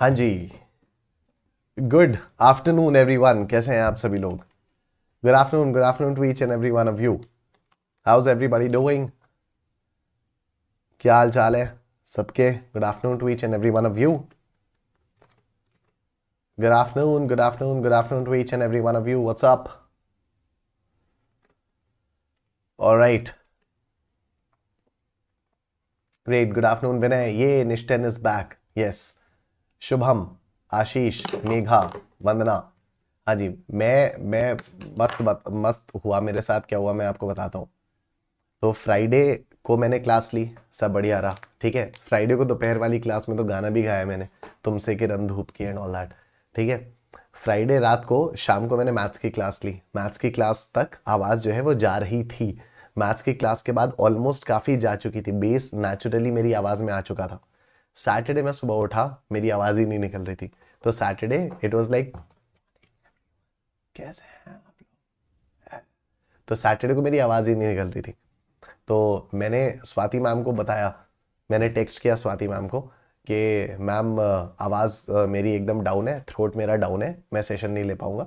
हाँ जी good afternoon everyone कैसे हैं आप सभी लोग good afternoon good afternoon to each and every one of you how is everybody doing क्या हाल चाल है सबके good afternoon to each and every one of you good afternoon good afternoon good afternoon to each and every one of you what's up और right great good afternoon Vinay ये निश्चन is back yes Shubham Ashish Megha Vandana हाँ जी मैं मैं मस्त मस्त हुआ मेरे साथ क्या हुआ मैं आपको बताता हूँ तो फ्राइडे को मैंने क्लास ली सब बढ़िया रहा ठीक है फ्राइडे को दोपहर वाली क्लास में तो गाना भी गाया मैंने तुमसे कि रन धूप की एंड ऑल दैट ठीक है फ्राइडे रात को शाम को मैंने मैथ्स की क्लास ली मैथ्स की क्लास तक आवाज़ जो है वो जा रही थी मैथ्स की क्लास के बाद ऑलमोस्ट काफ़ी जा चुकी थी बेस नेचुरली मेरी आवाज़ में आ चुका था सैटरडे मैं सुबह उठा मेरी आवाज ही नहीं निकल रही थी तो सैटरडे इट वॉज लाइक कैसे तो सैटरडे को मेरी आवाज़ ही नहीं निकल रही थी तो मैंने स्वाति मैम को बताया मैंने टेक्स्ट किया स्वाति मैम को कि मैम आवाज़ मेरी एकदम डाउन है थ्रोट मेरा डाउन है मैं सेशन नहीं ले पाऊँगा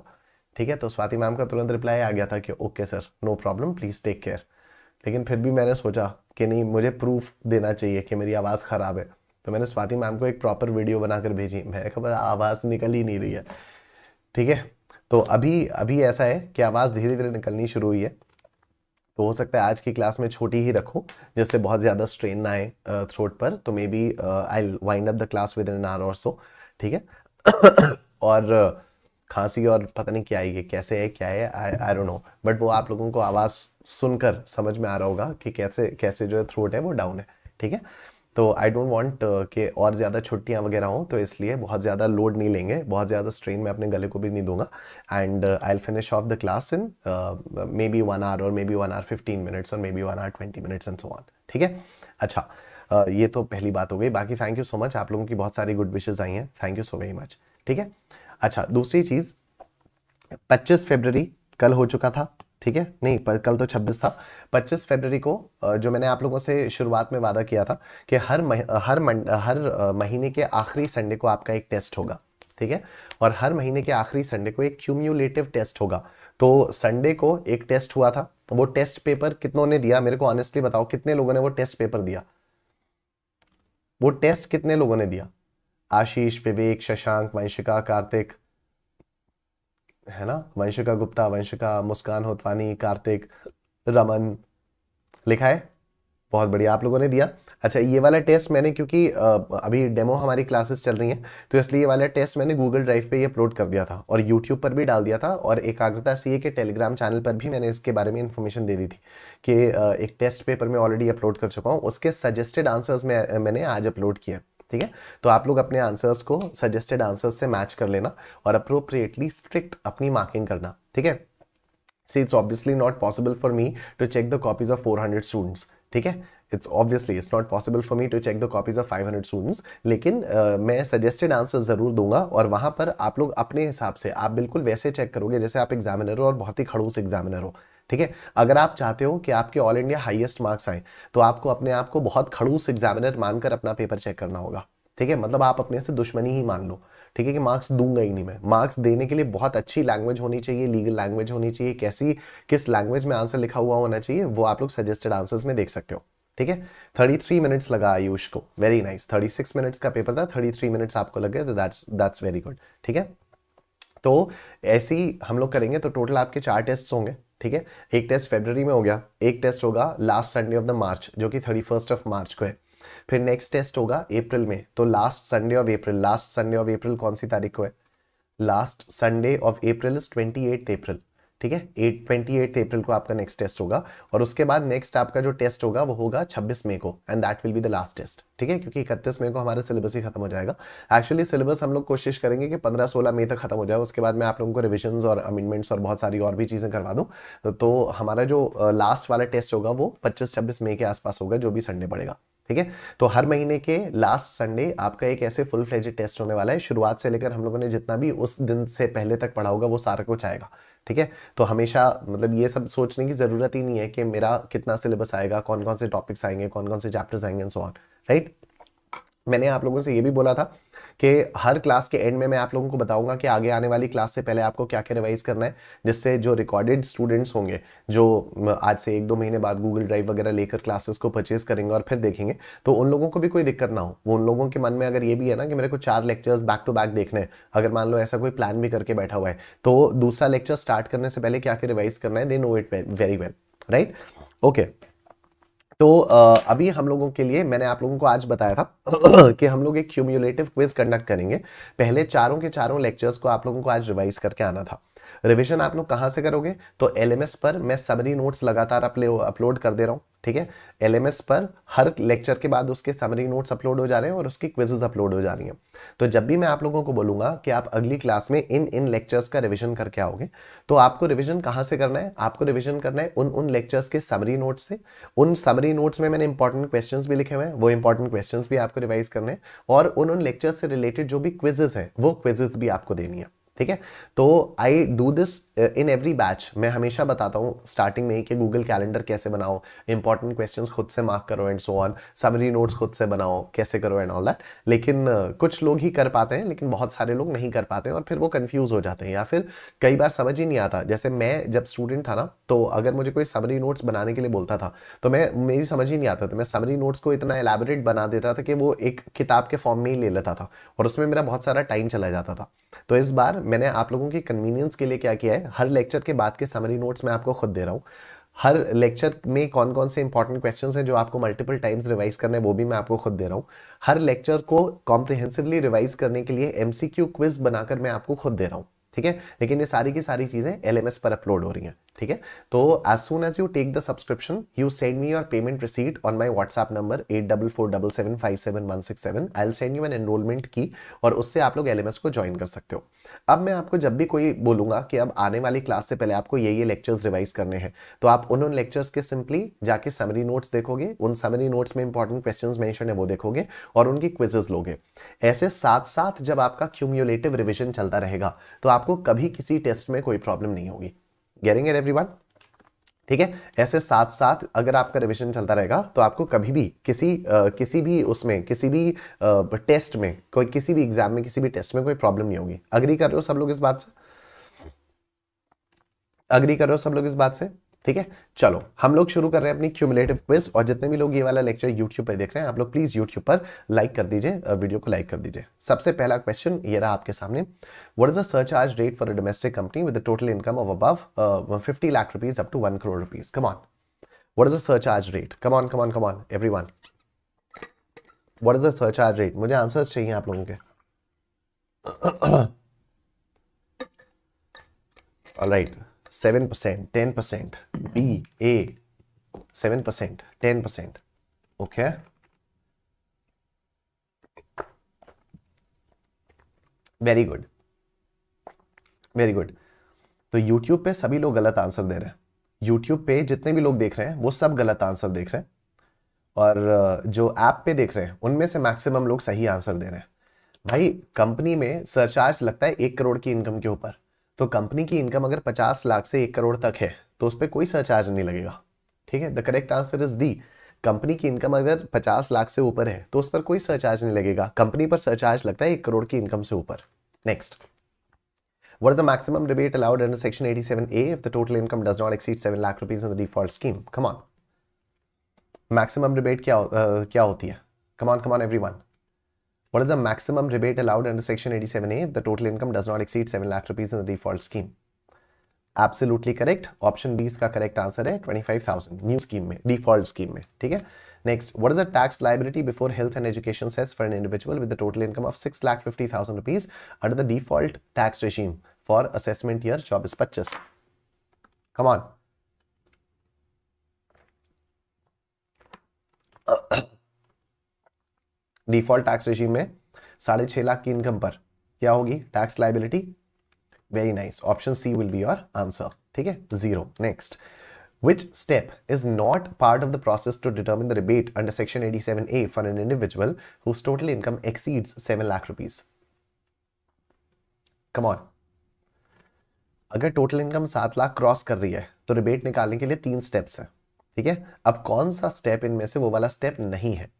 ठीक है तो स्वाति मैम का तुरंत रिप्लाई आ गया था कि okay sir no problem please take care लेकिन फिर भी मैंने सोचा कि नहीं मुझे प्रूफ देना चाहिए कि मेरी आवाज़ ख़राब है तो मैंने स्वाति मैम को एक प्रॉपर वीडियो बनाकर भेजी मैंने कहा आवाज़ निकल ही नहीं रही है ठीक है तो अभी अभी ऐसा है कि आवाज़ धीरे धीरे निकलनी शुरू हुई है तो हो सकता है आज की क्लास में छोटी ही रखूं जिससे बहुत ज़्यादा स्ट्रेन ना आए थ्रोट पर तो maybe I wind up the class within hour or so ठीक है और खांसी और पता नहीं क्या है कैसे है क्या है आई डोंट नो बट वो आप लोगों को आवाज़ सुनकर समझ में आ रहा होगा कि कैसे कैसे जो है थ्रोट है वो डाउन है ठीक है तो आई डोंट वॉन्ट के और ज़्यादा छुट्टियाँ वगैरह हों तो इसलिए बहुत ज़्यादा लोड नहीं लेंगे बहुत ज़्यादा स्ट्रेन मैं अपने गले को भी नहीं दूंगा and I finish off the class in maybe one hour or maybe one hour fifteen minutes or maybe one hour twenty minutes and so on ठीक है अच्छा uh, ये तो पहली बात हो गई बाकी थैंक यू सो मच आप लोगों की बहुत सारी गुड विशेज आई हैं thank you so very much ठीक है अच्छा दूसरी चीज़ पच्चीस फेबररी कल हो चुका था ठीक है नहीं पर कल तो 26 था 25 फरवरी को जो मैंने आप लोगों से शुरुआत में वादा किया था कि हर मह, हर मन, हर महीने के आखिरी संडे को आपका एक टेस्ट होगा ठीक है और हर महीने के आखिरी संडे को एक क्यूम्यूलेटिव टेस्ट होगा तो संडे को एक टेस्ट हुआ था वो टेस्ट पेपर कितनों ने दिया मेरे को ऑनेस्टली बताओ कितने लोगों ने वो टेस्ट पेपर दिया वो टेस्ट कितने लोगों ने दिया आशीष विवेक शशांक वंशिका कार्तिक है ना वंशिका गुप्ता वंशिका मुस्कान होतवानी कार्तिक रमन लिखा है बहुत बढ़िया आप लोगों ने दिया अच्छा ये वाला टेस्ट मैंने क्योंकि अभी डेमो हमारी क्लासेस चल रही हैं तो इसलिए ये वाला टेस्ट मैंने गूगल ड्राइव पे ये अपलोड कर दिया था और यूट्यूब पर भी डाल दिया था और एकाग्रता सी के टेलीग्राम चैनल पर भी मैंने इसके बारे में इन्फॉर्मेशन दे दी थी कि एक टेस्ट पेपर मैं ऑलरेडी अपलोड कर चुका हूँ उसके सजेस्टेड आंसर्स में मैंने आज अपलोड किया ठीक है तो आप लोग अपने आंसर्स को सजेस्टेड आंसर्स से मैच कर लेना और अप्रोप्रिएटली स्ट्रिक्ट अपनी मार्किंग करना ठीक है see it's obviously not possible for me to check the copies of 400 students ठीक है it's obviously it's not possible for me to check the copies of 500 hundred students लेकिन uh, मैं suggested answer ज़रूर दूंगा और वहां पर आप लोग अपने हिसाब से आप बिल्कुल वैसे चेक करोगे जैसे आप एग्जामिनर हो और बहुत ही खड़ूस एग्जामिनर हो ठीक है अगर आप चाहते हो कि आपके ऑल इंडिया हाईएस्ट मार्क्स आए तो आपको अपने आप को बहुत खड़ूस एग्जामिनर मानकर अपना पेपर चेक करना होगा ठीक है मतलब आप अपने से दुश्मनी ही मान लो ठीक है कि मार्क्स दूंगा ही नहीं मैं मार्क्स देने के लिए बहुत अच्छी लैंग्वेज होनी चाहिए लीगल लैंग्वेज होनी चाहिए कैसी किस लैंग्वेज में आंसर लिखा हुआ होना चाहिए वो आप लोग सजेस्टेड आंसर्स में देख सकते हो ठीक है थर्टी थ्री मिनट्स लगा आयुष को very nice thirty six minutes का पेपर था थर्टी थ्री मिनट्स आपको लग गए तो दैट्स दैट्स वेरी गुड ठीक है तो ऐसी हम लोग करेंगे तो टोटल आपके चार टेस्ट होंगे ठीक है एक टेस्ट फेबररी में हो गया एक टेस्ट होगा last Sunday of the March जो कि थर्टी फर्स्ट ऑफ मार्च को है फिर नेक्स्ट टेस्ट होगा अप्रैल में तो last Sunday of April last Sunday of April कौन सी तारीख को है last Sunday of April is twenty eight April ठीक है एट ट्वेंटी एट अप्रैल को आपका नेक्स्ट टेस्ट होगा और उसके बाद नेक्स्ट आपका जो टेस्ट होगा वो होगा छब्बीस मई को and that will be the last test ठीक है क्योंकि इकतीस मई को हमारा सिलेबस ही खत्म हो जाएगा एक्चुअली सिलेबस हम लोग कोशिश करेंगे कि पंद्रह सोलह मई तक खत्म हो जाए उसके बाद मैं आप लोगों को रिविजन और अमेंडमेंट्स और बहुत सारी और भी चीज़ें करवा दूँ तो हमारा जो लास्ट वाला टेस्ट होगा वो पच्चीस छब्बीस मई के आसपास होगा जो भी संडे पड़ेगा ठीक है तो हर महीने के लास्ट संडे आपका एक ऐसे फुल फ्लेज टेस्ट होने वाला है शुरुआत से लेकर हम लोगों ने जितना भी उस दिन से पहले तक पढ़ा होगा वो सारा कुछ आएगा ठीक है तो हमेशा मतलब ये सब सोचने की ज़रूरत ही नहीं है कि मेरा कितना सिलेबस आएगा कौन कौन से टॉपिक्स आएंगे कौन कौन से चैप्टर्स आएंगे एंड सो ऑन राइट मैंने आप लोगों से ये भी बोला था कि हर क्लास के एंड में मैं आप लोगों को बताऊंगा कि आगे आने वाली क्लास से पहले आपको क्या क्या रिवाइज करना है जिससे जो रिकॉर्डेड स्टूडेंट्स होंगे जो आज से एक दो महीने बाद गूगल ड्राइव वगैरह लेकर क्लासेस को परचेज करेंगे और फिर देखेंगे तो उन लोगों को भी कोई दिक्कत ना हो वो उन लोगों के मन में अगर ये भी है ना कि मेरे को चार लेक्चर्स बैक टू बैक देखने अगर मान लो ऐसा कोई प्लान भी करके बैठा हुआ है तो दूसरा लेक्चर स्टार्ट करने से पहले क्या क्या रिवाइज करना है they know it very well right okay तो अभी हम लोगों के लिए मैंने आप लोगों को आज बताया था कि हम लोग एक क्यूम्यूलेटिव क्विज कंडक्ट करेंगे पहले चारों के चारों लेक्चर्स को आप लोगों को आज रिवाइज करके आना था रिविजन आप लोग कहाँ से करोगे तो एल पर मैं समरी नोट्स लगातार अपलोड कर दे रहा हूँ ठीक है एल पर हर लेक्चर के बाद उसके समरी नोट्स अपलोड हो जा रहे हैं और उसकी क्विजेज अपलोड हो जा रही हैं तो जब भी मैं आप लोगों को बोलूंगा कि आप अगली क्लास में इन इन लेक्चर्स का रिविजन करके आओगे तो आपको रिविजन कहाँ से करना है आपको रिविजन करना है उन उन लेक्चर्स के समरी नोट्स से उन समरी नोट्स में मैंने इंपॉर्टेंट क्वेश्चन भी लिखे हुए हैं वो इंपॉर्टेंट क्वेश्चन भी आपको रिवाइज करने हैं और उन उन लेक्चर्स से रिलेटेड जो भी क्विजेज हैं वो क्विजेज भी आपको देनी है ठीक है तो I do this in every batch मैं हमेशा बताता हूँ स्टार्टिंग में ही कि गूगल कैलेंडर कैसे बनाओ इंपॉर्टेंट क्वेश्चंस खुद से मार्क करो and so on summary notes खुद से बनाओ कैसे करो एंड ऑल दैट लेकिन uh, कुछ लोग ही कर पाते हैं लेकिन बहुत सारे लोग नहीं कर पाते हैं और फिर वो कन्फ्यूज हो जाते हैं या फिर कई बार समझ ही नहीं आता जैसे मैं जब स्टूडेंट था ना तो अगर मुझे कोई समरी नोट्स बनाने के लिए बोलता था तो मैं मेरी समझ ही नहीं आता था मैं समरी नोट्स को इतना एलेबरेट बना देता था कि वो एक किताब के फॉर्म में ही ले लेता था और उसमें मेरा बहुत सारा टाइम चला जाता था तो इस बार मैंने आप लोगों की कन्वीनियंस के लिए क्या किया है हर लेक्चर के बाद के समरी नोट्स मैं आपको खुद दे रहा हूँ हर लेक्चर में कौन कौन से इंपॉर्टेंट क्वेश्चंस हैं जो आपको मल्टीपल टाइम्स रिवाइज करने हैं वो भी मैं आपको खुद दे रहा हूँ हर लेक्चर को कॉम्प्रिहेंसिवली रिवाइज करने के लिए एम क्विज बनाकर मैं आपको खुद दे रहा हूँ ठीक है लेकिन ये सारी की सारी चीज़ें एल पर अपलोड हो रही हैं ठीक है तो as soon as you take the subscription you send me your payment receipt on my WhatsApp number at double four double seven five seven one six seven I send you an enrolment की और उससे आप लोग L को join कर सकते हो अब मैं आपको जब भी कोई बोलूंगा कि अब आने वाली क्लास से पहले आपको ये ये लेक्चर्स रिवाइज करने हैं तो आप उन उन लेक्चर्स के सिंपली जाके समरी नोट्स देखोगे उन समरी नोट्स में इंपॉर्टेंट क्वेश्चंस मेंशन है वो देखोगे और उनकी क्विजेस लोगे ऐसे साथ साथ जब आपका क्यूम्यूलेटिव रिविजन चलता रहेगा तो आपको कभी किसी टेस्ट में कोई प्रॉब्लम नहीं होगी गेटिंग एट एवरीवन ठीक है ऐसे साथ साथ अगर आपका रिविजन चलता रहेगा तो आपको कभी भी किसी आ, किसी भी उसमें किसी भी आ, टेस्ट में कोई किसी भी एग्जाम में किसी भी टेस्ट में कोई प्रॉब्लम नहीं होगी अग्री कर रहे हो सब लोग इस बात से अग्री कर रहे हो सब लोग इस बात से ठीक है चलो हम लोग शुरू कर रहे हैं अपनी क्यूमुलेटिव क्विज और जितने भी लोग ये वाला लेक्चर यूट्यूब पर देख रहे हैं आप लोग प्लीज यूट्यूब पर लाइक कर दीजिए वीडियो को लाइक कर दीजिए सबसे पहला क्वेश्चन ये रहा आपके सामने what is the charge rate for a domestic company with total income of above fifty lakh rupees up to one crore rupees come on what is is the surcharge rate come on come on come on every one what is what is the rate मुझे answers चाहिए आप लोगों के right right. Seven percent ten percent B A seven percent ten percent okay very good very good तो YouTube पे सभी लोग गलत आंसर दे रहे हैं YouTube पे जितने भी लोग देख रहे हैं वो सब गलत आंसर देख रहे हैं और uh, जो ऐप पे देख रहे हैं उनमें से मैक्सिमम लोग सही आंसर दे रहे हैं भाई कंपनी में सरचार्ज लगता है एक करोड़ की इनकम के ऊपर तो कंपनी की इनकम अगर पचास लाख से एक करोड़ तक है तो उस पर कोई सरचार्ज नहीं लगेगा ठीक है the correct answer is D company की इनकम अगर 50 लाख से ऊपर है तो उस पर कोई सरचार्ज नहीं लगेगा कंपनी पर सरचार्ज लगता है 1 करोड़ की इनकम से ऊपर next what the maximum rebate allowed under section seven A if the total income does not exceed 7 lakh rupees in the default scheme come maximum rebate क्या uh, क्या होती है come on on every one What is the maximum rebate allowed under section 87A if the total income does not exceed 7 lakh rupees in the default scheme? Absolutely correct. Option B is the correct answer. 25,000. New scheme. default scheme. Mein, hai? Next, what is the tax liability before health and education cess for an individual with a total income of 6 lakh 50,000 rupees under the default tax regime for assessment year job Come on. Default tax regime में साढ़े छह लाख की income पर क्या होगी tax liability very nice option C will be your answer ठीक है zero next which step is not part of the process to determine the rebate under section 87a for an individual whose total total income 7 seven lakh rupees come on अगर total income सात lakh cross कर रही है तो rebate निकालने के लिए तीन स्टेप्स हैं ठीक है अब कौन सा स्टेप इनमें से वो वाला स्टेप नहीं है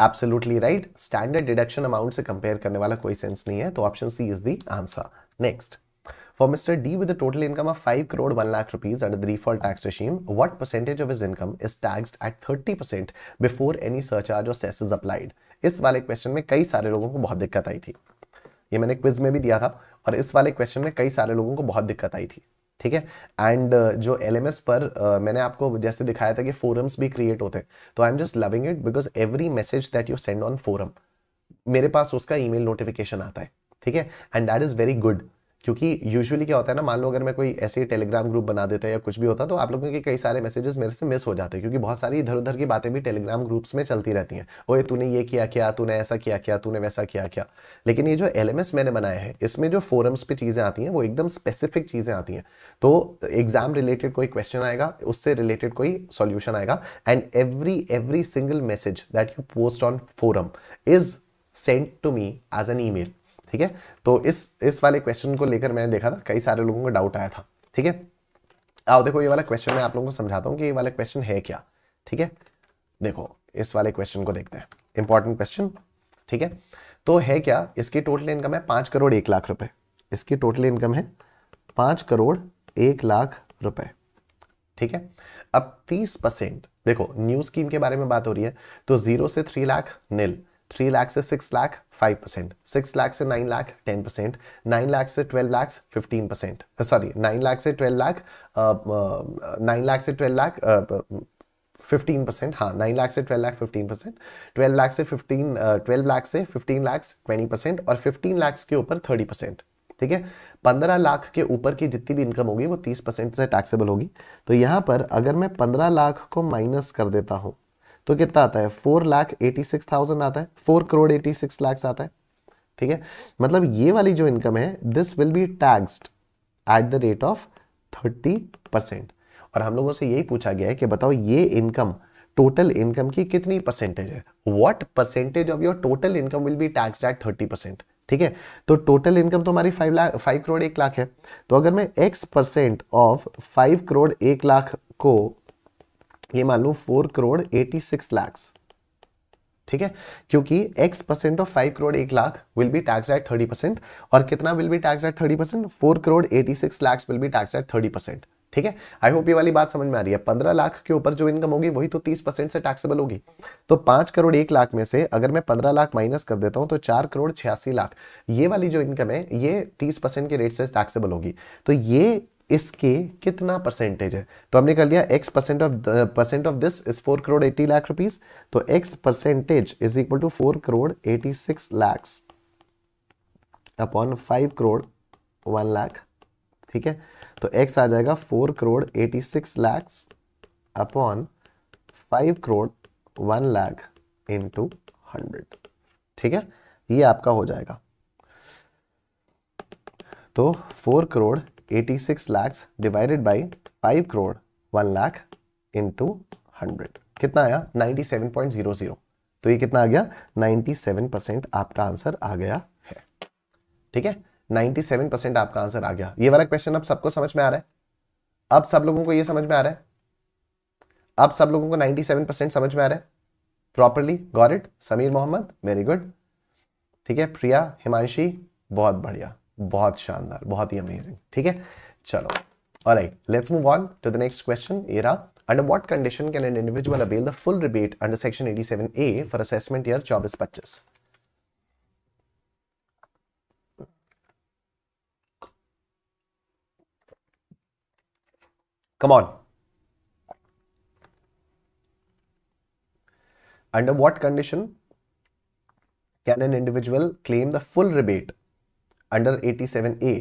absolutely right standard deduction amount से कंपेयर करने वाला कोई सेंस नहीं है तो option C is the answer next for mister D with total income of five crore one lakh rupees under the default tax regime what percentage of his income is taxed at thirty percent before any surcharge और cess applied इस वाले question में कई सारे लोगों को बहुत दिक्कत आई थी ये मैंने क्विज में भी दिया था और इस वाले क्वेश्चन में कई सारे लोगों को बहुत दिक्कत आई थी ठीक है एंड uh, जो एल पर uh, मैंने आपको जैसे दिखाया था कि फोरम्स भी क्रिएट होते हैं तो I am just loving it because every message that you send on forum मेरे पास उसका ईमेल नोटिफिकेशन आता है ठीक है and that is very good क्योंकि यूजुअली क्या होता है ना मान लो अगर मैं कोई ऐसे टेलीग्राम ग्रुप बना देता है या कुछ भी होता तो आप लोगों के कई सारे मैसेजेस मेरे से मिस हो जाते हैं क्योंकि बहुत सारी इधर उधर की बातें भी टेलीग्राम ग्रुप्स में चलती रहती हैं ओए तूने ये किया क्या तूने ऐसा किया क्या तूने वैसा किया क्या लेकिन ये जो एल मैंने बनाया है इसमें जो फोरम्स पर चीज़ें आती हैं वो एकदम स्पेसिफिक चीज़ें आती हैं तो एग्जाम रिलेटेड कोई क्वेश्चन आएगा उससे रिलेटेड कोई सोल्यूशन आएगा and every every single message that you post on forum is sent to me as an E ठीक है तो इस इस वाले क्वेश्चन को लेकर मैंने देखा था कई सारे लोगों को डाउट आया था ठीक है आओ देखो ये वाला क्वेश्चन मैं आप लोगों को समझाता हूँ कि ये वाला क्वेश्चन है क्या ठीक है देखो इस वाले क्वेश्चन को देखते हैं इंपॉर्टेंट क्वेश्चन ठीक है तो है क्या इसकी टोटल इनकम है पाँच करोड़ एक लाख रुपए इसकी टोटल इनकम है पाँच करोड़ एक लाख रुपए ठीक है अब तीस परसेंट देखो न्यू स्कीम के बारे में बात हो रही है तो जीरो से three lakh nil three lakh से six lakh five percent six lakh से nine lakh ten percent nine lakh से twelve lakh fifteen percent sorry nine lakh से ट्वेल्व लाख नाइन लाख से ट्वेल्व लाख फिफ्टीन परसेंट हाँ नाइन लाख से twelve lakh fifteen percent twelve lakh से फिफ्टीन ट्वेल्व लाख से फिफ्टीन लाख ट्वेंटी परसेंट और फिफ्टीन लाख के ऊपर थर्टी परसेंट ठीक है पंद्रह लाख के ऊपर की जितनी भी इनकम होगी वो तीस परसेंट से टैक्सेबल होगी तो यहाँ पर अगर मैं पंद्रह लाख को माइनस कर देता हूँ तो कितना आता है four lakh eighty six thousand आता है four crore eighty six lakhs आता है ठीक है मतलब ये वाली जो इनकम है this will be taxed at the rate of thirty percent और हम लोगों से यही पूछा गया है कि बताओ ये इनकम टोटल इनकम की कितनी परसेंटेज है what percentage of your total income will be tax at thirty percent ठीक है तो टोटल इनकम तो हमारी फाइव लाख फाइव करोड़ एक लाख है तो अगर मैं x percent of five crore एक लाख को ये मान लो four crore eighty six lakhs ठीक है क्योंकि x percent of five crore एक lakh will be tax at thirty percent और कितना will be tax at thirty percent four crore eighty six lakhs will be tax at thirty percent ठीक है आई होप ये वाली बात समझ में आ रही है पंद्रह लाख के ऊपर जो इनकम होगी वही तो तीस परसेंट से टैक्सेबल होगी तो पांच करोड़ एक लाख में से अगर मैं पंद्रह लाख माइनस कर देता हूं तो चार करोड़ छियासी लाख ये वाली जो इनकम है ये तीस परसेंट के रेट से टैक्सेबल होगी तो ये इसके कितना परसेंटेज है तो हमने कर लिया x percent of percent of this is four crore eighty lakh rupees तो x percentage is equal to four crore eighty six lakhs upon five crore one lakh ठीक है तो एक्स आ जाएगा four crore eighty six lakhs upon five crore one lakh into hundred ठीक है ये आपका हो जाएगा तो four crore 86 lakh divided by 5 crore 1 lakh into 100 कितना आया 97.00 तो ये कितना आ गया 97 परसेंट आपका आंसर आ गया है ठीक है 97 परसेंट आपका आंसर आ गया ये वाला क्वेश्चन अब सबको समझ में आ रहा है अब सब लोगों को ये समझ में आ रहा है अब सब लोगों को 97 परसेंट समझ में आ रहा है properly got it Sameer Mohammed very good ठीक है प्रिया हिमांशी बहुत बढ़िया बहुत शानदार बहुत ही अमेजिंग ठीक है चलो right let's move on to the next question एरा under what condition can an individual avail the full rebate under section eighty seven A for assessment year चौबीस पच्चीस Come under what condition can an individual claim the full rebate under 87 A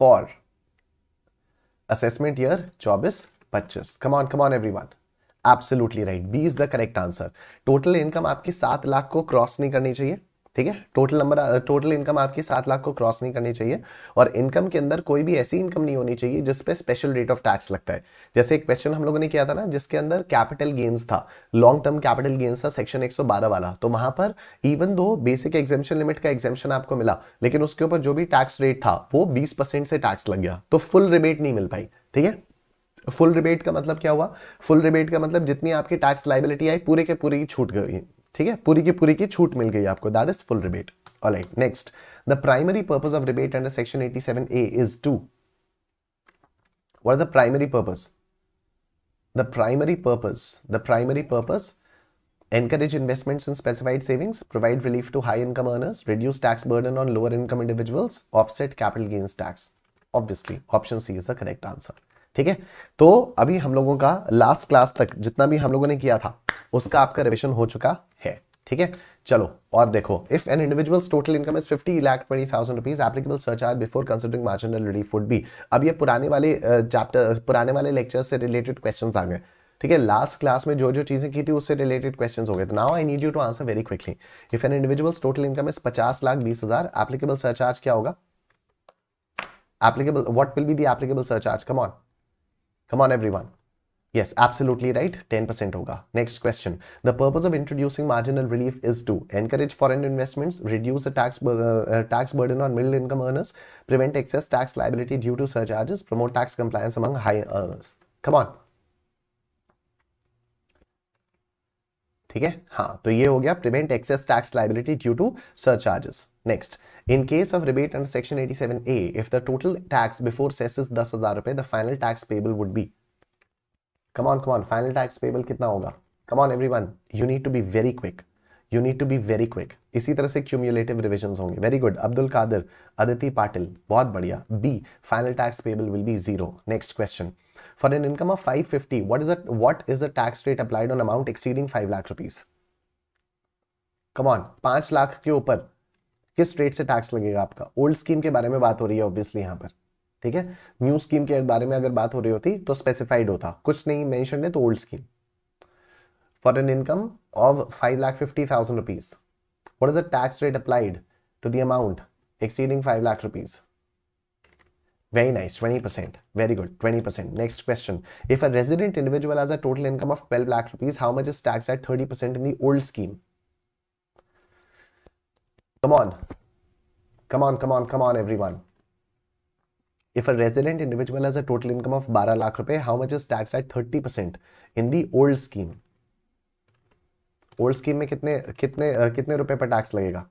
for assessment year चौबीस पच्चीस come on come on everyone absolutely right B is the correct answer total income आपकी सात लाख को cross नहीं करनी चाहिए ठीक है टोटल नंबर टोटल इनकम आपकी सात लाख को क्रॉस नहीं करनी चाहिए और इनकम के अंदर कोई भी ऐसी इनकम नहीं होनी चाहिए जिसपे स्पेशल रेट ऑफ टैक्स लगता है जैसे एक क्वेश्चन हम लोगों ने किया था ना जिसके अंदर कैपिटल गेन्स था लॉन्ग टर्म कैपिटल गेन्स था सेक्शन एक वाला तो वहां पर even though basic exemption limit का एग्जामेशन आपको मिला लेकिन उसके ऊपर जो भी टैक्स रेट था वो बीस से टैक्स लग गया तो फुल रिबेट नहीं मिल पाई ठीक है फुल रिबेट का मतलब क्या हुआ फुल रिबेट का मतलब जितनी आपकी टैक्स लाइबिलिटी आई पूरे के पूरे ही छूट गई ठीक है पूरी की पूरी की छूट मिल गई आपको that is full rebate alright next the primary purpose of rebate under section 87A is to what is the primary purpose the primary purpose the primary purpose encourage investments in specified savings provide relief to high income earners reduce tax burden on lower income individuals offset capital gains tax obviously option c is the correct answer ठीक है तो अभी हम लोगों का last class तक जितना भी हम लोगों ने किया था उसका आपका रिविजन हो चुका है ठीक है चलो और देखो if an individuals total income is 50 lakh twenty thousand rupees applicable surcharge before considering marginal relief would be अब ये पुराने वाले चैप्टर पुराने वाले लेक्चर से रिलेटेड क्वेश्चन आ गए ठीक है लास्ट क्लास में जो जो चीजें की थी उससे रिलेटेड क्वेश्चन हो गए तो now I need you to answer very quickly if an individuals total income is पचास लाख बीस हजार एप्लीकेबल सरचार्ज क्या होगा applicable what will be the applicable surcharge come on Come on, everyone. Yes, absolutely right. 10% hoga Next question. The purpose of introducing marginal relief is to encourage foreign investments, reduce the tax, bur uh, tax burden on middle income earners, prevent excess tax liability due to surcharges, promote tax compliance among high earners. Come on. ठीक है हाँ तो ये हो गया prevent excess tax liability due to surcharges next In case of rebate under section 87A, if the total tax before cess is 10,000 rupees, the final tax payable would be. Come on, come on. Final tax payable kitna hoga? Come on, everyone. You need to be very quick. You need to be very quick. Isi tarah se cumulative revisions honge. Very good. Abdul Kadir, Aditi Patil. Bahut badhiya. B. Final tax payable will be zero. Next question. For an income of 550, what is, the, what is the tax rate applied on amount exceeding 5 lakh rupees? Come on. 5 lakh ke upar. किस rate से tax लगेगा आपका old scheme के बारे में बात हो रही है ऑब्वियसली यहाँ पर ठीक है न्यू स्कीम के बारे में अगर बात हो रही होती तो स्पेसिफाइड होता कुछ नहीं मैंशन है तो old scheme for an income of five lakh fifty thousand rupees what is the tax rate applied to the amount exceeding 5 lakh rupees. Very nice, 20%. Very good, 20%. Next question. If a resident individual has a total income of 12 lakh rupees, how much is taxed at 30% in the old scheme? Come on. Come on, come on, come on, everyone. If a resident individual has a total income of 12 lakh rupees, how much is taxed at 30% in the old scheme? Old scheme में कितने कितने कितने रुपए पर tax लगेगा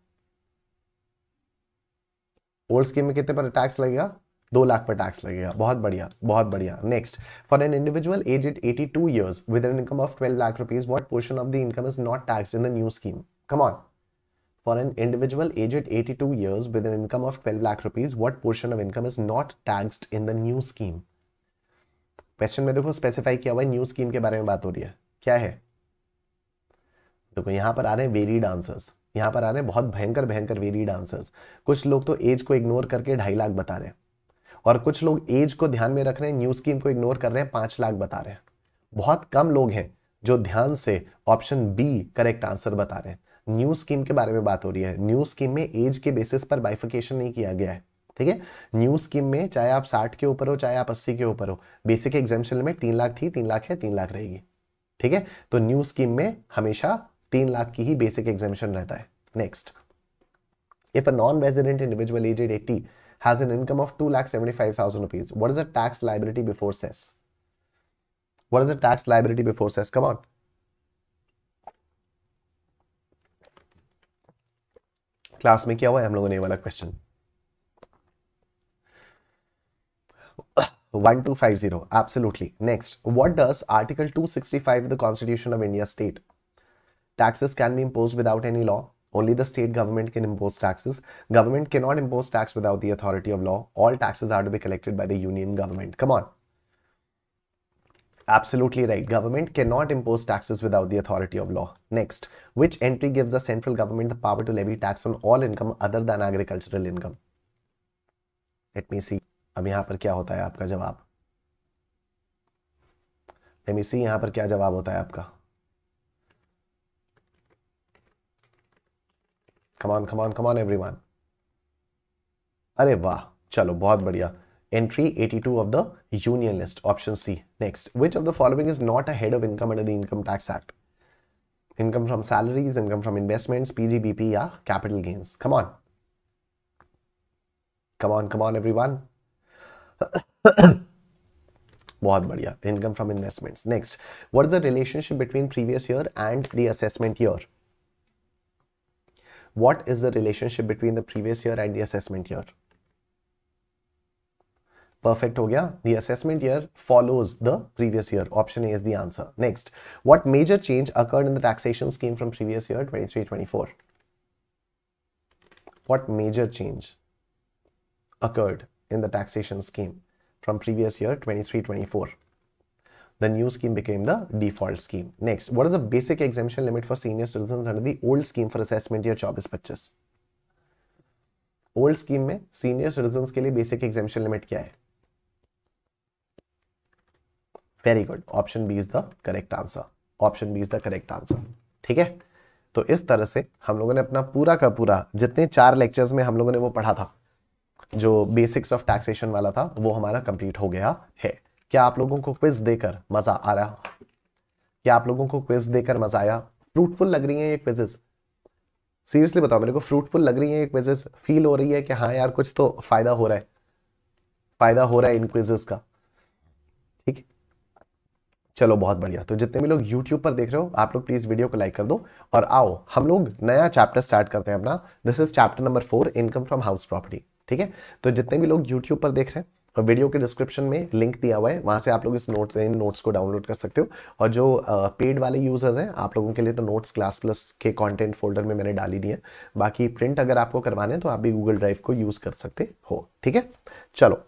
old scheme में कितने पर टैक्स लगेगा दो लाख पर टैक्स लगेगा बहुत बढ़िया बहुत बढ़िया next for an individual age it eighty two years with an income of twelve lakh rupees what portion of the income is not tax in the new scheme come on for an individual aged 82 years with an income of 12 lakh rupees, what portion of income is not taxed in the new scheme? Question में देखो specify किया हुआ है new scheme के बारे में बात हो रही है क्या है देखो यहां पर आ रहे हैं वेरीड आंसर्स यहां पर आ रहे हैं बहुत भयंकर भयंकर वेरीड आंसर्स कुछ लोग तो एज को इग्नोर करके ढाई लाख बता रहे हैं और कुछ लोग एज को ध्यान में रख रहे हैं न्यू स्कीम को इग्नोर कर रहे हैं पांच लाख बता रहे हैं बहुत कम लोग हैं जो ध्यान से ऑप्शन बी करेक्ट आंसर बता रहे हैं न्यू स्कीम के बारे में बात हो रही है न्यू स्कीम में एज के बेसिस पर बाइफिकेशन नहीं किया गया है ठीक है न्यू स्कीम में चाहे आप साठ के ऊपर हो चाहे आप अस्सी के ऊपर हो बेसिक एग्जामेशन में तीन लाख थी तीन लाख है तीन लाख रहेगी ठीक है तो न्यू स्कीम में हमेशा तीन लाख की ही बेसिक एग्जामेशन रहता है next if a non if a non-resident individual aged 80 has an income of 2,75,000 rupees, what is the tax liability before cess? What is the tax liability before cess? Come on. Class में किया हुआ है हम लोगों ने वाला question one two five zero absolutely next what does article 265 the constitution of India state taxes can be imposed without any law. Only the state government can impose taxes. Government cannot impose tax without the authority of law. All taxes are to be collected by the union government. Come on. Absolutely right. Government cannot impose taxes without the authority of law. Next, which entry gives the central government the power to levy tax on all income other than agricultural income? Let me see. ab yahan par kya hota hai aapka jawab let me see yahan par kya jawab hota hai aapka come on come on come on everyone अरे वाह चलो बहुत बढ़िया Entry 82 of the Union List, option C. Next, which of the following is not a head of income under the Income Tax Act? Income from salaries, income from investments, PGBP, yeah, capital gains. Come on. Come on, come on, everyone. बहुत बढ़िया Income from investments. Next, what is the relationship between previous year and the assessment year? what is the relationship between the previous year and the assessment year? Perfect हो गया the assessment year follows the previous year option A is the answer next what major change occurred in the taxation scheme from previous year 23 24 what major change occurred in the taxation scheme from previous year 23-24 the new scheme became the default scheme. Next, what is the basic exemption limit for senior citizens under the old scheme for assessment year 24-25? Old scheme में senior citizen के लिए basic exemption limit क्या है very good option B is the correct answer option B is the correct answer ठीक है तो इस तरह से हम लोगों ने अपना पूरा का पूरा जितने चार लेक्चर्स में हम लोगों ने वो पढ़ा था जो बेसिक्स ऑफ टैक्सेशन वाला था वो हमारा कंप्लीट हो गया है क्या आप लोगों को क्विज देकर मजा आ रहा क्या आप लोगों को क्विज देकर मजा आया फ्रूटफुल लग रही है ये क्विजेस सीरियसली बताओ मेरे को फ्रूटफुल लग रही है ये क्विजेस फील हो रही है कि हाँ यार कुछ तो फायदा हो रहा है फायदा हो रहा है इन क्विजेस का चलो बहुत बढ़िया तो जितने भी लोग YouTube पर देख रहे हो आप लोग प्लीज वीडियो को लाइक कर दो और आओ हम लोग नया चैप्टर स्टार्ट करते हैं अपना this is chapter number four income from house property ठीक है तो जितने भी लोग यूट्यूब पर देख रहे हैं और वीडियो के डिस्क्रिप्शन में लिंक दिया हुआ है वहां से आप लोग इस नोट्स इन नोट्स को डाउनलोड कर सकते हो और जो पेड वाले यूजर्स हैं आप लोगों के लिए तो नोट्स क्लास प्लस के कंटेंट फोल्डर में मैंने डाली दी है बाकी प्रिंट अगर आपको करवाने हैं तो आप भी गूगल ड्राइव को यूज़ कर सकते हो ठीक है चलो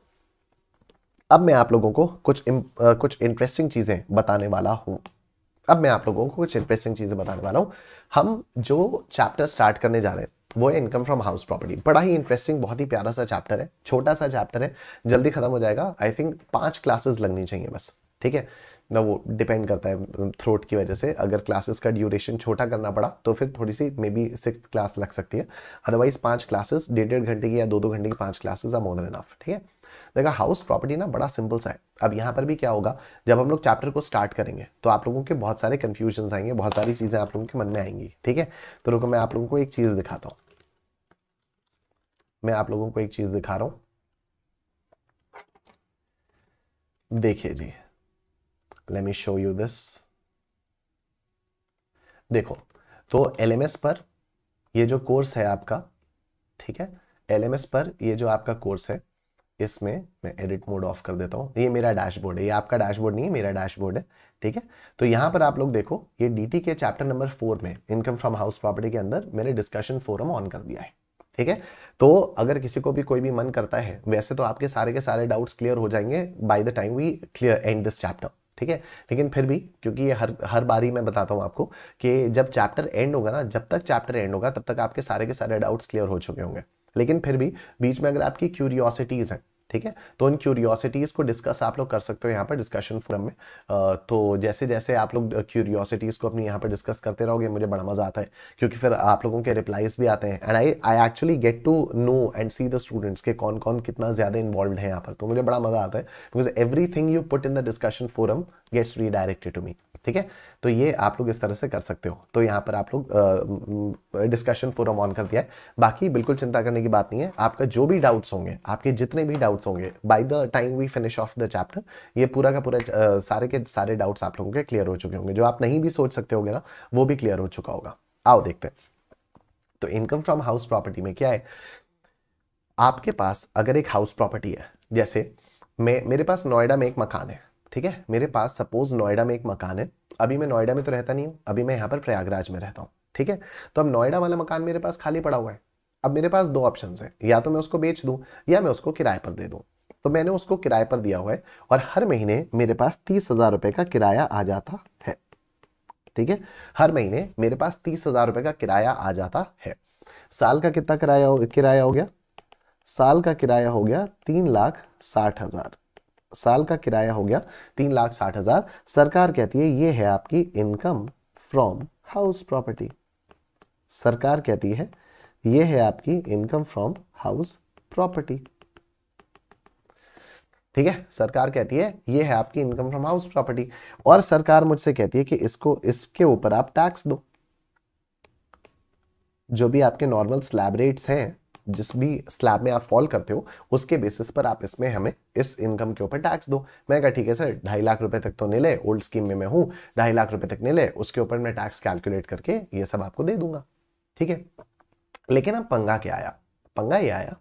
अब मैं आप लोगों को कुछ कुछ इंटरेस्टिंग चीज़ें बताने वाला हूँ अब मैं आप लोगों को कुछ इंटरेस्टिंग चीज़ें बताने वाला हूँ हम जो चैप्टर स्टार्ट करने जा रहे हैं वो है इनकम फ्रॉम हाउस प्रॉपर्टी बड़ा ही इंटरेस्टिंग बहुत ही प्यारा सा चैप्टर है छोटा सा चैप्टर है जल्दी खत्म हो जाएगा आई थिंक पाँच क्लासेस लगनी चाहिए बस ठीक है ना वो डिपेंड करता है थ्रोट की वजह से अगर क्लासेस का ड्यूरेशन छोटा करना पड़ा तो फिर थोड़ी सी मे बी सिक्स क्लास लग सकती है अदरवाइज पांच क्लासेस डेढ़ डेढ़ घंटे की या दो दो घंटे की पांच classes are more than enough ठीक है तो देखा हाउस प्रॉपर्टी ना बड़ा सिंपल सा है अब यहाँ पर भी क्या होगा जब हम लोग चैप्टर को स्टार्ट करेंगे तो आप लोगों के बहुत सारे कन्फ्यूजन आएंगे बहुत सारी चीज़ें आप लोगों के मन में आएंगी ठीक है तो रुको मैं आप लोगों को एक चीज़ दिखाता हूँ मैं आप लोगों को एक चीज़ दिखा रहा हूँ देखिए जी let me show you this देखो तो एलएमएस पर ये जो कोर्स है आपका ठीक है एलएमएस पर ये जो आपका कोर्स है इसमें मैं एडिट मोड ऑफ कर देता हूँ ये मेरा डैशबोर्ड है ये आपका डैशबोर्ड नहीं है मेरा डैशबोर्ड है ठीक है तो यहाँ पर आप लोग देखो ये डीटी के चैप्टर नंबर फोर में इनकम फ्रॉम हाउस प्रॉपर्टी के अंदर मैंने डिस्कशन फोरम ऑन कर दिया है ठीक है तो अगर किसी को भी कोई भी मन करता है वैसे तो आपके सारे के सारे डाउट्स क्लियर हो जाएंगे by the time we clear end this chapter ठीक है लेकिन फिर भी क्योंकि ये हर हर बार ही मैं बताता हूँ आपको कि जब चैप्टर एंड होगा ना जब तक चैप्टर एंड होगा तब तक आपके सारे के सारे डाउट्स क्लियर हो चुके होंगे लेकिन फिर भी बीच में अगर आपकी क्यूरियोसिटीज़ हैं ठीक है तो उन क्यूरियोसिटीज़ को डिस्कस आप लोग कर सकते हो यहाँ पर डिस्कशन फोरम में तो जैसे जैसे आप लोग क्यूरियोसिटीज़ को अपनी यहाँ पर डिस्कस करते रहोगे मुझे बड़ा मज़ा आता है क्योंकि फिर आप लोगों के रिप्लाइज भी आते हैं and I I actually get to know and see the students के कौन कौन कितना ज़्यादा इन्वॉल्व है यहाँ पर तो मुझे बड़ा मज़ा आता है because every you put in the discussion forum gets redirected to me ठीक है तो ये आप लोग इस तरह से कर सकते हो तो यहाँ पर आप लोग डिस्कशन फोरम ऑन कर दिया है बाकी बिल्कुल चिंता करने की बात नहीं है आपका जो भी डाउट्स होंगे आपके जितने भी डाउट्स होंगे by the time we finish off the chapter ये पूरा का पूरा uh, सारे के सारे डाउट्स आप लोगों के क्लियर हो चुके होंगे जो आप नहीं भी सोच सकते होंगे ना वो भी क्लियर हो चुका होगा आओ देखते तो इनकम फ्रॉम हाउस प्रॉपर्टी में क्या है आपके पास अगर एक हाउस प्रॉपर्टी है जैसे मैं मेरे पास नोएडा में एक मकान है ठीक है मेरे पास सपोज नोएडा में एक मकान है अभी मैं नोएडा में तो रहता नहीं हूँ अभी मैं यहाँ पर प्रयागराज में रहता हूँ ठीक है तो अब नोएडा वाला मकान मेरे पास खाली पड़ा हुआ है अब मेरे पास दो ऑप्शन है या तो मैं उसको बेच दूँ या मैं उसको किराए पर दे दूँ तो मैंने उसको किराए पर दिया हुआ है और हर महीने मेरे पास तीस हज़ार रुपए का किराया आ जाता है ठीक है हर महीने मेरे पास तीस हज़ार रुपए का किराया आ जाता है साल का कितना किराया हो किराया हो गया साल का किराया हो गया तीन लाख साठ हज़ार साल का किराया हो गया तीन लाख साठ हजार सरकार कहती है ये है आपकी इनकम फ्रॉम हाउस प्रॉपर्टी सरकार कहती है ये है आपकी इनकम फ्रॉम हाउस प्रॉपर्टी ठीक है सरकार कहती है ये है आपकी इनकम फ्रॉम हाउस प्रॉपर्टी और सरकार मुझसे कहती है कि इसको इसके ऊपर आप टैक्स दो जो भी आपके नॉर्मल स्लैब रेट्स हैं जिस भी स्लैब में आप फॉल करते हो उसके बेसिस पर आप इसमें हमें इस इनकम के ऊपर टैक्स दो मैं कहा ठीक है सर ढाई लाख रुपए तक तो नहीं ले ओल्ड स्कीम में मैं हूँ ढाई लाख रुपए तक नहीं ले उसके ऊपर मैं टैक्स कैलकुलेट करके ये सब आपको दे दूंगा ठीक है लेकिन अब पंगा क्या आया पंगा ये आया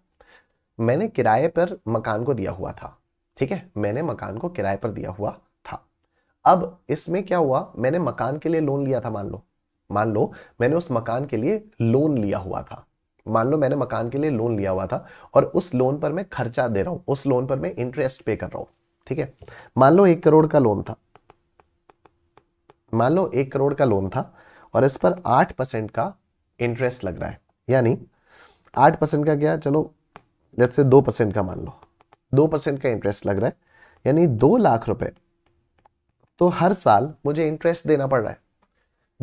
मैंने किराए पर मकान को दिया हुआ था ठीक है मैंने मकान को किराए पर दिया हुआ था अब इसमें क्या हुआ मैंने मकान के लिए लोन लिया था मान लो मान लो मैंने उस मकान के लिए लोन लिया हुआ था मान लो मैंने मकान के लिए लोन लिया हुआ था और उस लोन पर मैं खर्चा दे रहा हूं उस लोन पर मैं इंटरेस्ट पे कर रहा हूं ठीक है मान लो एक करोड़ का लोन था मान लो एक करोड़ का लोन था और इस पर आठ परसेंट का इंटरेस्ट लग रहा है यानी आठ परसेंट का क्या चलो जैसे दो परसेंट का मान लो दो परसेंट का इंटरेस्ट लग रहा है यानी दो लाख रुपए तो हर साल मुझे इंटरेस्ट देना पड़ रहा है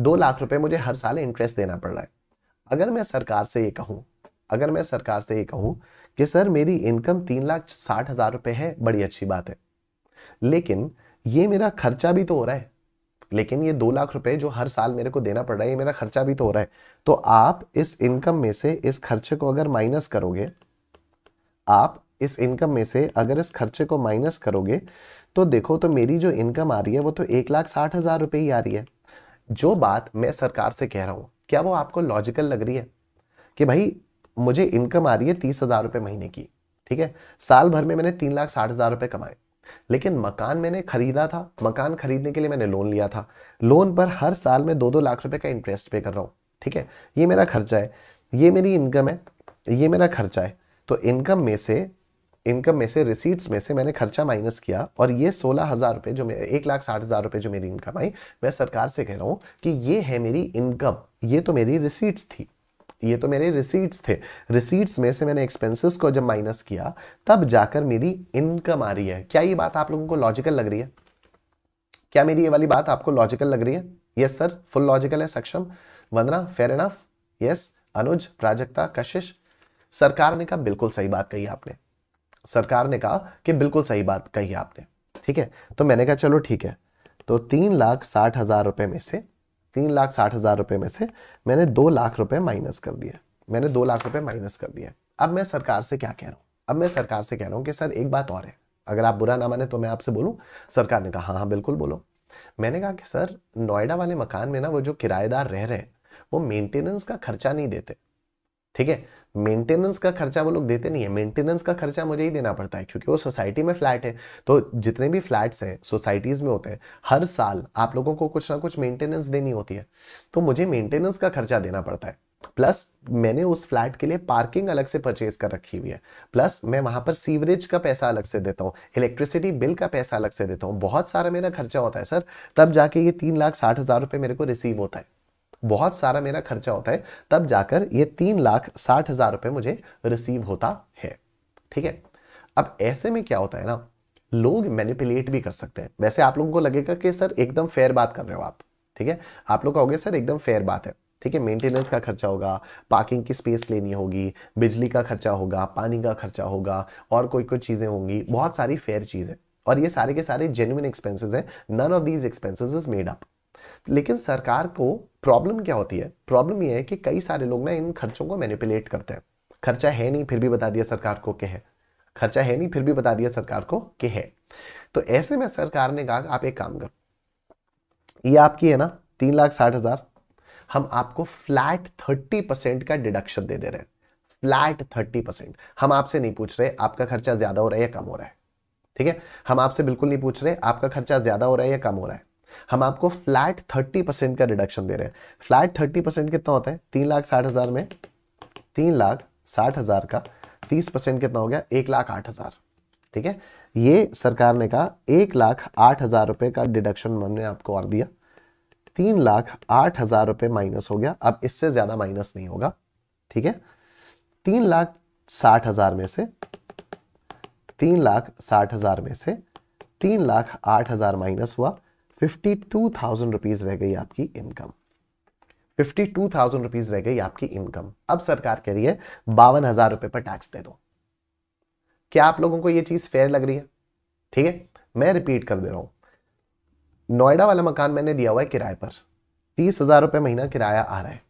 दो लाख रुपए मुझे हर साल इंटरेस्ट देना पड़ रहा है अगर मैं सरकार से ये कहूँ अगर मैं सरकार से ये कहूँ कि सर मेरी इनकम तीन लाख साठ हज़ार रुपये है बड़ी अच्छी बात है लेकिन ये मेरा खर्चा भी तो हो रहा है लेकिन ये दो लाख रुपए जो हर साल मेरे को देना पड़ रहा है ये मेरा खर्चा भी तो हो रहा है तो आप इस इनकम में से इस खर्चे को अगर माइनस करोगे आप इस इनकम में से अगर इस खर्चे को माइनस करोगे तो देखो तो मेरी जो इनकम आ रही है वो तो एक लाख साठ हज़ार रुपये ही आ रही है जो बात मैं सरकार से कह रहा हूं क्या वो आपको लॉजिकल लग रही है कि भाई मुझे इनकम आ रही है तीस हजार रुपये महीने की ठीक है साल भर में मैंने तीन लाख साठ हजार रुपये कमाए लेकिन मकान मैंने खरीदा था मकान खरीदने के लिए मैंने लोन लिया था लोन पर हर साल में दो दो लाख रुपए का इंटरेस्ट पे कर रहा हूँ ठीक है ये मेरा खर्चा है ये मेरी इनकम है ये मेरा खर्चा है तो इनकम में से इनकम में से रिसीट्स में से मैंने खर्चा माइनस किया और ये सोलह हज़ार रुपये जो मेरे एक लाख साठ हज़ार रुपये जो मेरी इनकम आई मैं सरकार से कह रहा हूँ कि ये है मेरी इनकम ये तो मेरी रिसीट्स थी ये तो मेरे रिसीट्स थे रिसीट्स में से मैंने एक्सपेंसेस को जब माइनस किया तब जाकर मेरी इनकम आ रही है क्या ये बात आप लोगों को लॉजिकल लग रही है क्या मेरी ये वाली बात आपको लॉजिकल लग रही है यस सर फुल लॉजिकल है Saksham Vandana fair enough yes Anuj Prajakta Kashish सरकार ने कहा बिल्कुल सही बात कही आपने सरकार ने कहा कि बिल्कुल सही बात कही आपने ठीक है तो मैंने कहा चलो ठीक है तो तीन लाख साठ हज़ार रुपये में से तीन लाख साठ हज़ार रुपये में से मैंने दो लाख रुपए माइनस कर दिए मैंने दो लाख रुपए माइनस कर दिए अब मैं सरकार से क्या कह रहा हूँ अब मैं सरकार से कह रहा हूँ कि सर एक बात और है अगर आप बुरा ना माने तो मैं आपसे बोलूँ सरकार ने कहा हाँ हाँ बिल्कुल बोलो मैंने कहा कि सर नोएडा वाले मकान में ना वो जो किराएदार रह रहे हैं वो मेंटेनेंस का खर्चा नहीं देते ठीक है मेंटेनेंस का खर्चा वो लोग देते नहीं है मेंटेनेंस का खर्चा मुझे ही देना पड़ता है क्योंकि वो सोसाइटी में फ्लैट है तो जितने भी फ्लैट्स हैं सोसाइटीज़ में होते हैं हर साल आप लोगों को कुछ ना कुछ मेंटेनेंस देनी होती है तो मुझे मेंटेनेंस का खर्चा देना पड़ता है प्लस मैंने उस फ्लैट के लिए पार्किंग अलग से परचेज कर रखी हुई है प्लस मैं वहां पर सीवरेज का पैसा अलग से देता हूँ इलेक्ट्रिसिटी बिल का पैसा अलग से देता हूँ बहुत सारा मेरा खर्चा होता है सर तब जाके ये तीन लाख साठ हज़ार रुपये मेरे को रिसीव होता है बहुत सारा मेरा खर्चा होता है तब जाकर ये तीन लाख साठ हजार रुपए मुझे रिसीव होता है ठीक है अब ऐसे में क्या होता है ना लोग मैनिपुलेट भी कर सकते हैं वैसे आप लोगों को लगेगा कि सर एकदम फेयर बात कर रहे हो आप ठीक है आप लोग कहोगे सर एकदम फेयर बात है ठीक है मेंटेनेंस का खर्चा होगा पार्किंग की स्पेस लेनी होगी बिजली का खर्चा होगा पानी का खर्चा होगा और कोई कोई चीज़ें होंगी बहुत सारी फेयर चीज़ें और ये सारे के सारे जेन्यून एक्सपेंसेस हैं none of these expenses is made up लेकिन सरकार को प्रॉब्लम क्या होती है प्रॉब्लम यह है कि कई सारे लोग ना इन खर्चों को मैनिपुलेट करते हैं खर्चा है नहीं फिर भी बता दिया सरकार को कि है खर्चा है नहीं फिर भी बता दिया सरकार को कि है तो ऐसे में सरकार ने कहा आप एक काम करो ये आपकी है ना तीन लाख साठ हजार हम आपको फ्लैट थर्टी परसेंट का डिडक्शन दे दे रहे हैं फ्लैट थर्टी परसेंट हम आपसे नहीं पूछ रहे आपका खर्चा ज्यादा हो रहा है या कम हो रहा है ठीक है हम आपसे बिल्कुल नहीं पूछ रहे आपका खर्चा ज्यादा हो रहा है या कम हो रहा है हम आपको फ्लैट थर्टी परसेंट का रिडक्शन दे रहे हैं फ्लैट थर्टी परसेंट कितना होता है तीन लाख साठ हजार में तीन लाख साठ हजार का तीस परसेंट कितना हो गया एक लाख आठ हजार ठीक है ये सरकार ने कहा एक लाख आठ हजार रुपए का डिडक्शन हमने आपको और दिया तीन लाख आठ हजार रुपए माइनस हो गया अब इससे ज्यादा माइनस नहीं होगा ठीक है तीन लाख साठ हजार में से तीन लाख साठ हजार में से तीन लाख आठ हजार माइनस हुआ फिफ्टी टू थाउजेंड रुपीज़ रह गई आपकी income fifty two thousand rupees रह गई आपकी इनकम अब सरकार कह रही है बावन हज़ार रुपए पर टैक्स दे दो क्या आप लोगों को यह चीज़ फेयर लग रही है ठीक है मैं रिपीट कर दे रहा हूं नोएडा वाला मकान मैंने दिया हुआ है किराए पर तीस हज़ार रुपये महीना किराया आ रहा है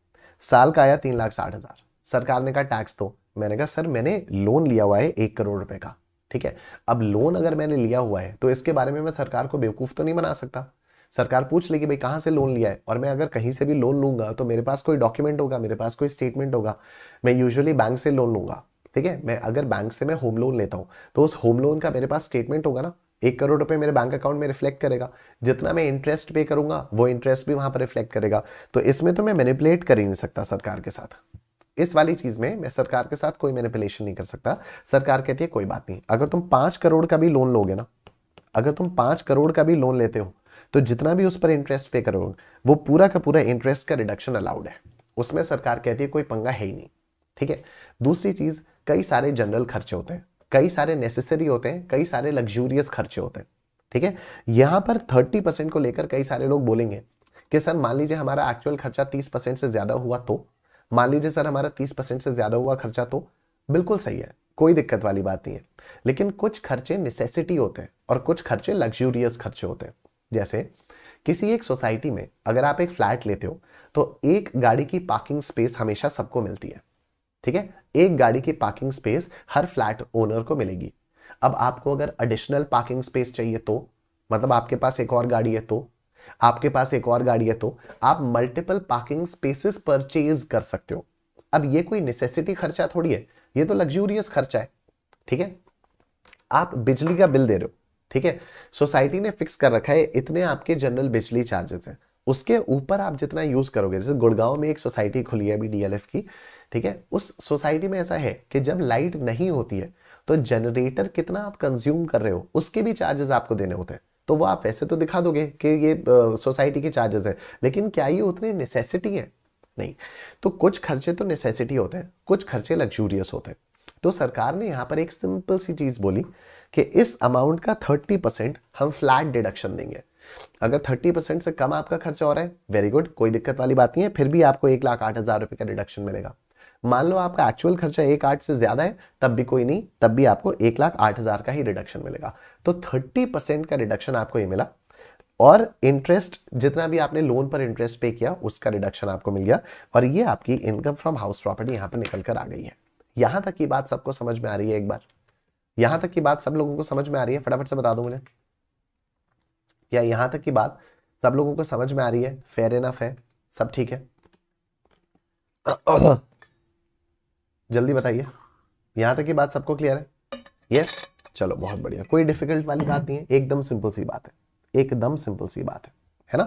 साल का आया तीन लाख साठ हज़ार सरकार ने कहा टैक्स दो मैंने कहा सर मैंने लोन लिया हुआ है एक करोड़ रुपए का ठीक है अब लोन अगर मैंने लिया हुआ है तो इसके बारे में मैं सरकार को बेवकूफ़ तो नहीं बना सकता सरकार पूछ लेगी भाई कहाँ से लोन लिया है और मैं अगर कहीं से भी लोन लूंगा तो मेरे पास कोई डॉक्यूमेंट होगा मेरे पास कोई स्टेटमेंट होगा मैं यूजुअली बैंक से लोन लूंगा ठीक है मैं अगर बैंक से मैं होम लोन लेता हूँ तो उस होम लोन का मेरे पास स्टेटमेंट होगा ना एक करोड़ रुपए मेरे बैंक अकाउंट में रिफ्लेक्ट करेगा जितना मैं इंटरेस्ट पे करूंगा वो इंटरेस्ट भी वहां पर रिफ्लेक्ट करेगा तो इसमें तो मैं मैनिपुलेट कर ही नहीं सकता सरकार के साथ इस वाली चीज में मैं सरकार के साथ कोई मैनिपुलेशन नहीं कर सकता सरकार कहती है कोई बात नहीं अगर तुम पांच करोड़ का भी लोन लोगे ना अगर तुम पांच करोड़ का भी लोन लेते हो तो जितना भी उस पर इंटरेस्ट पे करोगे वो पूरा का पूरा इंटरेस्ट का रिडक्शन अलाउड है उसमें सरकार कहती है कोई पंगा है ही नहीं ठीक है दूसरी चीज कई सारे जनरल खर्चे होते हैं कई सारे नेसेसरी होते हैं कई सारे लग्जूरियस खर्चे होते हैं ठीक है यहां पर थर्टी परसेंट को लेकर कई सारे लोग बोलेंगे कि सर मान लीजिए हमारा एक्चुअल खर्चा तीस परसेंट से ज्यादा हुआ तो मान लीजिए सर हमारा तीस परसेंट से ज़्यादा हुआ खर्चा तो बिल्कुल सही है कोई दिक्कत वाली बात नहीं है लेकिन कुछ खर्चे नेसेसिटी होते हैं और कुछ खर्चे लग्जूरियस खर्चे होते हैं जैसे किसी एक सोसाइटी में अगर आप एक फ्लैट लेते हो तो एक गाड़ी की पार्किंग स्पेस हमेशा सबको मिलती है ठीक है एक गाड़ी की पार्किंग स्पेस हर फ्लैट ओनर को मिलेगी अब आपको अगर एडिशनल पार्किंग स्पेस चाहिए तो मतलब आपके पास एक और गाड़ी है तो आपके पास एक और गाड़ी है तो आप मल्टीपल पार्किंग स्पेसेस परचेज कर सकते हो अब ये कोई नेसेसिटी खर्चा थोड़ी है ये तो लग्जूरियस खर्चा है ठीक है आप बिजली का बिल दे रहे हो ठीक है सोसाइटी ने फिक्स कर रखा है इतने आपके जनरल बिजली चार्जेस हैं उसके ऊपर आप जितना यूज करोगे जैसे गुड़गांव में एक सोसाइटी खुली है अभी डीएलएफ की ठीक है उस सोसाइटी में ऐसा है कि जब लाइट नहीं होती है तो जनरेटर कितना आप कंज्यूम कर रहे हो उसके भी चार्जेस आपको देने होते हैं तो वो आप ऐसे तो दिखा दोगे कि ये सोसाइटी के चार्जेस है लेकिन क्या ये उतने नेसेसिटी है नहीं तो कुछ खर्चे तो नेसेसिटी होते हैं कुछ खर्चे लग्जूरियस होते हैं तो सरकार ने यहाँ पर एक सिंपल सी चीज़ बोली कि इस अमाउंट का थर्टी परसेंट हम फ्लैट डिडक्शन देंगे अगर थर्टी परसेंट से कम आपका खर्चा हो रहा है वेरी गुड कोई दिक्कत वाली बात नहीं है फिर भी आपको एक लाख आठ हज़ार रुपए का डिडक्शन मिलेगा मान लो आपका एक्चुअल खर्चा एक आठ से ज्यादा है तब भी कोई नहीं तब भी आपको एक लाख आठ हजार का ही रिडक्शन मिलेगा तो थर्टी परसेंट का रिडक्शन आपको ये मिला और इंटरेस्ट जितना भी आपने लोन पर इंटरेस्ट पे किया उसका रिडक्शन आपको मिल गया और ये आपकी इनकम फ्रॉम हाउस प्रॉपर्टी यहां पर निकल कर आ गई है यहां तक की बात सबको समझ में आ रही है एक बार यहां तक की बात सब लोगों को समझ में आ रही है फटाफट से बता दो मुझे या यहां तक की बात सब लोगों को समझ में आ रही है फेयर इनफ है सब ठीक है जल्दी बताइए यहां तक की बात सबको क्लियर है यस yes? चलो बहुत बढ़िया कोई डिफिकल्ट वाली बात नहीं है एकदम सिंपल सी बात है एकदम सिंपल सी बात है है ना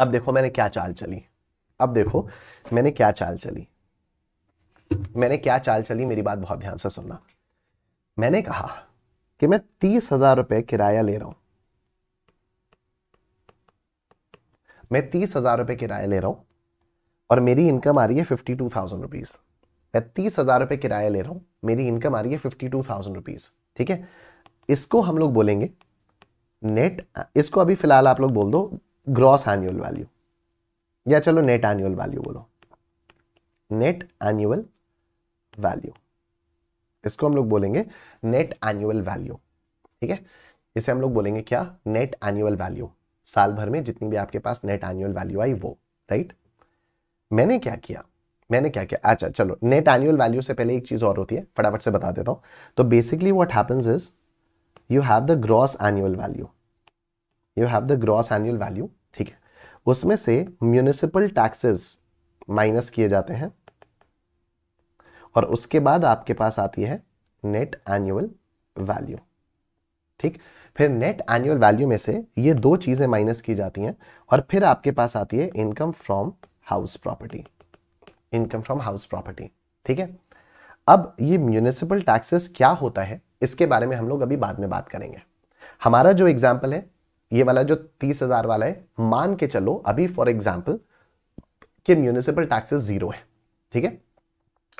अब देखो मैंने क्या चाल चली अब देखो मैंने क्या चाल चली मैंने क्या चाल चली मेरी बात बहुत ध्यान से सुनना मैंने कहा कि मैं तीस हजार रुपए किराया ले रहा हूं मैं तीस हजार रुपए किराया ले रहा हूं और मेरी इनकम आ रही है फिफ्टी टू थाउजेंड रुपीज़ मैं तीस हज़ार रुपए किराया ले रहा हूं मेरी इनकम आ रही है फिफ्टी टू थाउजेंड रुपीज़ ठीक है इसको हम लोग बोलेंगे नेट इसको अभी फ़िलहाल आप लोग बोल दो ग्रॉस एनुअल वैल्यू या चलो नेट एनुअल वैल्यू बोलो नेट एनुअल वैल्यू इसको हम लोग बोलेंगे नेट एनुअल वैल्यू ठीक है इसे हम लोग बोलेंगे क्या नेट एनुअल वैल्यू साल भर में जितनी भी आपके पास नेट एनुअल वैल्यू आई वो राइट right? मैंने क्या किया मैंने क्या किया अच्छा चलो नेट एनुअल वैल्यू से पहले एक चीज़ और होती है फटाफट से बता देता हूं तो basically what happens is you have the gross annual value you have the gross annual value ठीक है उसमें से म्यूनिसिपल टैक्सेस माइनस किए जाते हैं और उसके बाद आपके पास आती है नेट एनुअल वैल्यू ठीक फिर नेट एनुअल वैल्यू में से ये दो चीज़ें माइनस की जाती हैं और फिर आपके पास आती है income from house property income from house property ठीक है अब ये म्यूनिसिपल टैक्सेस क्या होता है इसके बारे में हम लोग अभी बाद में बात करेंगे हमारा जो एग्जाम्पल है ये वाला जो तीस हजार वाला है मान के चलो अभी फॉर एग्जाम्पल कि म्यूनिसिपल टैक्सेस जीरो है ठीक है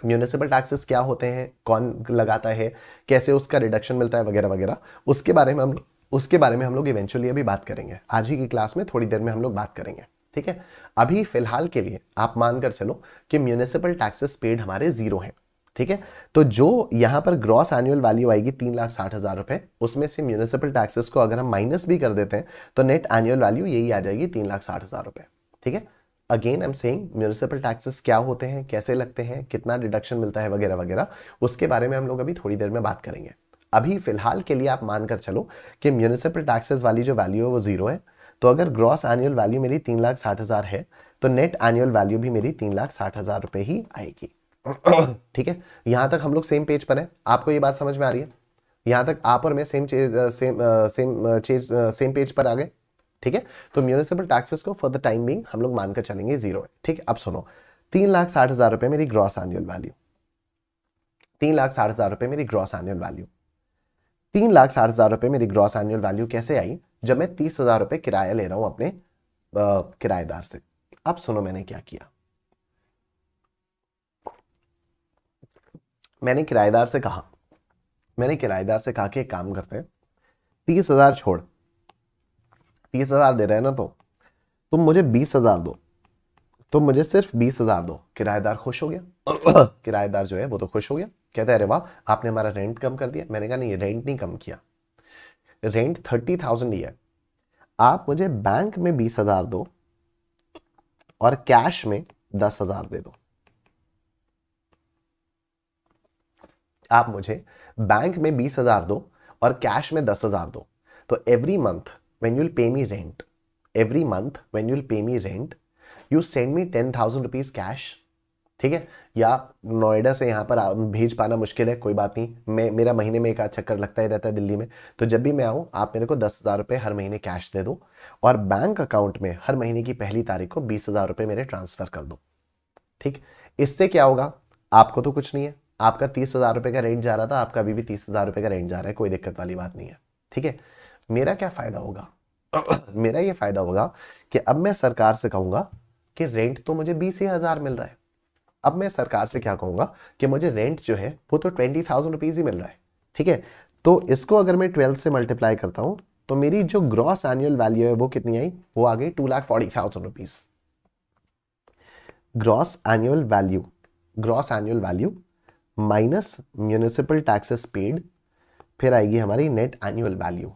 म्यूनिसिपल टैक्सेस क्या होते हैं कौन लगाता है कैसे उसका रिडक्शन मिलता है वगैरह वगैरह उसके बारे में हम उसके बारे में हम लोग इवेंचुअली अभी बात करेंगे आज ही की क्लास में थोड़ी देर में हम लोग बात करेंगे ठीक है अभी फिलहाल के लिए आप मानकर चलो कि म्यूनिसिपल टैक्सेस पेड हमारे जीरो हैं ठीक है तो जो यहां पर ग्रॉस एनुअल वैल्यू आएगी तीन लाख साठ हजार रुपए उसमें से म्यूनिसिपल टैक्सेस को अगर हम माइनस भी कर देते हैं तो नेट एनुअल वैल्यू यही आ जाएगी तीन लाख साठ हजार रुपए ठीक है again I am saying municipal taxes क्या होते हैं कैसे लगते हैं कितना डिडक्शन मिलता है वगैरह वगैरह उसके बारे में हम लोग अभी थोड़ी देर में बात करेंगे अभी फिलहाल के लिए आप मानकर चलो कि म्यूनिसिपल टैक्सेस वाली जो वैल्यू है वो जीरो है तो अगर ग्रॉस एनुअल वैल्यू मेरी तीन लाख साठ हज़ार है तो नेट एनुअल वैल्यू भी मेरी तीन लाख साठ हज़ार रुपए ही आएगी ठीक है यहां तक हम लोग सेम पेज पर हैं आपको ये बात समझ में आ रही है यहां तक आप और मैं same page same same page same page पर आ गए ठीक है तो म्यूनिसिपल टैक्सेस को फॉर द टाइम बिंग हम लोग मानकर चलेंगे जीरो है ठीक है अब सुनो तीन लाख साठ हज़ार रुपए मेरी ग्रॉस एनुअल वैल्यू तीन लाख साठ हज़ार रुपए मेरी ग्रॉस एनुअल वैल्यू तीन लाख साठ हज़ार रुपये मेरी ग्रॉस एनुअल वैल्यू कैसे आई जब मैं तीस हज़ार रुपये किराया ले रहा हूं अपने किराएदार से अब सुनो मैंने क्या किया मैंने किराएदार से कहा मैंने किराएदार से कहा कि एक काम करते हैं तीस हज़ार छोड़ तीस हज़ार दे रहे हैं ना तो तुम मुझे बीस हज़ार दो तुम तो मुझे सिर्फ बीस हजार दो किराएदार खुश हो गया किराएदार जो है वो तो खुश हो गया कहता है अरे वाह आपने हमारा रेंट कम कर दिया मैंने कहा नहीं रेंट नहीं कम किया रेंट थर्टी थाउजेंड ही है आप मुझे बैंक में बीस हजार दो और कैश में दस हजार दे दो आप मुझे बैंक में बीस हजार दो और कैश में दस हजार दो तो every month when you'll pay me rent every month when you'll pay me rent you send me ten thousand rupees cash ठीक है या नोएडा से यहाँ पर भेज पाना मुश्किल है कोई बात नहीं मैं मेरा महीने में एक आध चक्कर लगता ही रहता है दिल्ली में तो जब भी मैं आऊँ आप मेरे को दस हज़ार रुपये हर महीने कैश दे दो और बैंक अकाउंट में हर महीने की पहली तारीख को बीस हज़ार रुपये मेरे ट्रांसफ़र कर दो ठीक इससे क्या होगा आपको तो कुछ नहीं है आपका तीस हज़ार रुपये का रेंट जा रहा था आपका अभी भी तीस हज़ार रुपये का रेंट जा रहा है कोई दिक्कत वाली बात नहीं है ठीक है मेरा क्या फ़ायदा होगा मेरा ये फ़ायदा होगा कि अब मैं सरकार से कहूँगा कि रेंट तो मुझे बीस हज़ार मिल रहा है अब मैं सरकार से क्या कहूंगा कि मुझे रेंट जो है वो तो ट्वेंटी थाउजेंड रुपीज़ ही मिल रहा है ठीक है तो इसको अगर मैं ट्वेल्थ से मल्टीप्लाई करता हूं तो मेरी जो ग्रॉस एनुअल वैल्यू है वो कितनी आई वो आ गई two lakh forty thousand rupees gross annual value gross annual value minus municipal taxes paid फिर आएगी हमारी नेट एनुअल वैल्यू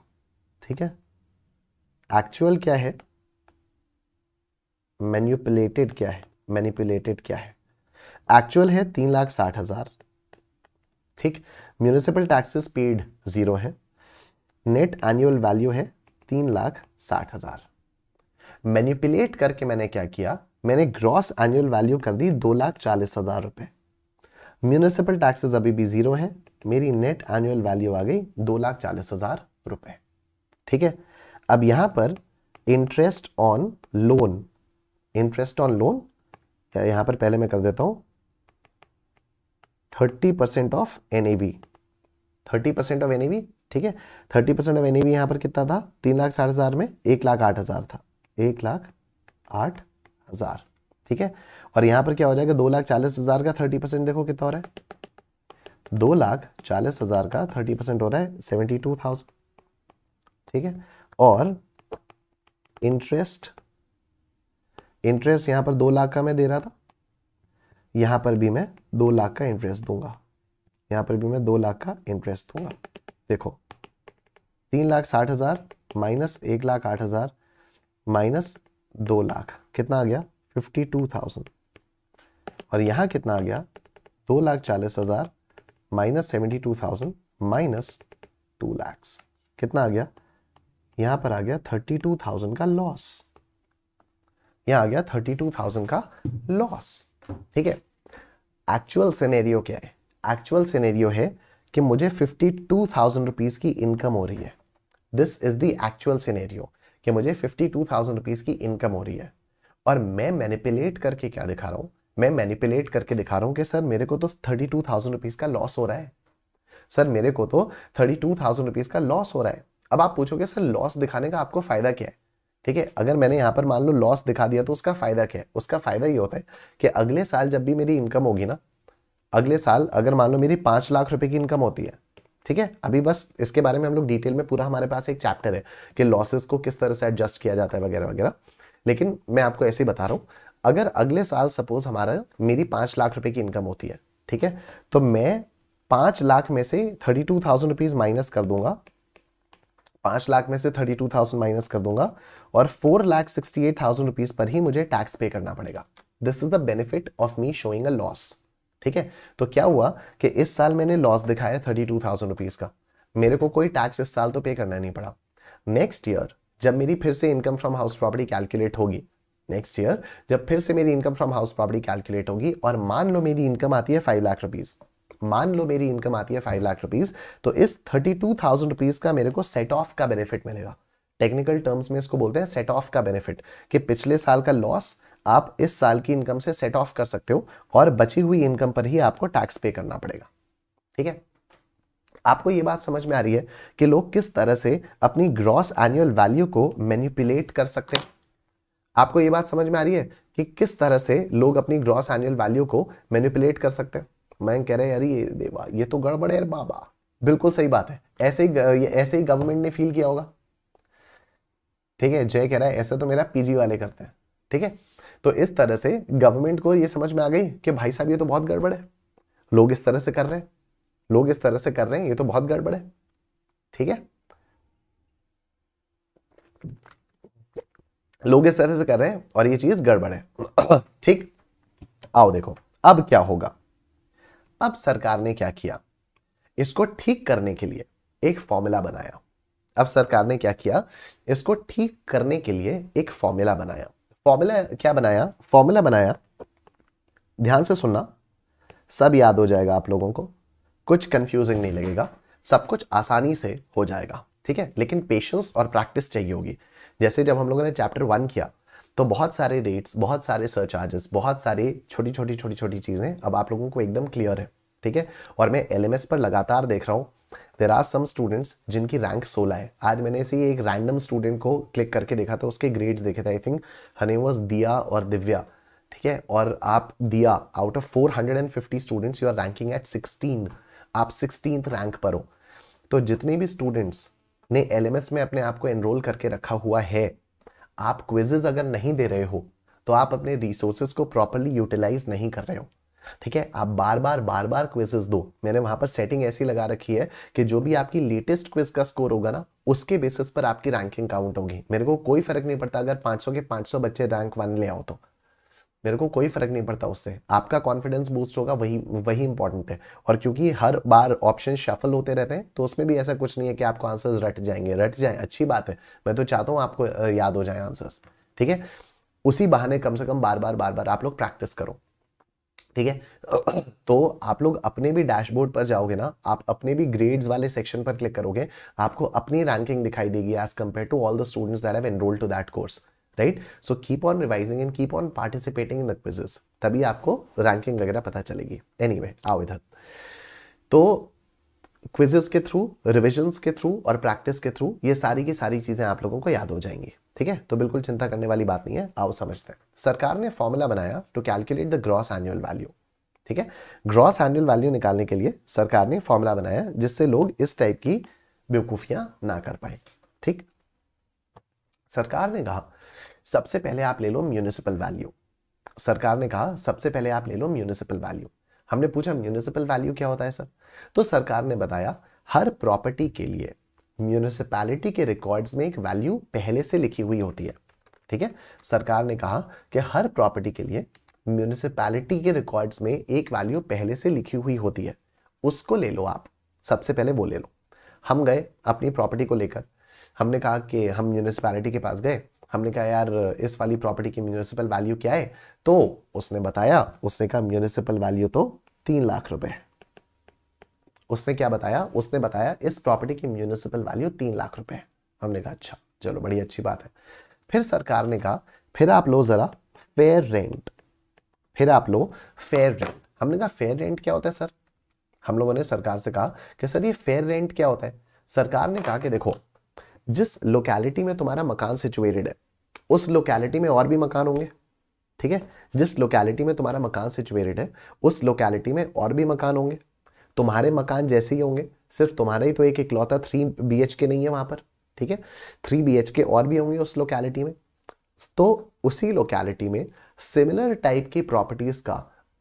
ठीक है एक्चुअल क्या है मैन्यूपुलेटेड क्या है मैनिपुलेटेड क्या है एक्चुअल है तीन लाख साठ हज़ार ठीक म्यूनिसिपल टैक्सेस पेड ज़ीरो है नेट एनुअल वैल्यू है तीन लाख साठ हज़ार मैनिपुलेट करके मैंने क्या किया मैंने ग्रॉस एनुअल वैल्यू कर दी दो लाख चालीस हज़ार रुपए म्यूनिसिपल टैक्सेस अभी भी ज़ीरो है मेरी नेट एनुअल वैल्यू आ गई दो लाख चालीस हज़ार रुपए ठीक है अब यहां पर interest on loan interest on loan क्या यहां पर पहले मैं कर देता हूं thirty percent of N A V thirty percent of N A V ठीक है thirty percent of N A V पर कितना था तीन लाख साठ हज़ार में एक लाख आठ हज़ार था एक लाख आठ हज़ार ठीक है और यहां पर क्या हो जाएगा दो लाख चालीस हज़ार का थर्टी परसेंट देखो कितना हो रहा है दो लाख चालीस हज़ार का थर्टी परसेंट हो रहा है सेवेंटी टू थाउजेंड ठीक है और इंटरेस्ट इंटरेस्ट यहां पर दो लाख का मैं दे रहा था यहां पर भी मैं दो लाख का इंटरेस्ट दूंगा यहां पर भी मैं दो लाख का इंटरेस्ट दूंगा देखो तीन लाख साठ हज़ार माइनस एक लाख आठ हज़ार माइनस दो लाख कितना आ गया फिफ्टी टू थाउजेंड और यहां कितना आ गया दो लाख चालीस हज़ार minus seventy two thousand minus two lakhs कितना आ गया यहां पर आ गया थर्टी टू थाउजेंड का लॉस यह आ गया थर्टी टू थाउजेंड का लॉस ठीक है एक्चुअल सिनेरियो क्या है एक्चुअल सिनेरियो है कि मुझे फिफ्टी टू थाउजेंड रुपीज़ की इनकम हो रही है this is the actual scenario कि मुझे फिफ्टी टू थाउजेंड रुपीज़ की इनकम हो रही है और मैं मैनिपुलेट करके क्या दिखा रहा हूँ मैं मैनिपुलेट करके दिखा रहा हूं कि सर मेरे को तो थर्टी टू थाउजेंड रुपीज़ का लॉस हो रहा है सर मेरे को तो थर्टी टू थाउजेंड रुपीज़ का लॉस हो रहा है अब आप पूछोगे सर लॉस दिखाने का आपको फ़ायदा क्या है ठीक है अगर मैंने यहाँ पर मान लो लॉस दिखा दिया तो उसका फायदा क्या है उसका फायदा ये होता है कि अगले साल जब भी मेरी इनकम होगी ना अगले साल अगर मान लो मेरी पांच लाख रुपए की इनकम होती है ठीक है अभी बस इसके बारे में हम लोग डिटेल में पूरा हमारे पास एक चैप्टर है कि लॉसेस को किस तरह से एडजस्ट किया जाता है वगैरह वगैरह लेकिन मैं आपको ऐसे ही बता रहा हूँ अगर अगले साल सपोज हमारा मेरी पांच लाख रुपए की इनकम होती है ठीक है तो मैं पांच लाख में से thirty two thousand rupees minus कर दूंगा पांच लाख में से थर्टी टू थाउजेंड माइनस कर दूंगा और four lakh sixty eight thousand rupees पर ही मुझे टैक्स पे करना पड़ेगा this is the benefit of me showing a loss ठीक है तो क्या हुआ कि इस साल मैंने लॉस दिखाया थर्टी टू थाउजेंड रुपीज का मेरे को कोई टैक्स इस साल तो पे करना नहीं पड़ा नेक्स्ट ईयर जब मेरी फिर से income from house property calculate होगी नेक्स्ट ईयर जब फिर से मेरी income from house property calculate होगी और मान लो मेरी इनकम आती है फाइव लाख रुपीज मान लो मेरी इनकम आती है फाइव लाख रुपीज तो इस थर्टी टू थाउजेंड रुपीज का मेरे को सेट ऑफ का बेनिफिट मिलेगा टेक्निकल टर्म्स में इसको बोलते हैं सेट ऑफ का बेनिफिट कि पिछले साल का लॉस आप इस साल की इनकम से सेट ऑफ कर सकते हो और बची हुई इनकम पर ही आपको टैक्स पे करना पड़ेगा ठीक है आपको यह बात समझ में आ रही है कि लोग किस तरह से अपनी ग्रॉस एनुअल वैल्यू को मैनिपुलेट कर सकते हैं आपको यह बात समझ में आ रही है कि किस तरह से लोग अपनी ग्रॉस एनुअल वैल्यू को मैनिपुलेट कर सकते हैं मैं कह रहे यार ये देवा ये तो गड़बड़ है बाबा बिल्कुल सही बात है ऐसे ही ऐसे ही गवर्नमेंट ने फील किया होगा ठीक है जय कह रहा है ऐसा तो मेरा पीजी वाले करते हैं ठीक है तो इस तरह से गवर्नमेंट को ये समझ में आ गई कि भाई साहब ये तो बहुत गड़बड़ है लोग इस तरह से कर रहे हैं लोग इस तरह से कर रहे हैं ये तो बहुत गड़बड़ है ठीक है लोग इस तरह से कर रहे हैं और ये चीज गड़बड़ है ठीक आओ देखो अब क्या होगा अब सरकार ने क्या किया इसको ठीक करने के लिए एक फॉर्मूला बनाया अब सरकार ने क्या किया इसको ठीक करने के लिए एक फॉर्मूला बनाया फॉर्मूला क्या बनाया फॉर्मूला बनाया ध्यान से सुनना सब याद हो जाएगा आप लोगों को कुछ कंफ्यूजिंग नहीं लगेगा सब कुछ आसानी से हो जाएगा ठीक है लेकिन पेशेंस और प्रैक्टिस चाहिए होगी जैसे जब हम लोगों ने चैप्टर वन किया तो बहुत सारे रेट्स बहुत सारे सरचार्जेस बहुत सारे छोटी छोटी छोटी छोटी चीज़ें अब आप लोगों को एकदम क्लियर है ठीक है और मैं एल पर लगातार देख रहा हूँ देर आर सम स्टूडेंट्स जिनकी रैंक 16 है आज मैंने ऐसे ही एक रैंडम स्टूडेंट को क्लिक करके देखा था उसके ग्रेड्स देखे थे आई थिंक हनी वॉज दिया और दिव्या ठीक है और आप दिया out of 450 students you are ranking at 16 आप सिक्सटीन रैंक पर हो तो जितने भी स्टूडेंट्स ने एल में अपने आप को एनरोल करके रखा हुआ है आप क्विजेज अगर नहीं दे रहे हो तो आप अपने रिसोर्सेज को प्रॉपरली यूटिलाइज नहीं कर रहे हो ठीक है आप बार बार बार बार क्विजेस दो मैंने वहां पर सेटिंग ऐसी लगा रखी है कि जो भी आपकी लेटेस्ट क्विज का स्कोर होगा ना उसके बेसिस पर आपकी रैंकिंग काउंट होगी मेरे को कोई फर्क नहीं पड़ता अगर 500 के 500 बच्चे रैंक वन ले आओ तो मेरे को कोई फर्क नहीं पड़ता उससे आपका कॉन्फिडेंस बूस्ट होगा वही वही इंपॉर्टेंट है और क्योंकि हर बार ऑप्शन शफल होते रहते हैं तो उसमें भी ऐसा कुछ नहीं है कि आपको आंसर्स रट जाएंगे रट जाए अच्छी बात है मैं तो चाहता हूं आपको याद हो जाए आंसर्स ठीक है उसी बहाने कम से कम बार बार बार बार आप लोग प्रैक्टिस करो ठीक है तो आप लोग अपने भी डैशबोर्ड पर जाओगे ना आप अपने भी ग्रेड्स वाले सेक्शन पर क्लिक करोगे आपको अपनी रैंकिंग दिखाई देगी as compared to all the students that have enrolled to that course right so keep on revising and keep on participating in the quizzes तभी आपको रैंकिंग वगैरह पता चलेगी एनी anyway, आओ इधर तो क्विजेस के थ्रू रिविजन्स के थ्रू और प्रैक्टिस के थ्रू ये सारी की सारी चीज़ें आप लोगों को याद हो जाएंगी ठीक है तो बिल्कुल चिंता करने वाली बात नहीं है आओ समझते हैं सरकार ने फॉर्मूला बनाया to calculate the gross annual value ठीक है ग्रॉस एनुअल वैल्यू निकालने के लिए सरकार ने फॉर्मूला बनाया जिससे लोग इस टाइप की बेवकूफियां ना कर पाए ठीक सरकार ने कहा सबसे पहले आप ले लो म्यूनिसिपल वैल्यू सरकार ने कहा सबसे पहले आप ले लो म्यूनिसिपल वैल्यू हमने पूछा म्यूनिसिपल वैल्यू क्या होता है सर तो सरकार ने बताया हर प्रॉपर्टी के लिए म्यूनिसिपैलिटी के रिकॉर्ड्स में एक वैल्यू पहले से लिखी हुई होती है ठीक है सरकार ने कहा कि हर प्रॉपर्टी के लिए म्यूनिसिपैलिटी के रिकॉर्ड्स में एक वैल्यू पहले से लिखी हुई होती है उसको ले लो आप सबसे पहले वो ले लो हम गए अपनी प्रॉपर्टी को लेकर हमने कहा कि हम म्यूनिसिपैलिटी के पास गए हमने कहा यार इस वाली प्रॉपर्टी की म्यूनिसिपल वैल्यू क्या है तो उसने बताया उसने कहा म्यूनिसिपल वैल्यू तो तीन लाख रुपए है उसने क्या बताया उसने बताया इस प्रॉपर्टी की म्यूनिसिपल वैल्यू तीन लाख रुपए है हमने कहा अच्छा चलो बड़ी अच्छी बात है फिर सरकार ने कहा फिर आप लो जरा फेयर रेंट फिर आप लो फेयर रेंट हमने कहा फेयर रेंट क्या होता है सर हम लोगों ने सरकार से कहा कि सर ये फेयर रेंट क्या होता है सरकार ने कहा कि देखो जिस लोकेलिटी में तुम्हारा मकान सिचुएटेड है उस लोकेलिटी में और भी मकान होंगे ठीक है जिस लोकेलिटी में तुम्हारा मकान सिचुएटेड है उस लोकेलिटी में और भी मकान होंगे तुम्हारे मकान जैसे ही होंगे सिर्फ तुम्हारा ही तो एक इकलौता थ्री बी के नहीं है वहाँ पर ठीक है थ्री बी के और भी होंगे उस लोकेलिटी में तो उसी लोकेलिटी में सिमिलर टाइप की प्रॉपर्टीज का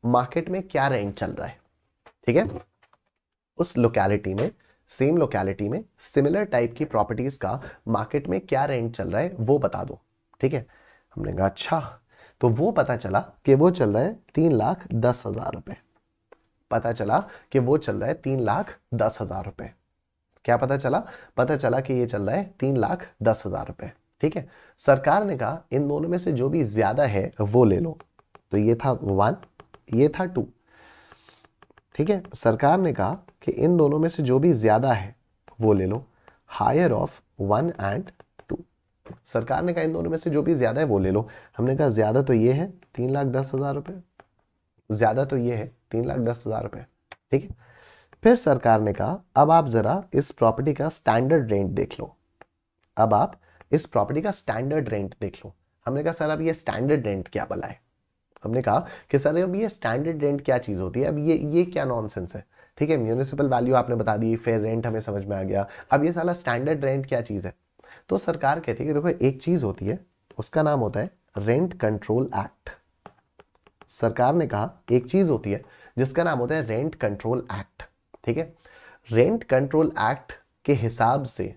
मार्केट में क्या रेंट चल रहा है ठीक है उस लोकेलिटी में सेम लोकेलिटी में सिमिलर टाइप की प्रॉपर्टीज का मार्केट में क्या रेंट चल रहा है वो बता दो ठीक है हमने कहा अच्छा तो वो पता चला कि वो चल रहा है तीन लाख दस हजार रुपए पता चला कि वो चल रहा है तीन लाख दस हजार रुपये क्या पता चला पता चला कि ये चल रहा है तीन लाख दस हजार रुपये ठीक है सरकार ने कहा इन दोनों में से जो भी ज्यादा है वो ले लो तो ये था वन ये था टू ठीक है सरकार ने कहा कि इन दोनों में से जो भी ज्यादा है वो ले लो higher of one and two सरकार ने कहा इन दोनों में से जो भी ज्यादा है वो ले लो हमने कहा ज्यादा तो ये है तीन लाख दस हजार रुपये ज्यादा तो ये है तीन लाख दस हज़ार रुपए ठीक है फिर सरकार ने कहा अब आप ज़रा इस प्रॉपर्टी का स्टैंडर्ड रेंट देख लो अब आप इस प्रॉपर्टी का स्टैंडर्ड रेंट देख लो हमने कहा सर अब ये स्टैंडर्ड रेंट क्या भला है हमने कहा कि सर अब ये स्टैंडर्ड रेंट क्या चीज़ होती है अब ये ये क्या नॉनसेंस है ठीक है म्यूनिसिपल वैल्यू आपने बता दी फेयर रेंट हमें समझ में आ गया अब ये सारा स्टैंडर्ड रेंट क्या चीज़ है तो सरकार कहती है कि देखो एक चीज़ होती है उसका नाम होता है रेंट कंट्रोल एक्ट सरकार ने कहा एक चीज़ होती है जिसका नाम होता है रेंट कंट्रोल एक्ट ठीक है रेंट कंट्रोल एक्ट के हिसाब से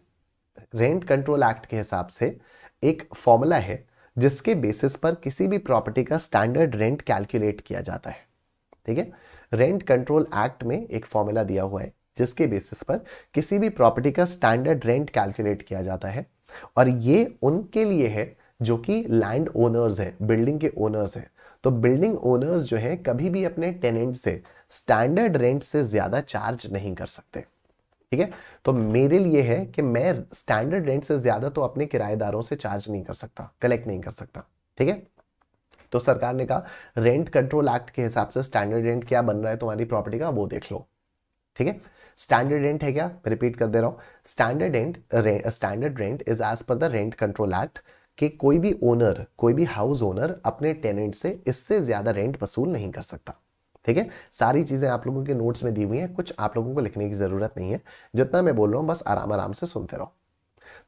रेंट कंट्रोल एक्ट के हिसाब से एक फॉर्मूला है जिसके बेसिस पर किसी भी प्रॉपर्टी का स्टैंडर्ड रेंट कैलकुलेट किया जाता है ठीक है रेंट कंट्रोल एक्ट में एक फॉर्मूला दिया हुआ है जिसके बेसिस पर किसी भी प्रॉपर्टी का स्टैंडर्ड रेंट कैलकुलेट किया जाता है और ये उनके लिए है जो कि लैंड ओनर्स है बिल्डिंग के ओनर्स हैं तो बिल्डिंग ओनर्स जो है कभी भी अपने टेनेंट से स्टैंडर्ड रेंट से ज़्यादा चार्ज नहीं कर सकते ठीक है तो मेरे लिए है कि मैं स्टैंडर्ड रेंट से ज़्यादा तो अपने किराएदारों से चार्ज नहीं कर सकता कलेक्ट नहीं कर सकता ठीक है तो सरकार ने कहा रेंट कंट्रोल एक्ट के हिसाब से स्टैंडर्ड रेंट क्या बन रहा है तुम्हारी प्रॉपर्टी का वो देख लो ठीक है स्टैंडर्ड रेंट है क्या रिपीट कर दे रहा हूं standard rent standard rent is as per the rent control act कि कोई भी ओनर कोई भी हाउस ओनर अपने टेनेंट से इससे ज़्यादा रेंट वसूल नहीं कर सकता ठीक है सारी चीज़ें आप लोगों के नोट्स में दी हुई हैं कुछ आप लोगों को लिखने की ज़रूरत नहीं है जितना मैं बोल रहा हूं बस आराम आराम से सुनते रहो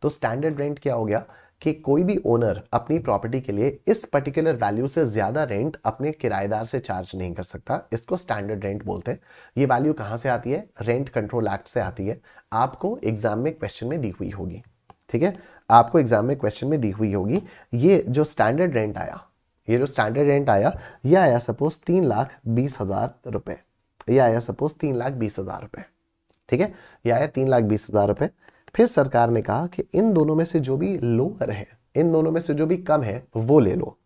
तो स्टैंडर्ड रेंट क्या हो गया कि कोई भी ओनर अपनी प्रॉपर्टी के लिए इस पर्टिकुलर वैल्यू से ज़्यादा रेंट अपने किराएदार से चार्ज नहीं कर सकता इसको स्टैंडर्ड रेंट बोलते हैं ये वैल्यू कहां से आती है रेंट कंट्रोल एक्ट से आती है आपको एग्जाम में क्वेश्चन में दी हुई होगी ठीक है आपको एग्जाम में क्वेश्चन में दी हुई होगी ये जो स्टैंडर्ड रेंट आया ये जो स्टैंडर्ड रेंट आया ये आया सपोज तीन लाख बीस हजार रुपए ये आया सपोज तीन लाख बीस हजार रुपए ठीक है ये आया तीन लाख बीस हजार रुपए फिर सरकार ने कहा कि इन दोनों में से जो भी लोअर है इन दोनों में से जो भी कम है वो ले लो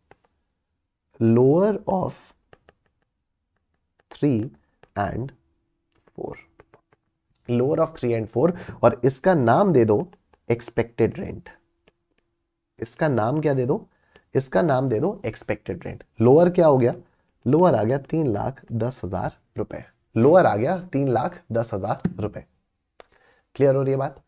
lower of three and four lower of three and four और इसका नाम दे दो एक्सपेक्टेड रेंट इसका नाम क्या दे दो इसका नाम दे दो एक्सपेक्टेड रेंट लोअर क्या हो गया लोअर आ गया तीन लाख दस हजार रुपए लोअर आ गया तीन लाख दस हजार रुपए क्लियर हो रही है बात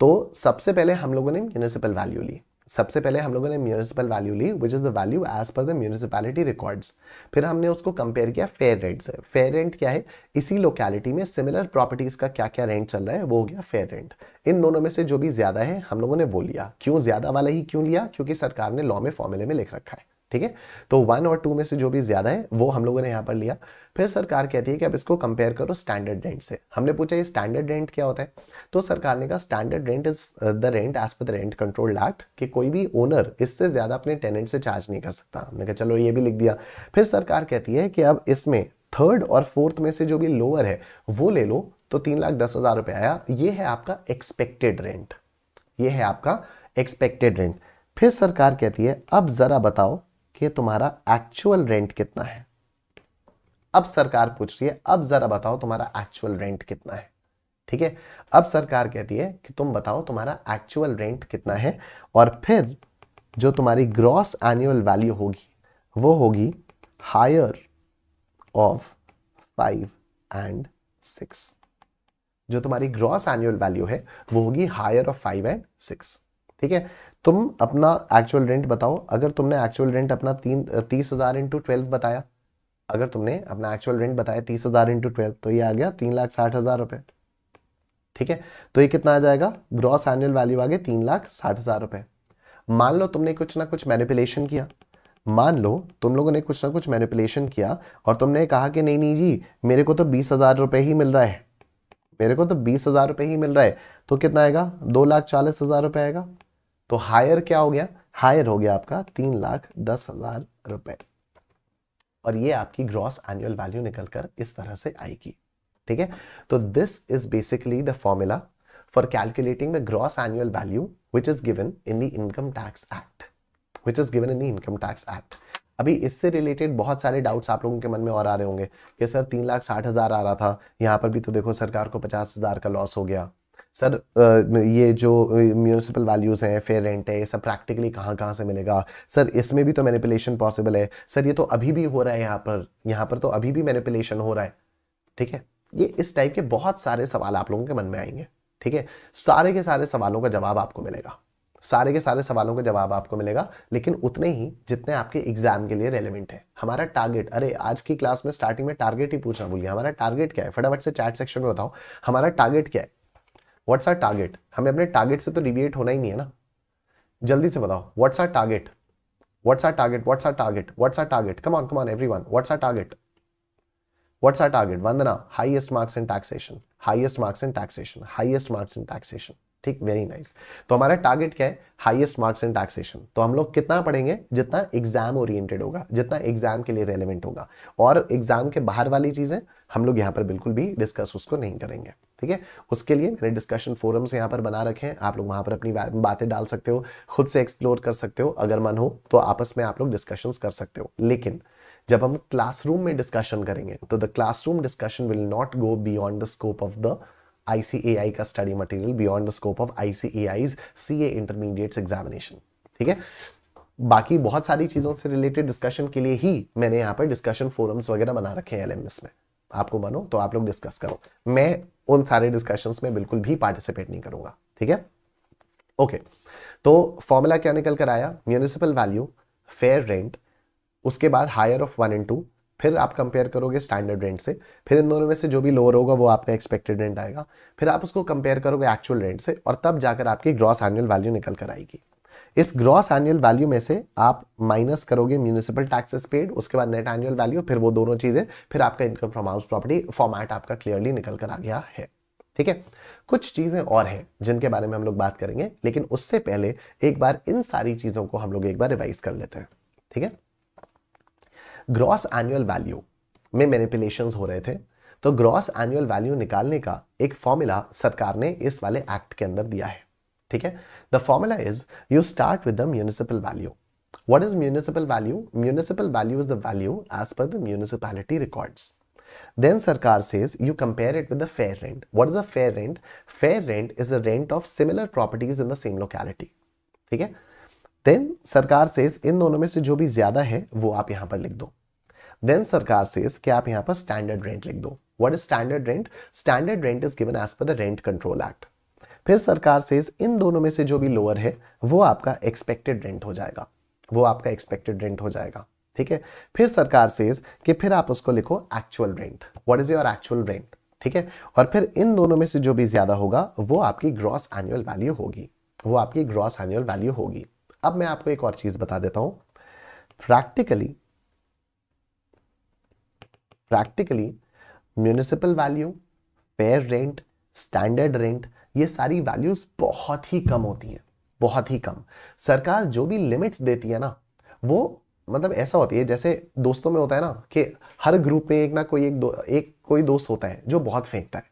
तो सबसे पहले हम लोगों ने म्यूनिसिपल वैल्यू ली सबसे पहले हम लोगों ने म्यूनिसिपल वैल्यू ली which is the value as per the municipality records फिर हमने उसको कंपेयर किया फेयर रेंट से फेयर रेंट क्या है इसी लोकेलिटी में सिमिलर प्रॉपर्टीज़ का क्या क्या रेंट चल रहा है वो हो गया फेयर रेंट इन दोनों में से जो भी ज़्यादा है हम लोगों ने वो लिया क्यों ज़्यादा वाला ही क्यों लिया क्योंकि सरकार ने लॉ में फॉर्मूले में लिख रखा है ठीक है तो वन और टू में से जो भी ज्यादा है वो हम लोगों ने यहाँ पर लिया फिर सरकार कहती है कि अब इसको कंपेयर करो स्टैंडर्ड रेंट से हमने पूछा ये स्टैंडर्ड रेंट क्या होता है तो सरकार ने कहा standard rent is the rent as per the rent control act कि कोई भी ओनर इससे ज्यादा अपने टेनेंट से चार्ज नहीं कर सकता हमने कहा चलो ये भी लिख दिया फिर सरकार कहती है कि अब इसमें थर्ड और फोर्थ में से जो भी लोअर है वो ले लो तो तीन लाख दस हजार रुपये आया ये है आपका एक्सपेक्टेड रेंट ये है आपका एक्सपेक्टेड रेंट फिर सरकार कहती है अब जरा बताओ देखिए तुम्हारा एक्चुअल रेंट कितना है अब सरकार पूछ रही है अब जरा बताओ तुम्हारा एक्चुअल रेंट कितना है ठीक है अब सरकार कहती है कि तुम बताओ तुम्हारा एक्चुअल रेंट कितना है और फिर जो तुम्हारी ग्रॉस एनुअल वैल्यू होगी वो होगी higher of five and six जो तुम्हारी ग्रॉस एनुअल वैल्यू है वो होगी higher of five and six ठीक है तुम अपना एक्चुअल रेंट बताओ अगर तुमने एक्चुअल रेंट अपना तीन तीस हज़ार इंटू ट्वेल्व बताया अगर तुमने अपना एक्चुअल रेंट बताया तीस हज़ार इंटू ट्वेल्व तो ये आ गया तीन लाख साठ हज़ार रुपए ठीक है तो ये कितना आ जाएगा ग्रॉस एनुअल वैल्यू आ गई तीन लाख साठ हज़ार रुपए मान लो तुमने कुछ ना कुछ मैनिपुलेशन किया मान लो तुम लोगों ने कुछ ना कुछ मैनिपुलेशन किया और तुमने कहा कि नहीं नहीं जी मेरे को तो बीस हज़ार रुपए ही मिल रहा है मेरे को तो बीस हज़ार रुपए ही मिल रहा है तो कितना आएगा दो लाख चालीस हज़ार रुपए आएगा तो हायर क्या हो गया हायर हो गया आपका तीन लाख दस हजार रुपए और ये आपकी ग्रॉस एनुअल वैल्यू निकलकर इस तरह से आएगी ठीक है तो this is basically the formula for calculating the gross annual value which is given in the income tax act which is given in the income tax act अभी इससे रिलेटेड बहुत सारे डाउट्स आप लोगों के मन में और आ रहे होंगे कि सर तीन लाख साठ हज़ार आ रहा था यहां पर भी तो देखो सरकार को पचास हज़ार का लॉस हो गया सर ये जो म्यूनिसिपल वैल्यूज़ हैं फेयर रेंट है ये सब प्रैक्टिकली कहाँ कहाँ से मिलेगा सर इसमें भी तो मैनिपुलेशन पॉसिबल है सर ये तो अभी भी हो रहा है यहाँ पर यहाँ पर तो अभी भी मैनिपुलेशन हो रहा है ठीक है ये इस टाइप के बहुत सारे सवाल आप लोगों के मन में आएंगे ठीक है सारे के सारे सवालों का जवाब आपको मिलेगा सारे के सारे सवालों का जवाब आपको मिलेगा लेकिन उतने ही जितने आपके एग्जाम के लिए रेलिवेंट है हमारा टारगेट अरे आज की क्लास में स्टार्टिंग में टारगेट ही पूछना भूलिए हमारा टारगेट क्या है फटाफट से चैट सेक्शन में बताओ हमारा टारगेट क्या है व्हाट्स आर टारगेट हमें अपने टारगेट से तो डिविएट होना ही नहीं है ना जल्दी से बताओ what's our target what's our target what's our target what's our target come on come on everyone what's our target what's our target Vandana highest marks in taxation highest marks in taxation highest marks in taxation ठीक very nice तो हमारा target क्या है highest marks in taxation तो हम लोग कितना पढ़ेंगे जितना एग्जाम ओरिएंटेड होगा जितना एग्जाम के लिए रेलिवेंट होगा और एग्जाम के बाहर वाली चीजें हम लोग यहाँ पर बिल्कुल भी डिस्कस उसको नहीं करेंगे ठीक है उसके लिए मैंने डिस्कशन फोरम्स यहाँ पर बना रखे हैं आप लोग वहां पर अपनी बातें डाल सकते हो खुद से एक्सप्लोर कर सकते हो अगर मन हो तो आपस में आप लोग डिस्कशन कर सकते हो लेकिन जब हम क्लासरूम में डिस्कशन करेंगे तो the classroom discussion will not go beyond the scope of the ICAI का study material beyond the scope of ICAI's CA intermediates examination ठीक है बाकी बहुत सारी चीज़ों से रिलेटेड डिस्कशन के लिए ही मैंने यहां पर डिस्कशन फोरम्स वगैरह बना रखे हैं एलएमएस में आपको मानो तो आप लोग डिस्कस करो मैं उन सारे डिस्कशंस में बिल्कुल भी पार्टिसिपेट नहीं करूंगा ठीक है ओके तो फॉर्मूला क्या निकल कर आया म्यूनिसिपल वैल्यू फेयर रेंट उसके बाद higher of one and two फिर आप कंपेयर करोगे स्टैंडर्ड रेंट से फिर इन दोनों में से जो भी लोअर होगा वो आपका एक्सपेक्टेड रेंट आएगा फिर आप उसको कंपेयर करोगे एक्चुअल रेंट से और तब जाकर आपकी ग्रॉस एनुअल वैल्यू निकल कर आएगी इस ग्रॉस एनुअल वैल्यू में से आप माइनस करोगे म्यूनिसिपल टैक्सेस पेड उसके बाद नेट एनुअल वैल्यू फिर वो दोनों चीज़ें फिर आपका income from house property format आपका क्लियरली निकल कर आ गया है ठीक है कुछ चीज़ें और हैं जिनके बारे में हम लोग बात करेंगे लेकिन उससे पहले एक बार इन सारी चीज़ों को हम लोग एक बार रिवाइज कर लेते हैं ठीक है थीके? ग्रॉस एनुअल वैल्यू में मैनिपुलेशन हो रहे थे तो ग्रॉस एनुअल वैल्यू निकालने का एक फॉर्मूला सरकार ने इस वाले एक्ट के अंदर दिया है ठीक है the formula is you start with the municipal value what is municipal value municipal value is the value as per the municipality records then सरकार says you compare it with the fair rent what is a fair rent fair rent is the rent of similar properties in the same locality ठीक है then सरकार says in दोनों में से जो भी ज्यादा है वो आप यहां पर लिख दो देन सरकार सेज कि आप यहां पर स्टैंडर्ड रेंट लिख दो what is standard rent standard rent is given as per the rent control act फिर सरकार सेज इन दोनों में से जो भी लोअर है वो आपका एक्सपेक्टेड रेंट हो जाएगा वो आपका एक्सपेक्टेड रेंट हो जाएगा ठीक है फिर सरकार सेज कि फिर आप उसको लिखो actual rent what is your actual rent ठीक है और फिर इन दोनों में से जो भी ज्यादा होगा वो आपकी ग्रॉस एनुअल वैल्यू होगी वो आपकी ग्रॉस एनुअल वैल्यू होगी अब मैं आपको एक और चीज बता देता हूं practically practically municipal value fair rent standard rent ये सारी वैल्यूज बहुत ही कम होती हैं बहुत ही कम सरकार जो भी लिमिट्स देती है ना वो मतलब ऐसा होती है जैसे दोस्तों में होता है ना कि हर ग्रुप में एक ना कोई एक दो एक कोई दोस्त होता है जो बहुत फेंकता है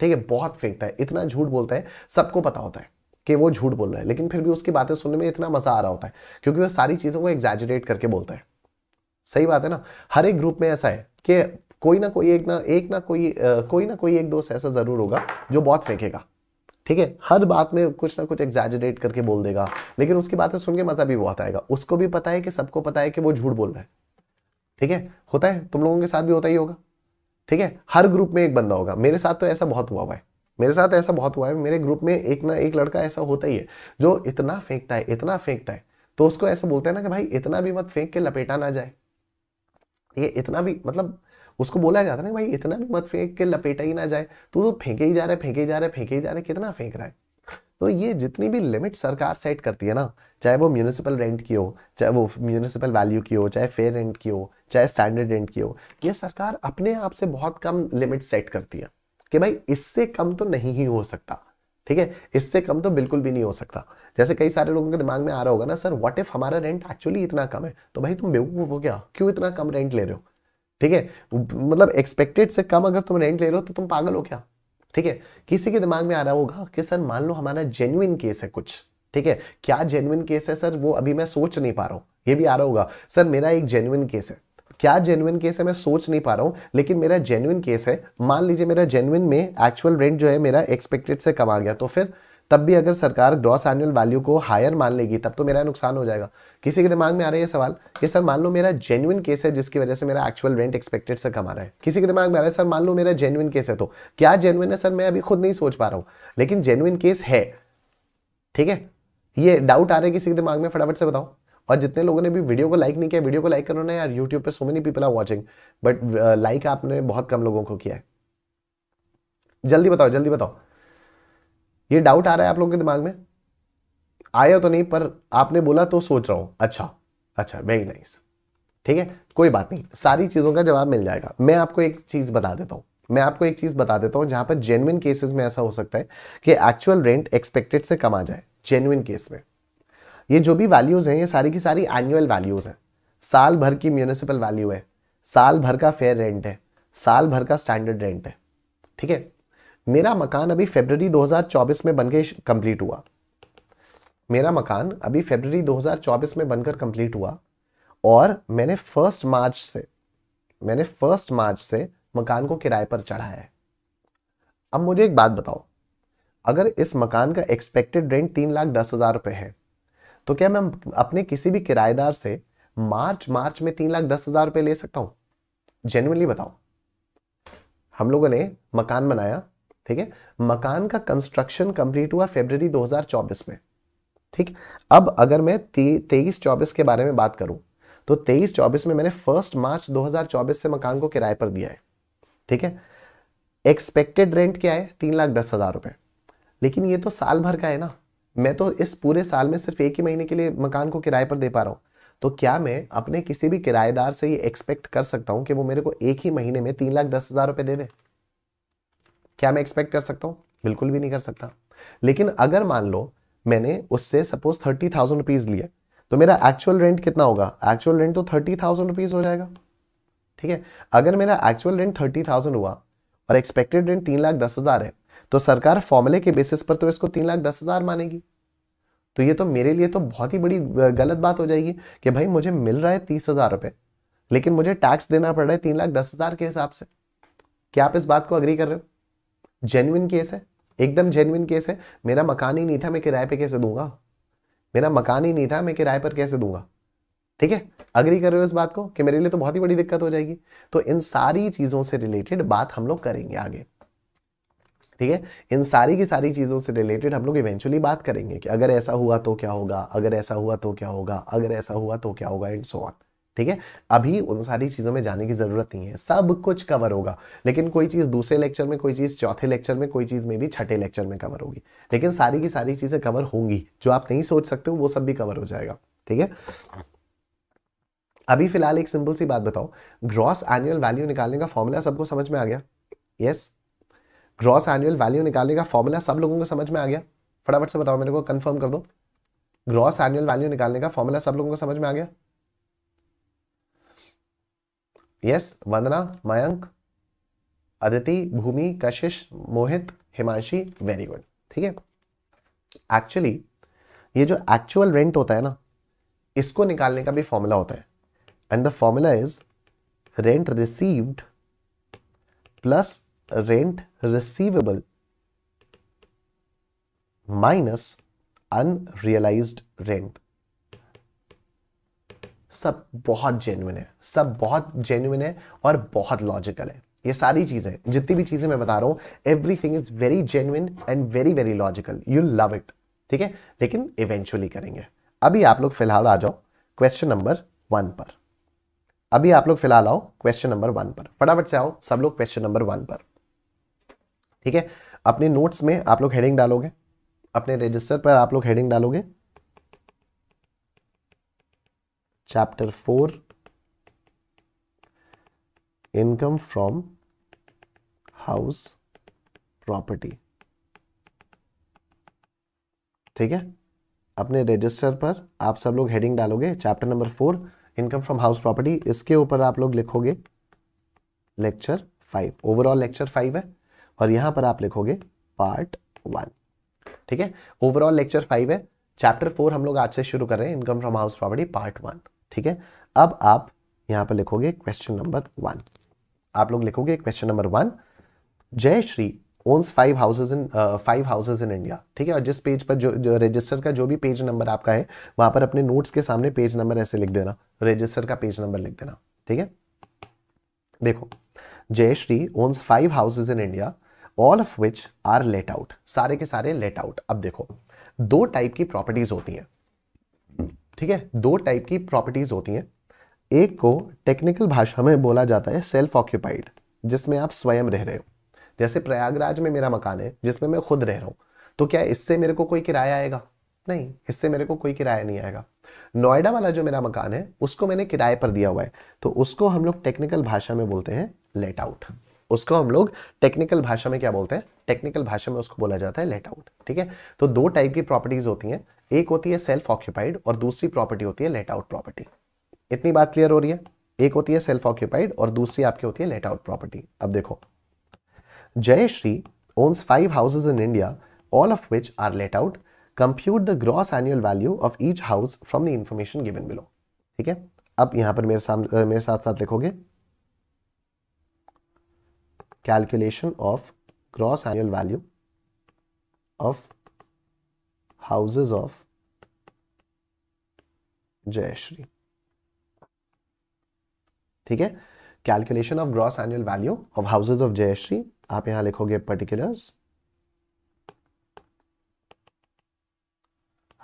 ठीक है बहुत फेंकता है इतना झूठ बोलता है सबको पता होता है कि वो झूठ बोल रहा है लेकिन फिर भी उसकी बातें सुनने में इतना मज़ा आ रहा होता है क्योंकि वो सारी चीज़ों को एग्जैजरेट करके बोलता है सही बात है ना हर एक ग्रुप में ऐसा है कि कोई ना कोई एक ना एक ना कोई आ, कोई ना कोई एक दोस्त ऐसा ज़रूर होगा जो बहुत फेंकेगा ठीक है हर बात में कुछ ना कुछ एग्जैजरेट करके बोल देगा लेकिन उसकी बातें सुन के मज़ा भी बहुत आएगा उसको भी पता है कि सबको पता है कि वो झूठ बोल रहा है ठीक है होता है तुम लोगों के साथ भी होता ही होगा ठीक है हर ग्रुप में एक बंदा होगा मेरे साथ तो ऐसा बहुत हुआ हुआ है मेरे साथ ऐसा बहुत हुआ है मेरे ग्रुप में एक ना एक लड़का ऐसा होता ही है जो इतना फेंकता है इतना फेंकता है तो उसको ऐसा बोलते हैं ना कि भाई इतना भी मत फेंक के लपेटा ना जाए ये इतना भी मतलब उसको बोला जाता है ना भाई इतना भी मत फेंक के लपेटा ही ना जाए तो तो फेंके ही जा रहा है फेंके ही जा रहा है फेंके ही जा रहा है कितना फेंक रहा है तो ये जितनी भी लिमिट सरकार सेट करती है ना चाहे वो म्यूनिसिपल रेंट की हो चाहे वो म्यूनिसिपल वैल्यू की हो चाहे फेयर रेंट की हो चाहे स्टैंडर्ड रेंट की हो ये सरकार अपने आप से बहुत कम लिमिट सेट करती है कि भाई इससे कम तो नहीं ही हो सकता ठीक है इससे कम तो बिल्कुल भी नहीं हो सकता जैसे कई सारे लोगों के दिमाग में आ रहा होगा ना सर व्हाट इफ हमारा रेंट एक्चुअली इतना कम है तो भाई तुम बेवकूफ हो क्या क्यों इतना कम रेंट ले रहे हो ठीक है मतलब एक्सपेक्टेड से कम अगर तुम रेंट ले रहे हो तो तुम पागल हो क्या ठीक है किसी के दिमाग में आ रहा होगा कि सर मान लो हमारा जेन्युन केस है कुछ ठीक है क्या जेन्युन केस है सर वो अभी मैं सोच नहीं पा रहा हूं ये भी आ रहा होगा सर मेरा एक जेन्युन केस है क्या जेन्युन केस है मैं सोच नहीं पा रहा हूँ लेकिन मेरा जेन्युन केस है मान लीजिए मेरा जेन्युन में एक्चुअल रेंट जो है मेरा एक्सपेक्टेड से कम आ गया तो फिर तब भी अगर सरकार ग्रॉस एनुअल वैल्यू को हायर मान लेगी तब तो मेरा नुकसान हो जाएगा किसी के दिमाग में आ रहा है ये सवाल कि सर मान लो मेरा जेन्युन केस है जिसकी वजह से मेरा एक्चुअल रेंट एक्सपेक्टेड से कम आ रहा है किसी के दिमाग में आ रहा है सर मान लो मेरा जेन्युन केस है तो क्या जेन्युन है सर मैं अभी खुद नहीं सोच पा रहा हूँ लेकिन जेन्युन केस है ठीक है ये डाउट आ रहा है किसी के दिमाग में फटाफट से बताओ और जितने लोगों ने भी वीडियो को लाइक नहीं किया वीडियो को लाइक करो ना यार यूट्यूब पे so many people are watching but like आपने बहुत कम लोगों को किया है जल्दी बताओ जल्दी बताओ ये डाउट आ रहा है आप लोगों के दिमाग में आया तो नहीं पर आपने बोला तो सोच रहा हूं अच्छा अच्छा वेरी नाइस ठीक है कोई बात नहीं सारी चीजों का जवाब मिल जाएगा मैं आपको एक चीज बता देता हूं मैं आपको एक चीज बता देता हूं जहां पर जेन्युन केसेस में ऐसा हो सकता है कि एक्चुअल रेंट एक्सपेक्टेड से कम आ जाए जेन्युन केस में ये जो भी वैल्यूज़ हैं ये सारी की सारी एनुअल वैल्यूज़ हैं साल भर की म्यूनिसिपल वैल्यू है साल भर का फेयर रेंट है साल भर का स्टैंडर्ड रेंट है ठीक है मेरा मकान अभी फेबररी 2024 में बनके कंप्लीट हुआ मेरा मकान अभी फेबररी 2024 में बनकर कंप्लीट हुआ और मैंने फर्स्ट मार्च से मैंने फर्स्ट मार्च से मकान को किराए पर चढ़ाया है अब मुझे एक बात बताओ अगर इस मकान का एक्सपेक्टेड रेंट तीन लाख दस हजार रुपए है तो क्या मैं अपने किसी भी किराएदार से मार्च मार्च में तीन लाख दस हजार रुपए ले सकता हूं जेन्यनली बताओ हम लोगों ने मकान बनाया ठीक है मकान का कंस्ट्रक्शन कंप्लीट हुआ फेबर 2024 में ठीक अब अगर मैं तेईस चौबीस के बारे में बात करूं तो तेईस चौबीस में मैंने फर्स्ट मार्च 2024 से मकान को किराए पर दिया है ठीक है एक्सपेक्टेड रेंट क्या है तीन लाख दस हजार रुपए लेकिन ये तो साल भर का है ना मैं तो इस पूरे साल में सिर्फ एक ही महीने के लिए मकान को किराए पर दे पा रहा हूँ तो क्या मैं अपने किसी भी किराएदार से ये एक्सपेक्ट कर सकता हूँ कि वो मेरे को एक ही महीने में तीन लाख दस हज़ार रुपये दे दे क्या मैं एक्सपेक्ट कर सकता हूँ बिल्कुल भी नहीं कर सकता लेकिन अगर मान लो मैंने उससे सपोज थर्टी थाउजेंड रुपीज़ लिया तो मेरा एक्चुअल रेंट कितना होगा एक्चुअल रेंट तो थर्टी थाउजेंड रुपीज़ हो जाएगा ठीक है अगर मेरा एक्चुअल रेंट थर्टी थाउजेंड हुआ और एक्सपेक्टेड रेंट तीन लाख दस हज़ार है तो सरकार फॉर्मूले के बेसिस पर तो इसको तीन लाख दस हज़ार मानेगी तो ये तो मेरे लिए तो बहुत ही बड़ी गलत बात हो जाएगी कि भाई मुझे मिल रहा है तीस हज़ार रुपए लेकिन मुझे टैक्स देना पड़ रहा है तीन लाख दस हज़ार के हिसाब से क्या आप इस बात को अग्री कर रहे हो जेन्युन केस है एकदम जेन्युन केस है मेरा मकान ही नहीं था मैं किराए पर कैसे दूंगा मेरा मकान ही नहीं था मैं किराए पर कैसे दूंगा ठीक है अग्री कर रहे हो इस बात को कि मेरे लिए तो बहुत ही बड़ी दिक्कत हो जाएगी तो इन सारी चीज़ों से रिलेटेड बात हम लोग करेंगे आगे ठीक है इन सारी की सारी चीज़ों से रिलेटेड हम लोग इवेंचुअली बात करेंगे कि अगर ऐसा हुआ तो क्या होगा अगर ऐसा हुआ तो क्या होगा अगर ऐसा हुआ तो क्या होगा एंड सो ऑन ठीक है अभी उन सारी चीज़ों में जाने की ज़रूरत नहीं है सब कुछ कवर होगा लेकिन कोई चीज़ दूसरे लेक्चर में कोई चीज़ चौथे लेक्चर में कोई चीज़ में भी छठे लेक्चर में कवर होगी लेकिन सारी की सारी चीज़ें कवर होंगी जो आप नहीं सोच सकते हो वो सब भी कवर हो जाएगा ठीक है अभी फिलहाल एक सिंपल सी बात बताओ ग्रॉस एनुअल वैल्यू निकालने का फॉर्मूला सबको समझ में आ गया yes yes? Gross annual value निकालने का फॉर्मूला सब लोगों को समझ में आ गया फटाफट से बताओ मेरे को कंफर्म कर दो ग्रॉस एनुअल वैल्यू निकालने का फॉर्मूला सब लोगों को समझ में आ गया yes Vandana Mayank Aditi Bhumi Kashish Mohit Himanshi very good ठीक है एक्चुअली ये जो एक्चुअल रेंट होता है ना इसको निकालने का भी फॉर्मूला होता है and the formula is rent received plus rent receivable minus unrealized rent सब बहुत जेन्युन है सब बहुत जेन्युन है और बहुत लॉजिकल है ये सारी चीजें जितनी भी चीजें मैं बता रहा हूं everything is very genuine and very very logical you love it ठीक है लेकिन इवेंचुअली करेंगे अभी आप लोग फिलहाल आ जाओ क्वेश्चन नंबर वन पर अभी आप लोग फिलहाल आओ क्वेश्चन नंबर वन पर फटाफट से आओ सब लोग क्वेश्चन नंबर वन पर ठीक है अपने नोट्स में आप लोग हेडिंग डालोगे अपने रजिस्टर पर आप लोग हेडिंग डालोगे chapter four income from house property ठीक है अपने रजिस्टर पर आप सब लोग हेडिंग डालोगे chapter number four income from house property इसके ऊपर आप लोग लिखोगे lecture five overall lecture five है और यहां पर आप लिखोगे पार्ट वन ठीक है ओवरऑल लेक्चर फाइव है चैप्टर फोर हम लोग आज से शुरू कर रहे हैं income from house property part one ठीक है अब आप यहां पर लिखोगे क्वेश्चन नंबर वन आप लोग लिखोगे question number one Jay Shri owns five houses in five houses in India ठीक है और जिस पेज पर जो, जो रजिस्टर का जो भी पेज नंबर आपका है वहां पर अपने नोट्स के सामने पेज नंबर ऐसे लिख देना रजिस्टर का पेज नंबर लिख देना ठीक है देखो Jay Shri owns five houses in India all of which are let out सारे के सारे लेट आउट अब देखो दो टाइप की प्रॉपर्टीज होती हैं ठीक है दो टाइप की प्रॉपर्टीज होती हैं एक को टेक्निकल भाषा में बोला जाता है सेल्फ ऑक्यूपाइड जिसमें आप स्वयं रह रहे हो जैसे प्रयागराज में मेरा मकान है जिसमें मैं खुद रह रहा हूं तो क्या इससे मेरे को कोई किराया आएगा नहीं इससे मेरे को कोई किराया नहीं आएगा नोएडा वाला जो मेरा मकान है उसको मैंने किराए पर दिया हुआ है तो उसको हम लोग टेक्निकल भाषा में बोलते हैं लेट आउट उसको हम लोग टेक्निकल भाषा में क्या बोलते हैं टेक्निकल भाषा में उसको बोला जाता है लेट आउट ठीक है तो दो टाइप की प्रॉपर्टीज होती हैं एक होती है सेल्फ ऑक्यूपाइड और दूसरी प्रॉपर्टी होती है लेट आउट प्रॉपर्टी इतनी बात क्लियर हो रही है एक होती है सेल्फ ऑक्यूपाइड और दूसरी आपकी होती है लेट आउट प्रॉपर्टी अब देखो Jay Shri owns five houses in India all of which are let out compute the gross annual value of each house from the information given below ठीक है अब यहां पर मेरे साम मेरे साथ साथ लिखोगे calculation of gross annual value of houses of Jayashri. ठीक है calculation of gross annual value of houses of Jayashri आप यहां लिखोगे particulars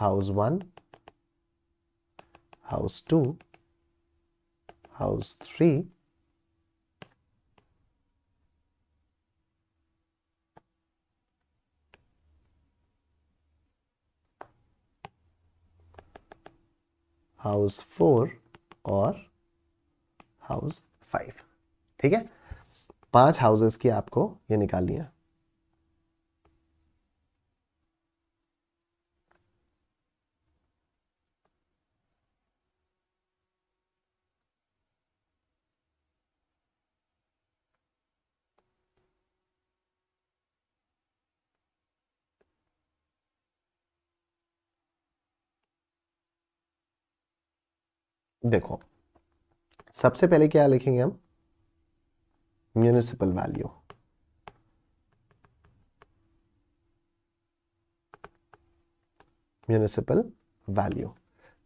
house one house two house three house four और हाउस फाइव ठीक है पांच हाउसेस की आपको ये निकालनी है देखो सबसे पहले क्या लिखेंगे हम म्यूनिसिपल वैल्यू म्यूनिसिपल वैल्यू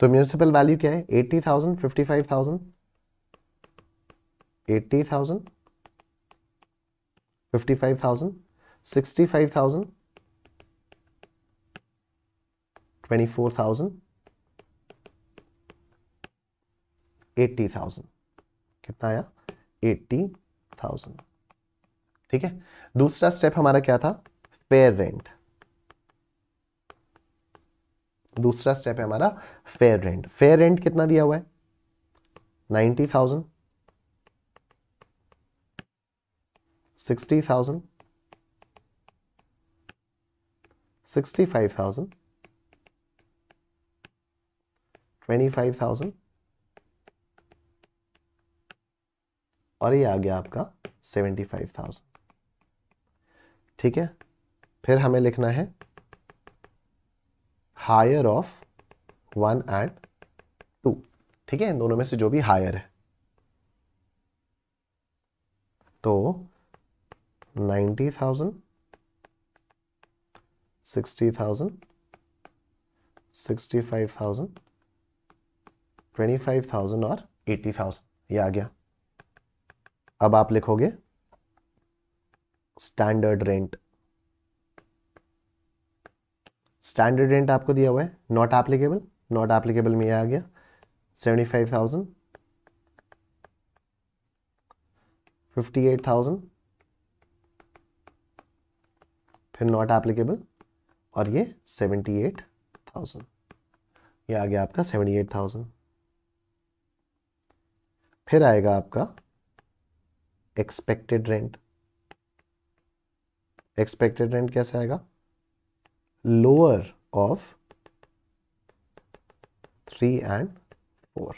तो म्यूनिसिपल वैल्यू क्या है eighty thousand fifty five thousand eighty thousand fifty five thousand sixty five thousand twenty four thousand eighty thousand कितना आया एट्टी थाउजेंड ठीक है दूसरा स्टेप हमारा क्या था फेयर रेंट दूसरा स्टेप है हमारा फेयर रेंट फेयर रेंट कितना दिया हुआ है ninety thousand sixty thousand sixty five thousand twenty five thousand और ये आ गया आपका सेवेंटी फाइव थाउजेंड ठीक है फिर हमें लिखना है higher of one and two ठीक है इन दोनों में से जो भी हायर है तो ninety thousand sixty thousand sixty five thousand twenty five thousand और एटी थाउजेंड ये आ गया अब आप लिखोगे स्टैंडर्ड रेंट स्टैंडर्ड रेंट आपको दिया हुआ है नॉट एप्लीकेबल नॉट एप्लीकेबल में आ गया seventy five thousand fifty eight thousand फिर नॉट एप्लीकेबल और ये सेवेंटी एट थाउजेंड ये आ गया आपका सेवेंटी एट थाउजेंड फिर आएगा आपका एक्सपेक्टेड रेंट एक्सपेक्टेड रेंट कैसे आएगा lower of three and four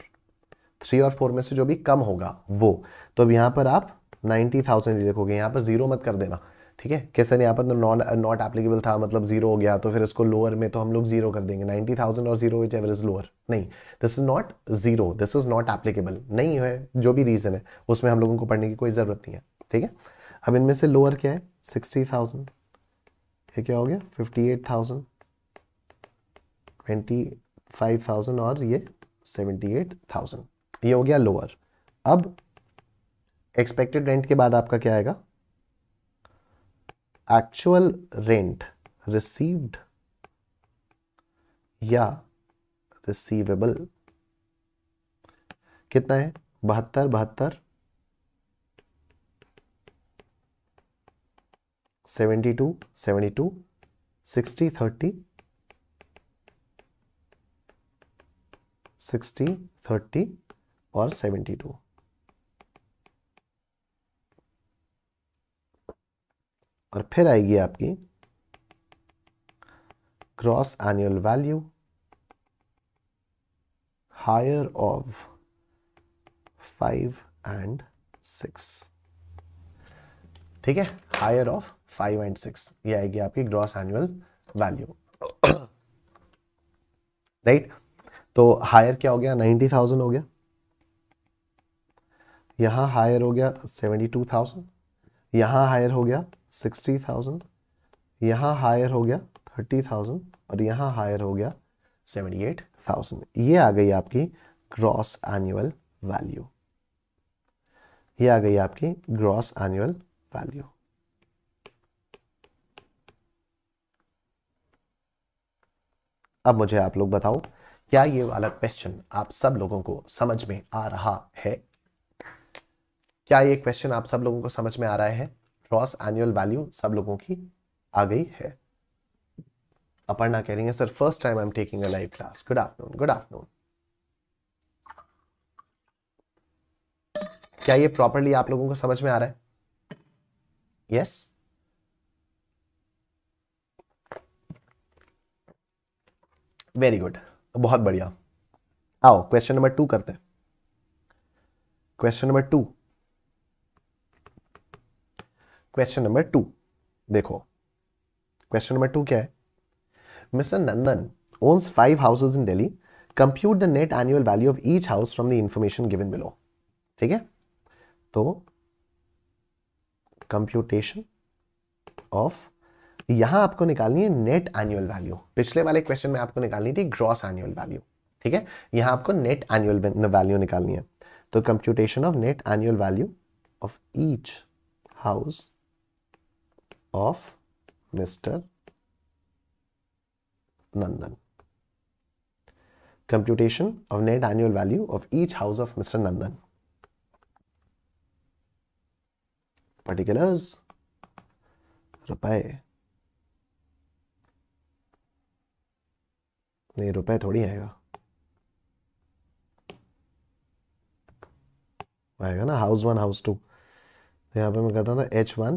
three और फोर में से जो भी कम होगा वो तो अब यहां पर आप नाइन्टी थाउजेंड देखोगे यहां पर जीरो मत कर देना ठीक है कैसे नहीं आप नॉन नॉट एप्लीकेबल था मतलब जीरो हो गया तो फिर इसको लोअर में तो हम लोग जीरो कर देंगे नाइनटी थाउजेंड और zero whichever is lower नहीं this is not zero this is not applicable नहीं है जो भी रीजन है उसमें हम लोगों को पढ़ने की कोई ज़रूरत नहीं है ठीक है अब इनमें से लोअर क्या है सिक्सटी थाउजेंड ठीक क्या हो गया fifty eight thousand twenty five thousand और ये सेवेंटी एट थाउजेंड ये हो गया लोअर अब एक्सपेक्टेड रेंट के बाद आपका क्या आएगा एक्चुअल रेंट रिसीव्ड या रिसीवेबल कितना है बहत्तर बहत्तर seventy two seventy two sixty thirty sixty thirty और सेवेंटी टू और फिर आएगी आपकी gross annual value higher of five and six ठीक है higher of five and six ये आएगी आपकी ग्रॉस एनुअल वैल्यू राइट तो हायर क्या हो गया नाइन्टी थाउजेंड हो गया यहां हायर हो गया सेवेंटी टू थाउजेंड यहाँ हायर हो गया सिक्सटी थाउजेंड यहाँ हायर हो गया थर्टी थाउजेंड और यहाँ हायर हो गया सेवेंटी एट थाउजेंड ये आ गई आपकी ग्रॉस एनुअल वैल्यू ये आ गई आपकी ग्रॉस एनुअल वैल्यू अब मुझे आप लोग बताओ क्या ये वाला क्वेश्चन आप सब लोगों को समझ में आ रहा है क्या ये क्वेश्चन आप सब लोगों को समझ में आ रहा है क्रॉस एनुअल वैल्यू सब लोगों की आ गई है अपर्णा कह रही है sir first time I am taking a live class good afternoon good afternoon क्या ये प्रॉपरली आप लोगों को समझ में आ रहा है यस yes? वेरी गुड बहुत बढ़िया आओ क्वेश्चन नंबर टू करते हैं question number two question number two देखो क्वेश्चन नंबर टू क्या है mister Nandan owns five houses in Delhi compute the net annual value of each house from the information given below ठीक है तो कंप्यूटेशन ऑफ यहां आपको निकालनी है नेट एनुअल वैल्यू पिछले वाले क्वेश्चन में आपको निकालनी थी ग्रॉस एनुअल वैल्यू ठीक है यहां आपको नेट एनुअल वैल्यू निकालनी है तो computation of net annual value of each house of Mr. Nandan. Computation of net annual value of each house of Mr. Nandan. Particulars रुपए नहीं रुपए थोड़ी आएगा आएगा ना हाउस वन हाउस टू तो यहाँ पे मैं कहता था एच वन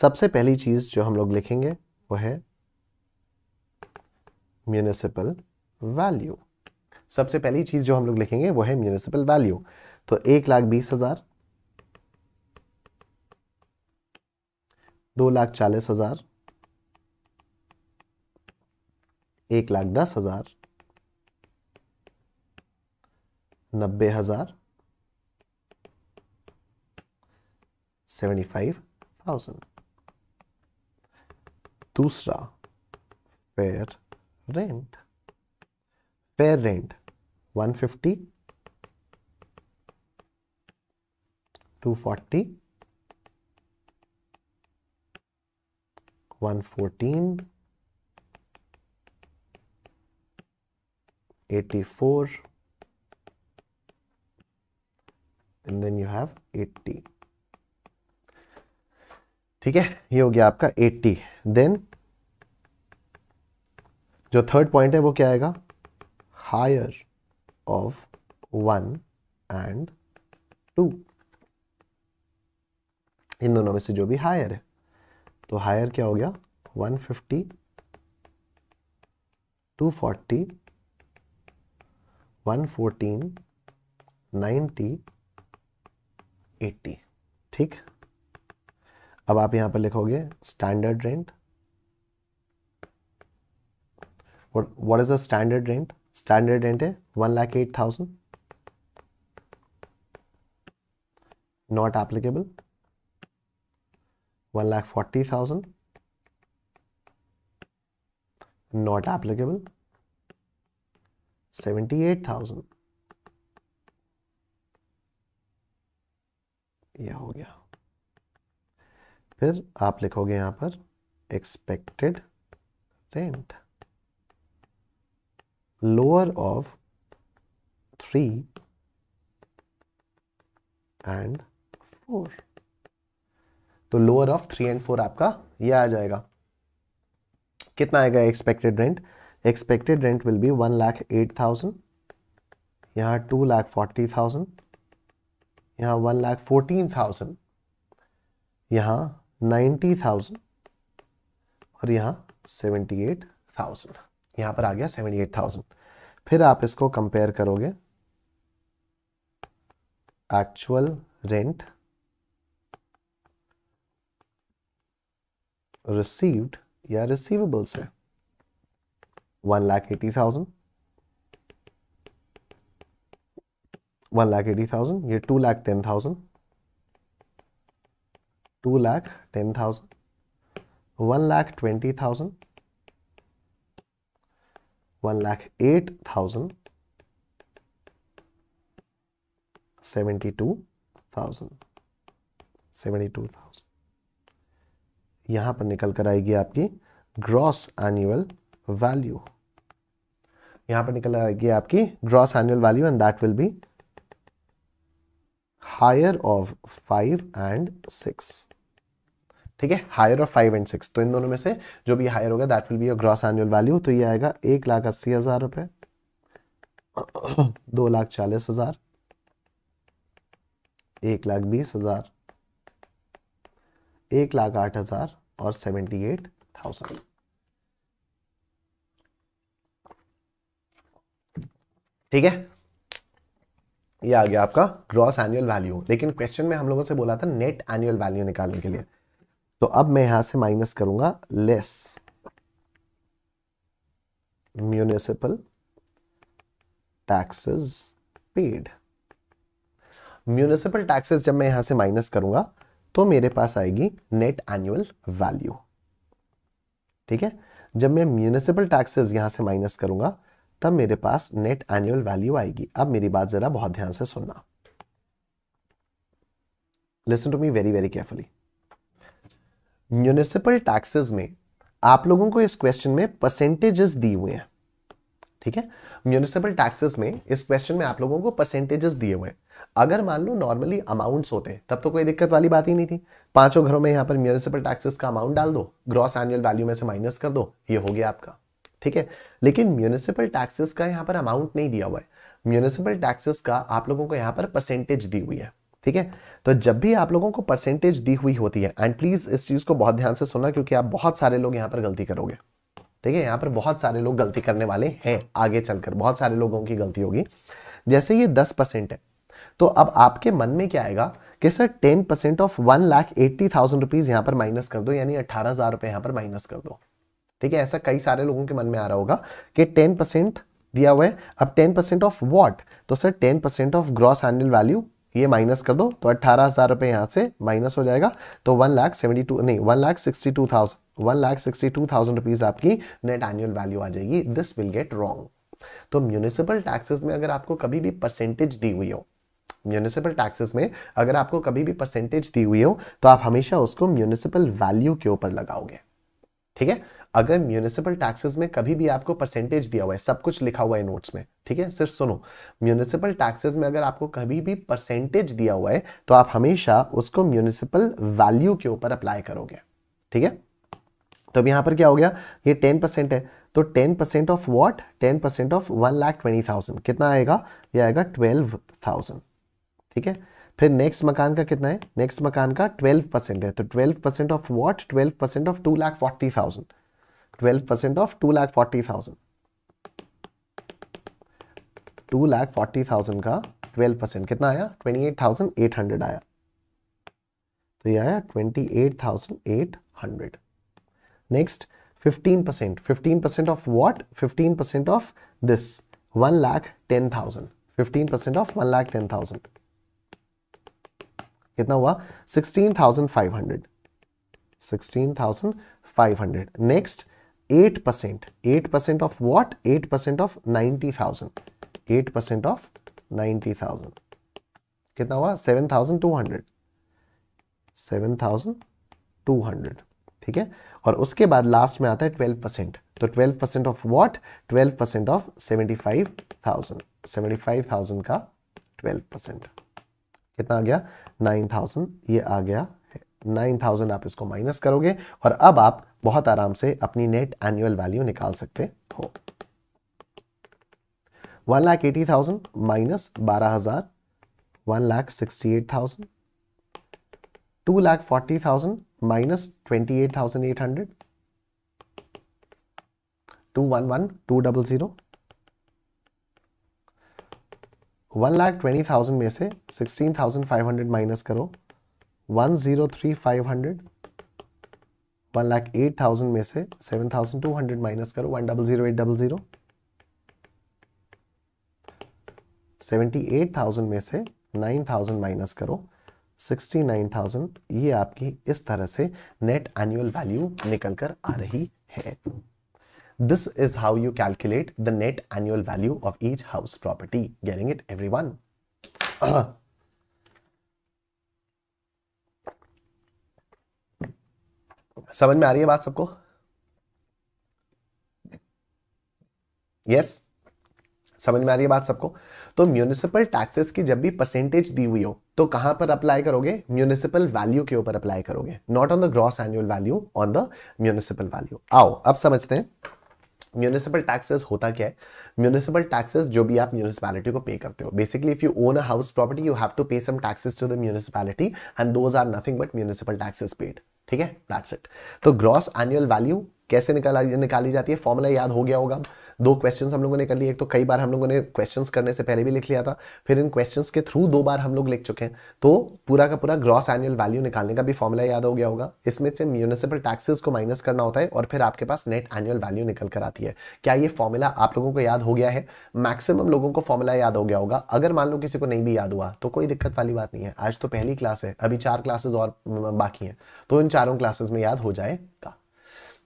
सबसे पहली चीज जो हम लोग लिखेंगे वो है म्यूनिसिपल वैल्यू सबसे पहली चीज जो हम लोग लिखेंगे वो है म्यूनिसिपल वैल्यू तो एक लाख बीस हजार दो लाख चालीस हजार एक लाख दस हजार नब्बे हजार सेवेंटी फाइव थाउजेंड दूसरा fair rent fair rent 150 240 114 84 and then you have 80 ठीक है ये हो गया आपका 80 देन जो थर्ड पॉइंट है वो क्या आएगा higher of one and two इन दोनों में से जो भी हायर है तो हायर क्या हो गया 150 240 114 90 80 ठीक अब आप यहां पर लिखोगे standard rent what is the standard rent standard rent है one lakh eight thousand not applicable one lakh forty thousand not applicable seventy eight thousand यह हो गया फिर आप लिखोगे यहां पर expected rent lower of three and four तो lower of three and four आपका ये आ जाएगा कितना आएगा expected rent expected rent will be one lakh eight thousand यहां टू लाख फोर्टी थाउजेंड यहां वन लाख फोर्टीन थाउजेंड यहां नाइन्टी थाउजेंड और यहाँ सेवेंटी एट थाउजेंड यहाँ पर आ गया सेवेंटी एट थाउजेंड फिर आप इसको कंपेयर करोगे एक्चुअल रेंट रिसीव्ड या रिसीवेबल से one lakh eighty thousand one lakh eighty thousand ये two lakh ten thousand two lakh ten thousand one lakh twenty thousand one lakh eight thousand seventy two thousand seventy two thousand यहां पर निकल कर आएगी आपकी ग्रॉस एनुअल वैल्यू यहां पर निकल आएगी आपकी gross annual value and that will be higher of five and six ठीक है हायर और फाइव एंड सिक्स तो इन दोनों में से जो भी हायर होगा that will be your gross annual value तो ये आएगा एक लाख अस्सी हजार रुपये दो लाख चालीस हजार एक लाख बीस हजार एक लाख आठ हजार और सेवेंटी एट थाउजेंड ठीक है ये आ गया आपका ग्रॉस एनुअल वैल्यू लेकिन क्वेश्चन में हम लोगों से बोला था नेट एनुअल वैल्यू निकालने के लिए तो अब मैं यहां से माइनस करूंगा less municipal taxes paid municipal taxes जब मैं यहां से माइनस करूंगा तो मेरे पास आएगी नेट एनुअल वैल्यू ठीक है जब मैं म्यूनिसिपल टैक्सेस यहां से माइनस करूंगा तब मेरे पास नेट एनुअल वैल्यू आएगी अब मेरी बात जरा बहुत ध्यान से सुनना listen to me very very carefully municipal taxes में आप लोगों को इस क्वेश्चन में परसेंटेजेस दिए हुए हैं ठीक है म्यूनिसिपल टैक्सेस में इस क्वेश्चन में आप लोगों को परसेंटेजेस दिए हुए हैं अगर मान लो नॉर्मली अमाउंट्स होते हैं तब तो कोई दिक्कत वाली बात ही नहीं थी पांचों घरों में यहां पर म्यूनिसिपल टैक्सेस का अमाउंट डाल दो ग्रॉस एनुअल वैल्यू में से माइनस कर दो ये हो गया आपका ठीक है लेकिन म्यूनिसिपल टैक्सेस का यहां पर अमाउंट नहीं दिया हुआ है म्यूनिसिपल टैक्सेस का आप लोगों को यहां पर परसेंटेज दी हुई है ठीक है तो जब भी आप लोगों को परसेंटेज दी हुई होती है एंड प्लीज़ इस चीज़ को बहुत ध्यान से सुनना क्योंकि आप बहुत सारे लोग यहां पर गलती करोगे ठीक है यहां पर बहुत सारे लोग गलती करने वाले हैं आगे चलकर बहुत सारे लोगों की गलती होगी जैसे ये दस परसेंट है तो अब आपके मन में क्या आएगा कि sir ten percent of one lakh eighty thousand rupees यहां पर माइनस कर दो यानी अट्ठारह हज़ार रुपए यहां पर माइनस कर दो ठीक है ऐसा कई सारे लोगों के मन में आ रहा होगा कि टेन परसेंट दिया हुआ है अब टेन परसेंट ऑफ वॉट तो sir ten percent of gross annual value ये माइनस कर दो तो अट्ठारह हज़ार रुपये यहाँ से माइनस हो जाएगा तो वन लाख सेवेंटी टू नहीं one lakh sixty two thousand one lakh sixty two thousand rupees आपकी नेट एनुअल वैल्यू आ जाएगी दिस विल गेट रॉन्ग तो म्यूनिसिपल टैक्सेस में अगर आपको कभी भी परसेंटेज दी हुई हो म्यूनिसिपल टैक्सेस में अगर आपको कभी भी परसेंटेज दी हुई हो तो आप हमेशा उसको म्यूनिसिपल वैल्यू के ऊपर लगाओगे ठीक है अगर म्यूनिसिपल टैक्सेस में कभी भी आपको परसेंटेज दिया हुआ है सब कुछ लिखा हुआ है नोट्स में ठीक है सिर्फ सुनो म्यूनिसिपल टैक्सेस में अगर आपको कभी भी परसेंटेज दिया हुआ है तो आप हमेशा उसको म्यूनिसिपल वैल्यू के ऊपर अप्लाई करोगे ठीक है तो अब यहां पर क्या हो गया ये टेन परसेंट है तो ten percent of what ten percent of one lakh twenty thousand कितना आएगा ये आएगा ट्वेल्व थाउजेंड ठीक है फिर नेक्स्ट मकान का कितना है नेक्स्ट मकान का ट्वेल्व परसेंट है तो twelve percent of what twelve percent of two lakh forty thousand 12% of 2,40,000. 2,40,000 का 12% कितना आया 28,800 आया तो ये आया 28,800. Next 15%. 15% of what? 15% of this. 1 lakh 10,000. 15% of 1 lakh 10,000. कितना हुआ 16,500. 16,500. Next 8 percent 8 percent of what 8 percent of 90,000 8 percent of 90,000 कितना हुआ 7,200 7,200 ठीक है और उसके बाद लास्ट में आता है 12 परसेंट तो 12 percent of what 12 percent of 75,000 75,000 का 12 परसेंट कितना आ गया 9,000 ये आ गया 9,000 आप इसको माइनस करोगे और अब आप बहुत आराम से अपनी नेट एनुअल वैल्यू निकाल सकते हो one lakh eighty thousand minus बारह हजार one lakh sixty eight thousand two lakh forty thousand minus twenty eight thousand eight hundred two one one two double zero one lakh twenty thousand में से sixteen thousand five hundred minus करो one zero three five hundred one lakh eight thousand में से seven thousand two hundred minus करो one double zero eight double zero seventy eight thousand में से nine thousand minus करो sixty nine thousand ये आपकी इस तरह से नेट एनुअल वैल्यू निकल कर आ रही है this is how you calculate the net annual value of each house property property. It everyone समझ में आ रही है बात सबको यस yes? समझ में आ रही है बात सबको तो म्यूनिसिपल टैक्सेस की जब भी परसेंटेज दी हुई हो तो कहां पर अप्लाई करोगे म्यूनिसिपल वैल्यू के ऊपर अप्लाई करोगे not on the gross annual value on the municipal value आओ अब समझते हैं म्यूनिसिपल टैक्सेस होता क्या है म्यूनिसिपल टैक्सेस जो भी आप म्यूनिसपैलिटी को पे करते हो basically if you own a house property you have to pay some taxes to the municipality and those are nothing but municipal taxes paid ठीक है दैट्स इट तो ग्रॉस एनुअल वैल्यू कैसे निकाला निकाली जाती है फॉर्मूला याद हो गया होगा दो क्वेश्चंस हम लोगों ने कर लिए एक तो कई बार हम लोगों ने क्वेश्चंस करने से पहले भी लिख लिया था फिर इन क्वेश्चंस के थ्रू दो बार हम लोग लिख चुके हैं तो पूरा का पूरा ग्रॉस एनुअल वैल्यू निकालने का भी फॉर्मूला याद हो गया होगा इसमें से म्यूनिसिपल टैक्सेस को माइनस करना होता है और फिर आपके पास नेट एनुअल वैल्यू निकल कर आती है क्या ये फॉर्मूला आप लोगों को याद हो गया है मैक्सिमम लोगों को फॉर्मूला याद हो गया होगा अगर मान लो किसी को नहीं भी याद हुआ तो कोई दिक्कत वाली बात नहीं है आज तो पहली क्लास है अभी चार क्लासेज और बाकी हैं तो इन चारों क्लासेस में याद हो जाएगा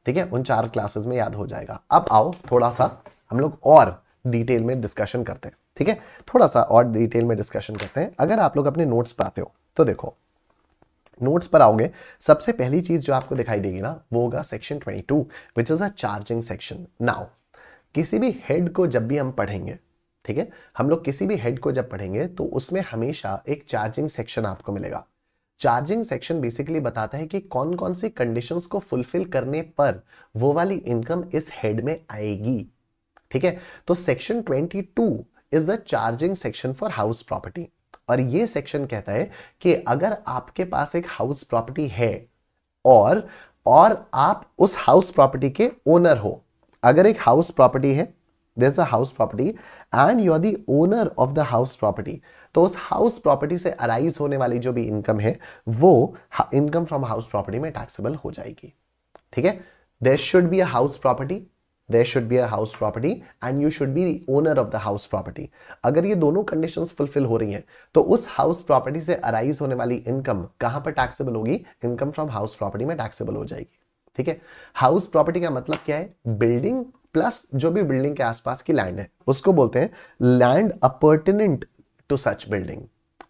ठीक है उन चार क्लासेस में याद हो जाएगा अब आओ थोड़ा सा हम लोग और डिटेल में डिस्कशन करते हैं ठीक है थोड़ा सा और डिटेल में डिस्कशन करते हैं अगर आप लोग अपने नोट्स पर आते हो तो देखो नोट्स पर आओगे सबसे पहली चीज जो आपको दिखाई देगी ना वो होगा section twenty two which is a charging section now किसी भी हेड को जब भी हम पढ़ेंगे ठीक है हम लोग किसी भी हेड को जब पढ़ेंगे तो उसमें हमेशा एक चार्जिंग सेक्शन आपको मिलेगा चार्जिंग सेक्शन बेसिकली बताता है कि कौन कौन सी कंडीशंस को फुलफिल करने पर वो वाली इनकम इस हेड में आएगी ठीक है तो section 22 is the charging section for house property और ये सेक्शन कहता है कि अगर आपके पास एक हाउस प्रॉपर्टी है और और आप उस हाउस प्रॉपर्टी के ओनर हो अगर एक हाउस प्रॉपर्टी है there's a house property and you're the owner of the house property तो उस हाउस प्रॉपर्टी से अराइज होने वाली जो भी इनकम है वो इनकम फ्रॉम हाउस प्रॉपर्टी में टैक्सेबल हो जाएगी ठीक है there should be a house property there should be a house property and you should be owner of the house property अगर ये दोनों कंडीशन फुलफिल हो रही हैं तो उस हाउस प्रॉपर्टी से अराइज होने वाली इनकम कहां पर टैक्सेबल होगी इनकम फ्रॉम हाउस प्रॉपर्टी में टैक्सेबल हो जाएगी ठीक है हाउस प्रॉपर्टी का मतलब क्या है बिल्डिंग प्लस जो भी बिल्डिंग के आसपास की लैंड है उसको बोलते हैं land appurtenant to such building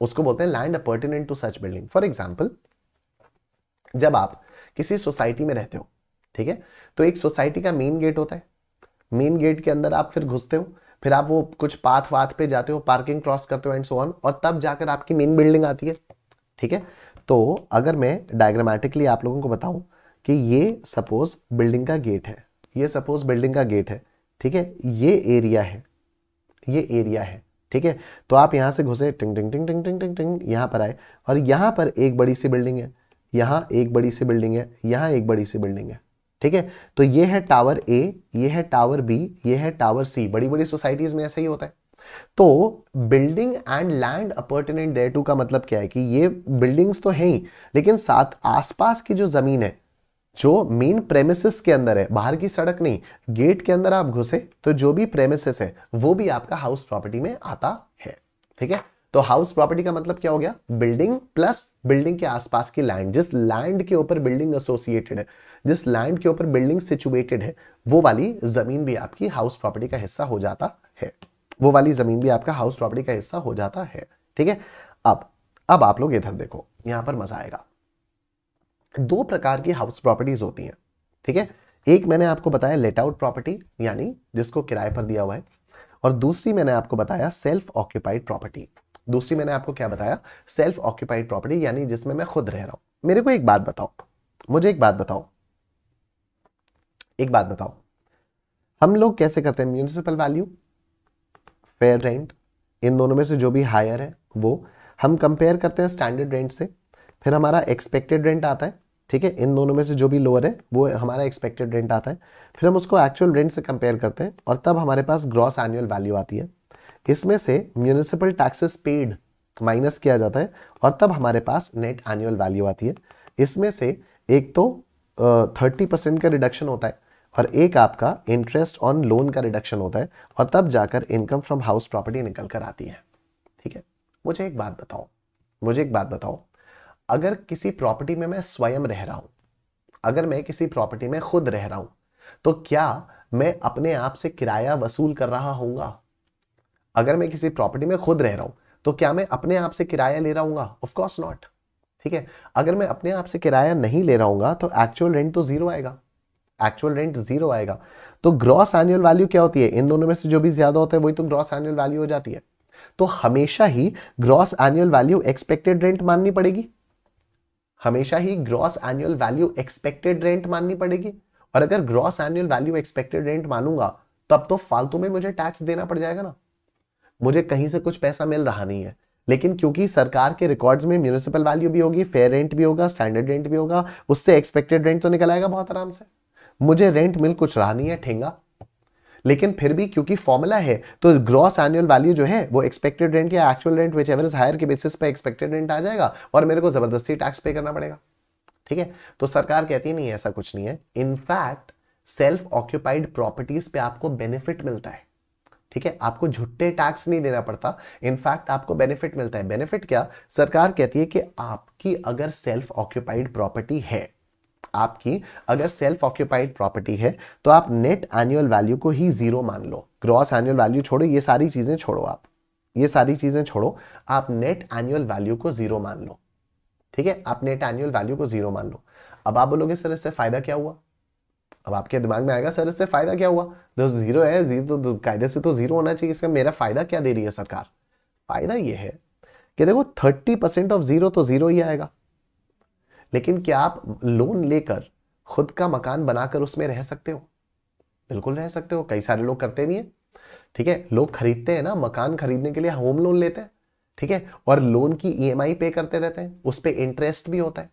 उसको बोलते हैं land appurtenant to such building for example जब आप किसी सोसाइटी में रहते हो ठीक है तो एक सोसाइटी का मेन गेट होता है मेन गेट के अंदर आप फिर घुसते हो फिर आप वो कुछ पाथ वाथ पे जाते हो पार्किंग क्रॉस करते हो एंड सो ऑन और तब जाकर आपकी मेन बिल्डिंग आती है ठीक है तो अगर मैं डायग्रामेटिकली आप लोगों को बताऊं कि ये सपोज बिल्डिंग का गेट है ये सपोज बिल्डिंग का गेट है ठीक है ये एरिया है ये एरिया है ठीक है तो आप यहां से घुसे टिंग टिंग टिंग टिंग टिंग टिंग टिंग यहां पर आए और यहां पर एक बड़ी सी बिल्डिंग है यहाँ एक बड़ी सी बिल्डिंग है यहाँ एक बड़ी सी बिल्डिंग है ठीक है तो ये है टावर ए ये है टावर बी ये है टावर सी बड़ी बड़ी सोसाइटीज में ऐसा ही होता है तो building and land appurtenant thereto का मतलब क्या है कि ये बिल्डिंग्स तो है ही लेकिन साथ आसपास की जो जमीन है जो मेन प्रेमिसेस के अंदर है बाहर की सड़क नहीं गेट के अंदर आप घुसे तो जो भी प्रेमिसेस है वो भी आपका हाउस प्रॉपर्टी में आता है ठीक है तो हाउस प्रॉपर्टी का मतलब क्या हो गया बिल्डिंग प्लस बिल्डिंग के आसपास की लैंड जिस लैंड के ऊपर बिल्डिंग एसोसिएटेड है जिस लैंड के ऊपर बिल्डिंग सिचुएटेड है वो वाली जमीन भी आपकी हाउस प्रॉपर्टी का हिस्सा हो जाता है वो वाली जमीन भी आपका हाउस प्रॉपर्टी का हिस्सा हो जाता है ठीक है अब अब आप लोग इधर देखो यहां पर मजा आएगा दो प्रकार की हाउस प्रॉपर्टीज होती हैं ठीक है एक मैंने आपको बताया लेट आउट प्रॉपर्टी यानी जिसको किराए पर दिया हुआ है और दूसरी मैंने आपको बताया सेल्फ ऑक्यूपाइड प्रॉपर्टी दूसरी मैंने आपको क्या बताया सेल्फ ऑक्यूपाइड प्रॉपर्टी यानी जिसमें मैं खुद रह रहा हूं मेरे को एक बात बताओ मुझे एक बात बताओ एक बात बताओ हम लोग कैसे करते हैं म्यूनिसिपल वैल्यू फेयर रेंट इन दोनों में से जो भी हायर है वो हम कंपेयर करते हैं स्टैंडर्ड रेंट से फिर हमारा एक्सपेक्टेड रेंट आता है ठीक है इन दोनों में से जो भी लोअर है वो हमारा एक्सपेक्टेड रेंट आता है फिर हम उसको एक्चुअल रेंट से कंपेयर करते हैं और तब हमारे पास ग्रॉस एनुअल वैल्यू आती है इसमें से म्यूनिसिपल टैक्सेस पेड माइनस किया जाता है और तब हमारे पास नेट एनुअल वैल्यू आती है इसमें से एक तो थर्टी परसेंट का रिडक्शन होता है और एक आपका इंटरेस्ट ऑन लोन का रिडक्शन होता है और तब जाकर इनकम फ्रॉम हाउस प्रॉपर्टी निकल कर आती है ठीक है मुझे एक बात बताओ मुझे एक बात बताओ अगर किसी प्रॉपर्टी में मैं स्वयं रह रहा हूं अगर मैं किसी प्रॉपर्टी में खुद रह रहा हूं तो क्या मैं अपने आप से किराया वसूल कर रहा हूंगा अगर मैं किसी प्रॉपर्टी में खुद रह रहा हूं तो क्या मैं अपने आप से किराया ले रहा हूंगा ऑफकोर्स नॉट ठीक है अगर मैं अपने आप से किराया नहीं ले रहा हूंगा तो एक्चुअल रेंट तो जीरो आएगा एक्चुअल रेंट जीरो आएगा तो ग्रॉस एनुअल वैल्यू क्या होती है इन दोनों में से जो भी ज्यादा होता है वही तो ग्रॉस एनुअल वैल्यू हो जाती है तो हमेशा ही gross annual value expected rent माननी पड़ेगी हमेशा ही gross annual value expected rent माननी पड़ेगी और अगर gross annual value expected rent मानूंगा तब तो फालतू में मुझे टैक्स देना पड़ जाएगा ना मुझे कहीं से कुछ पैसा मिल रहा नहीं है लेकिन क्योंकि सरकार के रिकॉर्ड्स में म्यूनिसिपल वैल्यू भी होगी फेयर रेंट भी होगा स्टैंडर्ड रेंट भी होगा उससे एक्सपेक्टेड रेंट तो निकल आएगा बहुत आराम से मुझे रेंट मिल कुछ रहा नहीं है ठेंगा लेकिन फिर भी क्योंकि फॉर्मूला है तो ग्रॉस एनुअल वैल्यू जो है वो एक्सपेक्टेड रेंट या actual rent whichever higher के बेसिस पे एक्सपेक्टेड रेंट आ जाएगा और मेरे को जबरदस्ती टैक्स पे करना पड़ेगा ठीक है तो सरकार कहती है नहीं ऐसा कुछ नहीं है इनफैक्ट सेल्फ ऑक्यूपाइड प्रॉपर्टीज पे आपको बेनिफिट मिलता है ठीक है आपको झुट्टे टैक्स नहीं देना पड़ता इनफैक्ट आपको बेनिफिट मिलता है बेनिफिट क्या सरकार कहती है कि आपकी अगर सेल्फ ऑक्यूपाइड प्रॉपर्टी है आपकी अगर सेल्फ ऑक्यूपाइड प्रॉपर्टी है तो आप नेट एनुअल वैल्यू को ही जीरो मान लो ग्रॉस एनुअल वैल्यू छोड़ो ये सारी चीज़ें छोड़ो आप ये सारी चीज़ें छोड़ो आप नेट एनुअल वैल्यू को जीरो मान लो ठीक है आप नेट एनुअल वैल्यू को जीरो मान लो अब आप बोलोगे सर इससे फ़ायदा क्या हुआ अब आपके दिमाग में आएगा सर इससे फ़ायदा क्या हुआ जो तो जीरो है जीरो तो, तो कायदे से तो जीरो होना चाहिए इसका मेरा फ़ायदा क्या दे रही है सरकार फ़ायदा ये है कि देखो थर्टी परसेंट ऑफ जीरो तो जीरो ही आएगा लेकिन क्या आप लोन लेकर खुद का मकान बनाकर उसमें रह सकते हो बिल्कुल रह सकते हो कई सारे लोग करते भी हैं ठीक है लोग खरीदते हैं ना मकान खरीदने के लिए होम लोन लेते हैं ठीक है और लोन की ईएमआई e पे करते रहते हैं उस पर इंटरेस्ट भी होता है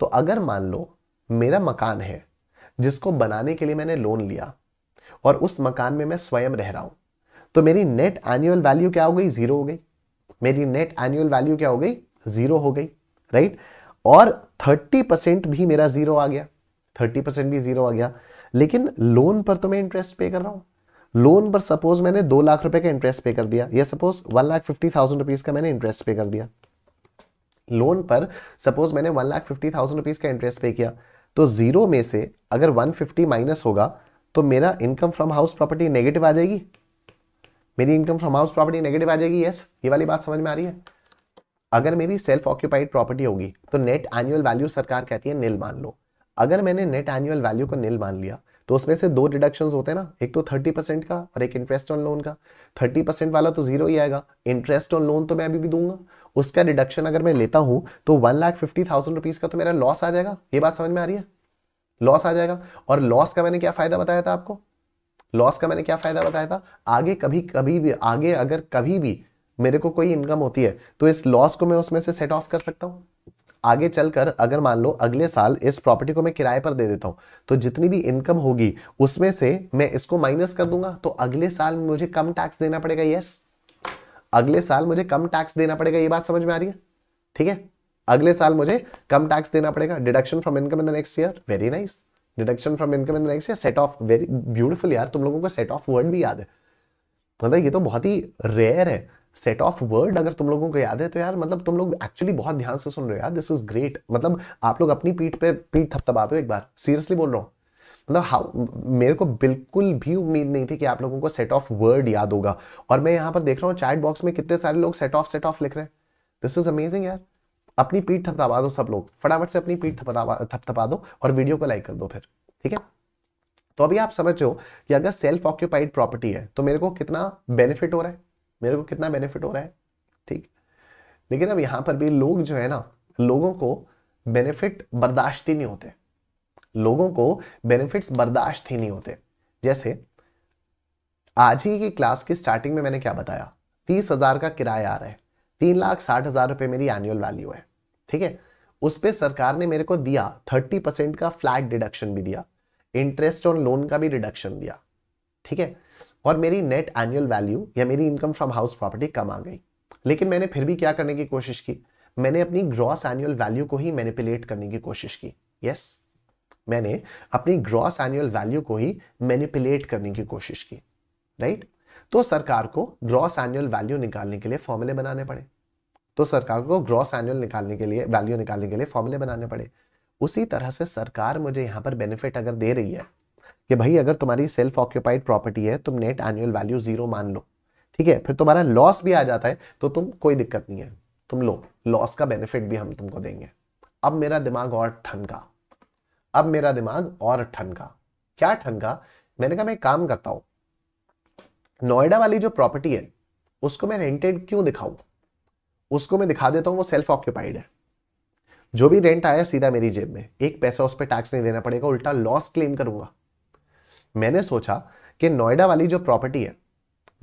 तो अगर मान लो मेरा मकान है जिसको बनाने के लिए मैंने लोन लिया और उस मकान में मैं स्वयं रह रहा हूं तो मेरी नेट एनुअल वैल्यू क्या हो गई जीरो हो गई मेरी नेट एनुअल वैल्यू क्या हो गई जीरो हो गई राइट right? और 30% भी मेरा जीरो आ गया 30% भी जीरो आ गया लेकिन लोन पर तो मैं इंटरेस्ट पे कर रहा हूं लोन पर सपोज मैंने दो लाख रुपए का इंटरेस्ट पे कर दिया या suppose one lakh fifty thousand rupees का मैंने इंटरेस्ट पे कर दिया लोन पर सपोज मैंने one lakh fifty thousand rupees का इंटरेस्ट पे किया तो जीरो में से अगर वन फिफ्टी माइनस होगा तो मेरा income from house property negative आ जाएगी मेरी income from house property negative आ जाएगी यस ये वाली बात समझ में आ रही है अगर मेरी सेल्फ ऑक्यूपाइड प्रॉपर्टी होगी तो नेट एनुअल वैल्यू सरकार कहती है नील मान लो अगर मैंने नेट एनुअल वैल्यू को नील मान लिया तो उसमें से दो डिडक्शंस होते हैं ना एक तो थर्टी परसेंट का और एक इंटरेस्ट ऑन लोन का थर्टी परसेंट वाला तो जीरो ही आएगा इंटरेस्ट ऑन लोन तो मैं अभी भी दूंगा उसका डिडक्शन अगर मैं लेता हूं तो one lakh fifty thousand rupees का तो मेरा लॉस आ जाएगा ये बात समझ में आ रही है लॉस आ जाएगा और लॉस का मैंने क्या फायदा बताया था आपको लॉस का मैंने क्या फायदा बताया था आगे कभी कभी भी आगे अगर कभी भी मेरे को कोई इनकम होती है तो इस लॉस को मैं उसमें से सेट ऑफ कर सकता हूँ आगे चलकर अगर मान लो अगले साल इस प्रॉपर्टी को मैं किराए पर दे देता हूं तो जितनी भी इनकम होगी उसमें से मैं इसको माइनस कर दूंगा तो अगले साल मुझे कम टैक्स देना पड़ेगा यस अगले साल मुझे कम टैक्स देना पड़ेगा ये बात समझ में आ रही है ठीक है अगले साल मुझे कम टैक्स देना पड़ेगा deduction from income in the next year very nice deduction from income in the next year set off very beautiful यार तुम लोगों को सेट ऑफ वर्ड भी याद है मतलब ये तो बहुत ही रेयर है सेट ऑफ वर्ड अगर तुम लोगों को याद है तो यार मतलब तुम लोग एक्चुअली बहुत ध्यान से सुन रहे हो यार दिस इज ग्रेट मतलब आप लोग अपनी पीठ पे पीठ थपथपाते हो एक बार सीरियसली बोल रहा हूँ मतलब हाउ मेरे को बिल्कुल भी उम्मीद नहीं थी कि आप लोगों को सेट ऑफ वर्ड याद होगा और मैं यहाँ पर देख रहा हूँ चैट बॉक्स में कितने सारे लोग सेट ऑफ सेट ऑफ लिख रहे हैं दिस इज अमेजिंग यार अपनी पीठ थपथपा दो सब लोग फटाफट से अपनी पीठ थपथपा दो और वीडियो को लाइक कर दो फिर ठीक है तो अभी आप समझ रहे हो कि अगर सेल्फ ऑक्यूपाइड प्रॉपर्टी है तो मेरे को कितना बेनिफिट हो रहा है मेरे को कितना बेनिफिट हो रहा है ठीक लेकिन अब यहाँ पर भी लोग जो है ना लोगों को बेनिफिट बर्दाश्त ही नहीं होते लोगों को बेनिफिट्स बर्दाश्त ही नहीं होते जैसे आज ही की क्लास की स्टार्टिंग में मैंने क्या बताया तीस हजार का किराया आ रहा है तीन लाख साठ हजार रुपए मेरी एनुअल वैल्यू है ठीक है उस पर सरकार ने मेरे को दिया थर्टी परसेंट का फ्लैट डिडक्शन भी दिया इंटरेस्ट ऑन लोन का भी रिडक्शन दिया ठीक है और मेरी नेट एनुअल वैल्यू या मेरी इनकम फ्रॉम हाउस प्रॉपर्टी कम आ गई लेकिन मैंने फिर भी क्या करने की कोशिश की मैंने अपनी ग्रॉस एनुअल वैल्यू को ही मैनिपुलेट करने की कोशिश की यस yes, मैंने अपनी ग्रॉस एनुअल वैल्यू को ही मैनिपुलेट करने की कोशिश की राइट right? तो सरकार को ग्रॉस एनुअल वैल्यू निकालने के लिए फॉर्मूले बनाने पड़े तो सरकार को ग्रॉस एनुअल निकालने के लिए वैल्यू निकालने के लिए फॉर्मूले बनाने पड़े उसी तरह से सरकार मुझे यहां पर बेनिफिट अगर दे रही है कि भाई अगर तुम्हारी सेल्फ ऑक्यूपाइड प्रॉपर्टी है तुम नेट एनुअल वैल्यू जीरो मान लो ठीक है फिर तुम्हारा लॉस भी आ जाता है तो तुम कोई दिक्कत नहीं है तुम लो लॉस का बेनिफिट भी हम तुमको देंगे अब मेरा दिमाग और ठनका अब मेरा दिमाग और ठनका क्या ठनका मैंने कहा मैं काम करता हूं नोएडा वाली जो प्रॉपर्टी है उसको मैं रेंटेड क्यों दिखाऊं उसको मैं दिखा देता हूं वो सेल्फ ऑक्यूपाइड है जो भी रेंट आया सीधा मेरी जेब में एक पैसा उस पर टैक्स नहीं देना पड़ेगा उल्टा लॉस क्लेम करूंगा मैंने सोचा कि नोएडा वाली जो प्रॉपर्टी है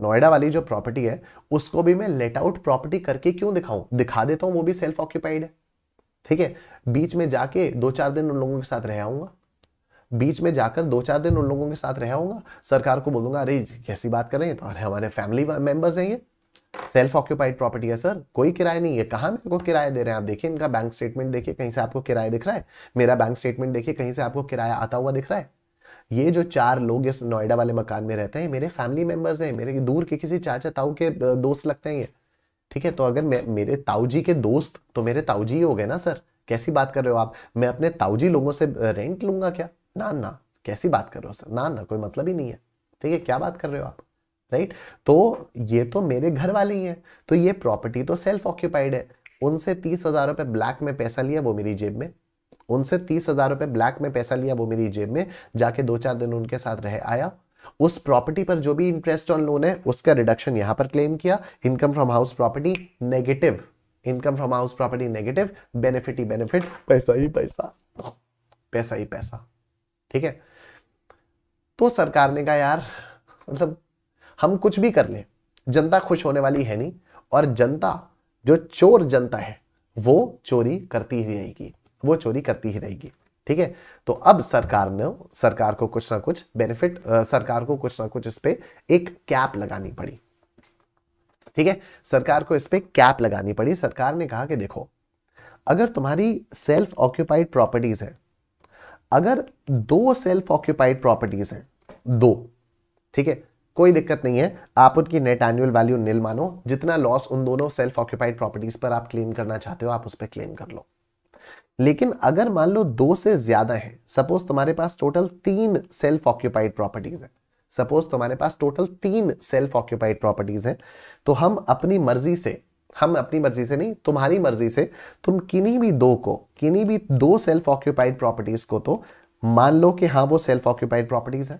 नोएडा वाली जो प्रॉपर्टी है उसको भी मैं लेट आउट प्रॉपर्टी करके क्यों दिखाऊं दिखा देता हूं वो भी सेल्फ ऑक्यूपाइड है ठीक है बीच में जाके दो चार दिन उन लोगों के साथ रह आऊंगा बीच में जाकर दो चार दिन उन लोगों के साथ रह आऊंगा सरकार को बोलूंगा अरे कैसी बात कर रहे हैं तो अरे हमारे फैमिली मेंबर्स हैं ये सेल्फ ऑक्यूपाइड प्रॉपर्टी है सर कोई किराया नहीं है कहां मेरे को किराया दे रहे हैं आप देखिए इनका बैंक स्टेटमेंट देखिए कहीं से आपको किराया दिख रहा है मेरा बैंक स्टेटमेंट देखिए कहीं से आपको किराया आता हुआ दिख रहा है ये जो चार लोग इस नोएडा वाले मकान में रहते हैं मेरे फैमिली मेंबर्स हैं मेरे दूर के किसी चाचा ताऊ के दोस्त लगते हैं ये ठीक है तो अगर मैं मेरे ताऊ जी के दोस्त तो मेरे ताऊ जी ही हो गए ना सर कैसी बात कर रहे हो आप मैं अपने ताऊ जी लोगों से रेंट लूंगा क्या ना ना कैसी बात कर रहे हो सर ना ना कोई मतलब ही नहीं है ठीक है क्या बात कर रहे हो आप राइट तो ये तो मेरे घर वाले ही हैं तो ये प्रॉपर्टी तो सेल्फ ऑक्यूपाइड है उनसे तीस हजार रुपए ब्लैक में पैसा लिया वो मेरी जेब में उनसे तीस हजार रुपए ब्लैक में पैसा लिया वो मेरी जेब में जाके दो चार दिन उनके साथ रह आया उस प्रॉपर्टी पर जो भी इंटरेस्ट ऑन लोन है उसका रिडक्शन यहां पर क्लेम किया income from house property negative income from house property negative benefit ही बेनिफिट पैसा ही पैसा पैसा ही पैसा ठीक है तो सरकार ने कहा यार मतलब हम कुछ भी कर ले जनता खुश होने वाली है नहीं और जनता जो चोर जनता है वो चोरी करती ही रहेगी वो चोरी करती ही रहेगी ठीक है तो अब सरकार ने सरकार को कुछ ना कुछ बेनिफिट सरकार को कुछ ना कुछ इस पर एक कैप लगानी पड़ी ठीक है सरकार को इस पर कैप लगानी पड़ी सरकार ने कहा कि देखो अगर तुम्हारी सेल्फ ऑक्यूपाइड प्रॉपर्टीज है अगर दो सेल्फ ऑक्यूपाइड प्रॉपर्टीज हैं दो ठीक है कोई दिक्कत नहीं है आप उनकी नेट एनुअल वैल्यू नील मानो जितना लॉस उन दोनों सेल्फ ऑक्यूपाइड प्रॉपर्टीज पर आप क्लेम करना चाहते हो आप उस पर क्लेम कर लो लेकिन अगर मान लो दो से ज्यादा है सपोज तुम्हारे पास टोटल तीन सेल्फ ऑक्यूपाइड प्रॉपर्टीज है सपोज तुम्हारे पास टोटल तीन सेल्फ ऑक्यूपाइड प्रॉपर्टीज हैं तो हम अपनी मर्जी से हम अपनी मर्जी से नहीं तुम्हारी मर्जी से तुम किन्हीं भी दो को किन्हीं भी दो सेल्फ ऑक्यूपाइड प्रॉपर्टीज को तो मान लो कि हाँ वो सेल्फ ऑक्यूपाइड प्रॉपर्टीज है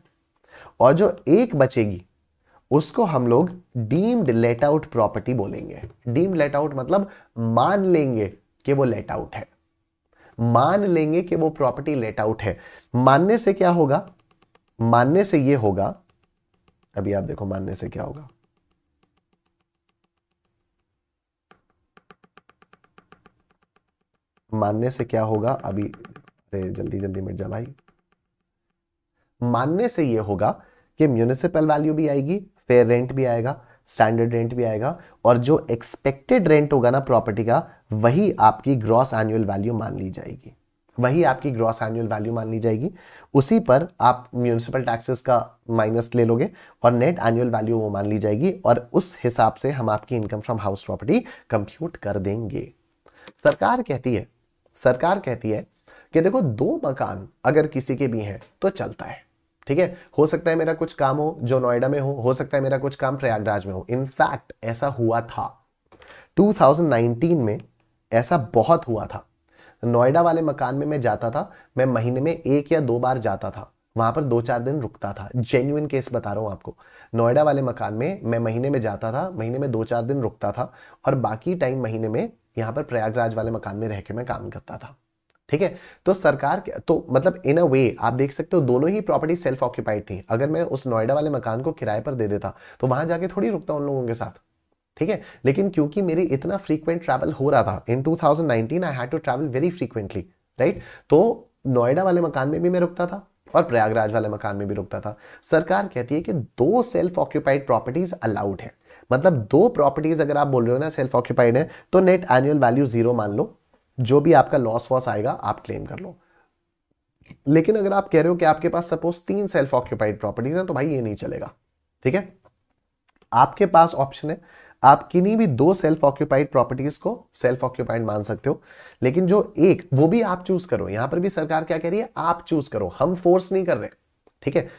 और जो एक बचेगी उसको हम लोग डीम्ड लेट आउट प्रॉपर्टी बोलेंगे डीम्ड लेट आउट मतलब मान लेंगे कि वो लेट आउट है मान लेंगे कि वो प्रॉपर्टी लेट आउट है मानने से क्या होगा मानने से ये होगा अभी आप देखो मानने से क्या होगा मानने से क्या होगा अभी अरे जल्दी जल्दी मिट जा भाई मानने से ये होगा कि म्यूनिसिपल वैल्यू भी आएगी फेयर रेंट भी आएगा स्टैंडर्ड रेंट भी आएगा और जो एक्सपेक्टेड रेंट होगा ना प्रॉपर्टी का वही आपकी ग्रॉस एनुअल वैल्यू मान ली जाएगी वही आपकी ग्रॉस एनुअल वैल्यू मान ली जाएगी उसी पर आप म्यूनिसिपल टैक्सेस का माइनस ले लोगे और नेट एनुअल वैल्यू वो मान ली जाएगी और उस हिसाब से हम आपकी income from house property compute कर देंगे सरकार कहती है सरकार कहती है कि देखो दो मकान अगर किसी के भी हैं तो चलता है ठीक है हो सकता है मेरा कुछ काम हो जो नोएडा में हो हो सकता है मेरा कुछ काम प्रयागराज में हो इनफैक्ट ऐसा हुआ था 2019 में ऐसा बहुत हुआ था नोएडा वाले मकान में मैं जाता था मैं महीने में एक या दो बार जाता था वहां पर दो चार दिन रुकता था जेन्यून केस बता रहा हूं आपको नोएडा वाले मकान में मैं महीने में जाता था महीने में दो चार दिन रुकता था और बाकी टाइम महीने में यहाँ पर प्रयागराज वाले मकान में रह के मैं काम करता था ठीक है तो सरकार तो मतलब इन अ वे आप देख सकते हो दोनों ही प्रॉपर्टी सेल्फ ऑक्यूपाइड थी अगर मैं उस नोएडा वाले मकान को किराए पर दे देता तो वहां जाके थोड़ी रुकता उन लोगों के साथ ठीक है लेकिन क्योंकि मेरे इतना फ्रीक्वेंट ट्रैवल हो रहा था in 2019 I had to travel very frequently right तो नोएडा वाले मकान में भी मैं रुकता था और प्रयागराज वाले मकान में भी रुकता था सरकार कहती है कि दो सेल्फ ऑक्यूपाइड प्रॉपर्टीज अलाउड है मतलब दो प्रॉपर्टीज अगर आप बोल रहे हो ना सेल्फ ऑक्यूपाइड है तो नेट एनुअल वैल्यू जीरो मान लो जो भी आपका लॉस वॉस आएगा आप क्लेम कर लो लेकिन अगर आप कह रहे हो कि आपके पास सपोज तीन सेल्फ ऑक्यूपाइड प्रॉपर्टीज हैं तो भाई ये नहीं चलेगा ठीक है आपके पास ऑप्शन है आप किन्हीं भी दो सेल्फ ऑक्यूपाइड प्रॉपर्टीज को सेल्फ ऑक्यूपाइड मान सकते हो लेकिन जो एक वो भी आप चूज करो यहां पर भी सरकार क्या कह रही है आप चूज करो हम फोर्स नहीं कर रहे ठीक है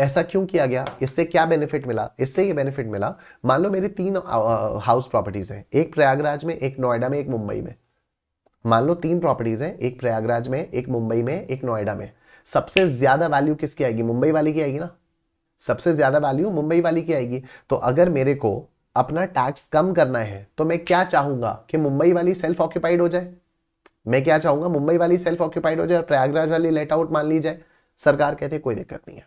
ऐसा क्यों किया गया इससे क्या बेनिफिट मिला इससे ये बेनिफिट मिला मान लो मेरी तीन हाउस प्रॉपर्टीज हैं एक प्रयागराज में एक नोएडा में एक मुंबई में मान लो तीन प्रॉपर्टीज हैं एक प्रयागराज में एक मुंबई में एक नोएडा में सबसे ज्यादा वैल्यू किसकी आएगी मुंबई वाली की आएगी ना सबसे ज्यादा वैल्यू मुंबई वाली की आएगी तो अगर मेरे को अपना टैक्स कम करना है तो मैं क्या चाहूंगा कि मुंबई वाली सेल्फ ऑक्यूपाइड हो जाए मैं क्या चाहूंगा मुंबई वाली सेल्फ ऑक्यूपाइड हो जाए और प्रयागराज वाली लेट आउट मान ली जाए सरकार कहती है कोई दिक्कत नहीं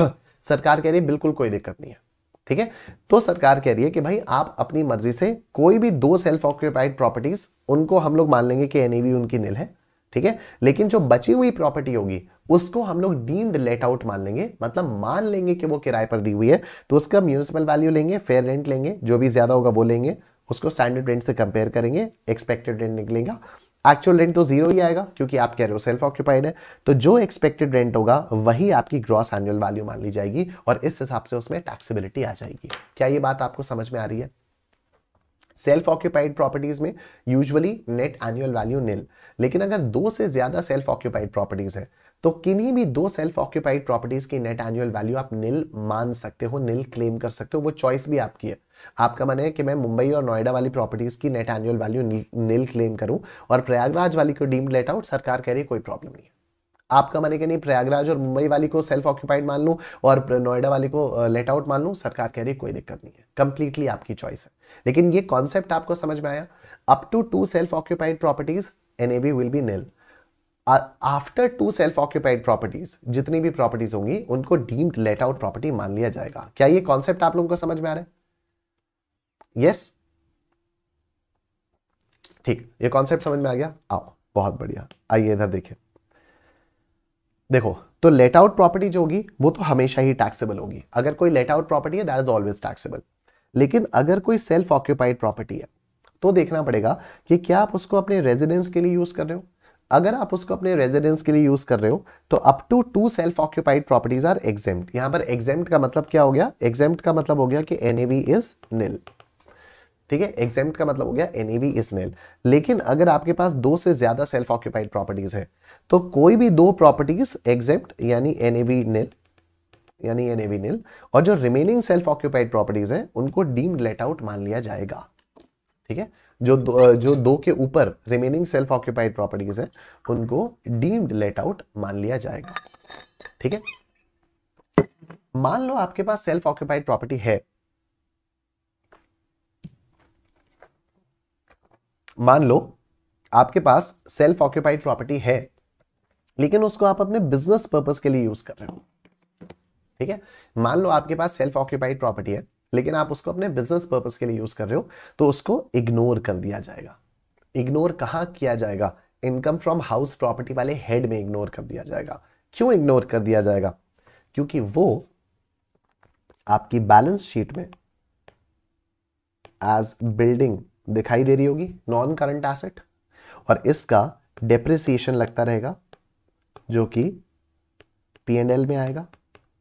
है सरकार कह रही बिल्कुल कोई दिक्कत नहीं है ठीक है तो सरकार कह रही है कि भाई आप अपनी मर्जी से कोई भी दो सेल्फ ऑक्यूपाइड प्रॉपर्टीज उनको हम लोग मान लेंगे कि एनईवी उनकी नील है ठीक है लेकिन जो बची हुई प्रॉपर्टी होगी उसको हम लोग डीम्ड लेट आउट मान लेंगे मतलब मान लेंगे कि वो किराए पर दी हुई है तो उसका म्यूनिसिपल वैल्यू लेंगे फेयर रेंट लेंगे जो भी ज्यादा होगा वो लेंगे उसको स्टैंडर्ड रेंट से कंपेयर करेंगे एक्सपेक्टेड रेंट निकलेगा एक्चुअल रेंट तो जीरो ही आएगा क्योंकि आप कह रहे हो सेल्फ ऑक्यूपाइड है तो जो एक्सपेक्टेड रेंट होगा वही आपकी ग्रॉस एनुअल वैल्यू मान ली जाएगी और इस हिसाब से उसमें टैक्सीबिलिटी आ जाएगी क्या ये बात आपको समझ में आ रही है सेल्फ ऑक्यूपाइड प्रॉपर्टीज में usually net annual value nil लेकिन अगर दो से ज्यादा सेल्फ ऑक्यूपाइड प्रॉपर्टीज है तो किन्हीं भी दो सेल्फ ऑक्यूपाइड प्रॉपर्टीज की नेट एनुअल वैल्यू आप निल मान सकते हो निल क्लेम कर सकते हो वो चॉइस भी आपकी है आपका मन है कि मैं मुंबई और नोएडा वाली प्रॉपर्टीज़ की net annual value nil claim करूं और प्रयागराज वाली को डीम्ड लेट आउट सरकार कह रही कोई प्रॉब्लम नहीं है आपका मन है कि नहीं प्रयागराज और मुंबई वाली को सेल्फ ऑक्यूपाइड मान लूं और नोएडा वाली को लेट आउट मान लूं सरकार कह रही कोई दिक्कत नहीं है कंप्लीटली आपकी चॉइस है लेकिन ये कॉन्सेप्ट आपको समझ में आया up to two self occupied properties N will be nil after two self occupied properties जितनी भी प्रॉपर्टीज होंगी उनको डीम्ड लेट आउट प्रॉपर्टी मान लिया जाएगा क्या ये कॉन्सेप्ट आप लोगों को समझ में आ रहा है यस ठीक ये कॉन्सेप्ट समझ में आ गया आओ बहुत बढ़िया आइए इधर देखिए देखो तो लेट आउट प्रॉपर्टी जो होगी वो तो हमेशा ही टैक्सेबल होगी अगर कोई लेट आउट प्रॉपर्टी है दैट इज ऑलवेज टैक्सेबल लेकिन अगर कोई सेल्फ ऑक्यूपाइड प्रॉपर्टी है तो देखना पड़ेगा कि क्या आप उसको अपने रेजिडेंस के लिए यूज कर रहे हो अगर आप उसको अपने रेजिडेंस के लिए यूज कर रहे हो तो up to two self occupied properties are exempt यहां पर एग्जेम्ड का मतलब क्या हो गया एग्जेम्ड का मतलब हो गया कि एनएवी इज निल ठीक है एग्जाम का मतलब हो गया एनईवी इसनेल लेकिन अगर आपके पास दो से ज्यादा सेल्फ ऑक्यूपाइड प्रॉपर्टीज है तो कोई भी दो प्रॉपर्टीज एग्जेप्ट यानी एनएवी नेल यानी एनएवी नेल और जो रिमेनिंग सेल्फ ऑक्यूपाइड प्रॉपर्टीज हैं उनको डीम्ड लेट आउट मान लिया जाएगा ठीक है जो दो, जो दो के ऊपर रिमेनिंग सेल्फ ऑक्यूपाइड प्रॉपर्टीज हैं उनको डीम्ड लेट आउट मान लिया जाएगा ठीक है मान लो आपके पास सेल्फ ऑक्यूपाइड प्रॉपर्टी है मान लो आपके पास सेल्फ ऑक्यूपाइड प्रॉपर्टी है लेकिन उसको आप अपने बिजनेस पर्पज के लिए यूज कर रहे हो ठीक है मान लो आपके पास सेल्फ ऑक्यूपाइड प्रॉपर्टी है लेकिन आप उसको अपने बिजनेस पर्पज के लिए यूज कर रहे हो तो उसको इग्नोर कर दिया जाएगा इग्नोर कहां किया जाएगा इनकम फ्रॉम हाउस प्रॉपर्टी वाले हेड में इग्नोर कर दिया जाएगा क्यों इग्नोर कर दिया जाएगा क्योंकि वो आपकी बैलेंस शीट में एज बिल्डिंग दिखाई दे रही होगी नॉन करंट एसेट और इसका डेप्रिसिएशन लगता रहेगा जो कि पी एंड एल में आएगा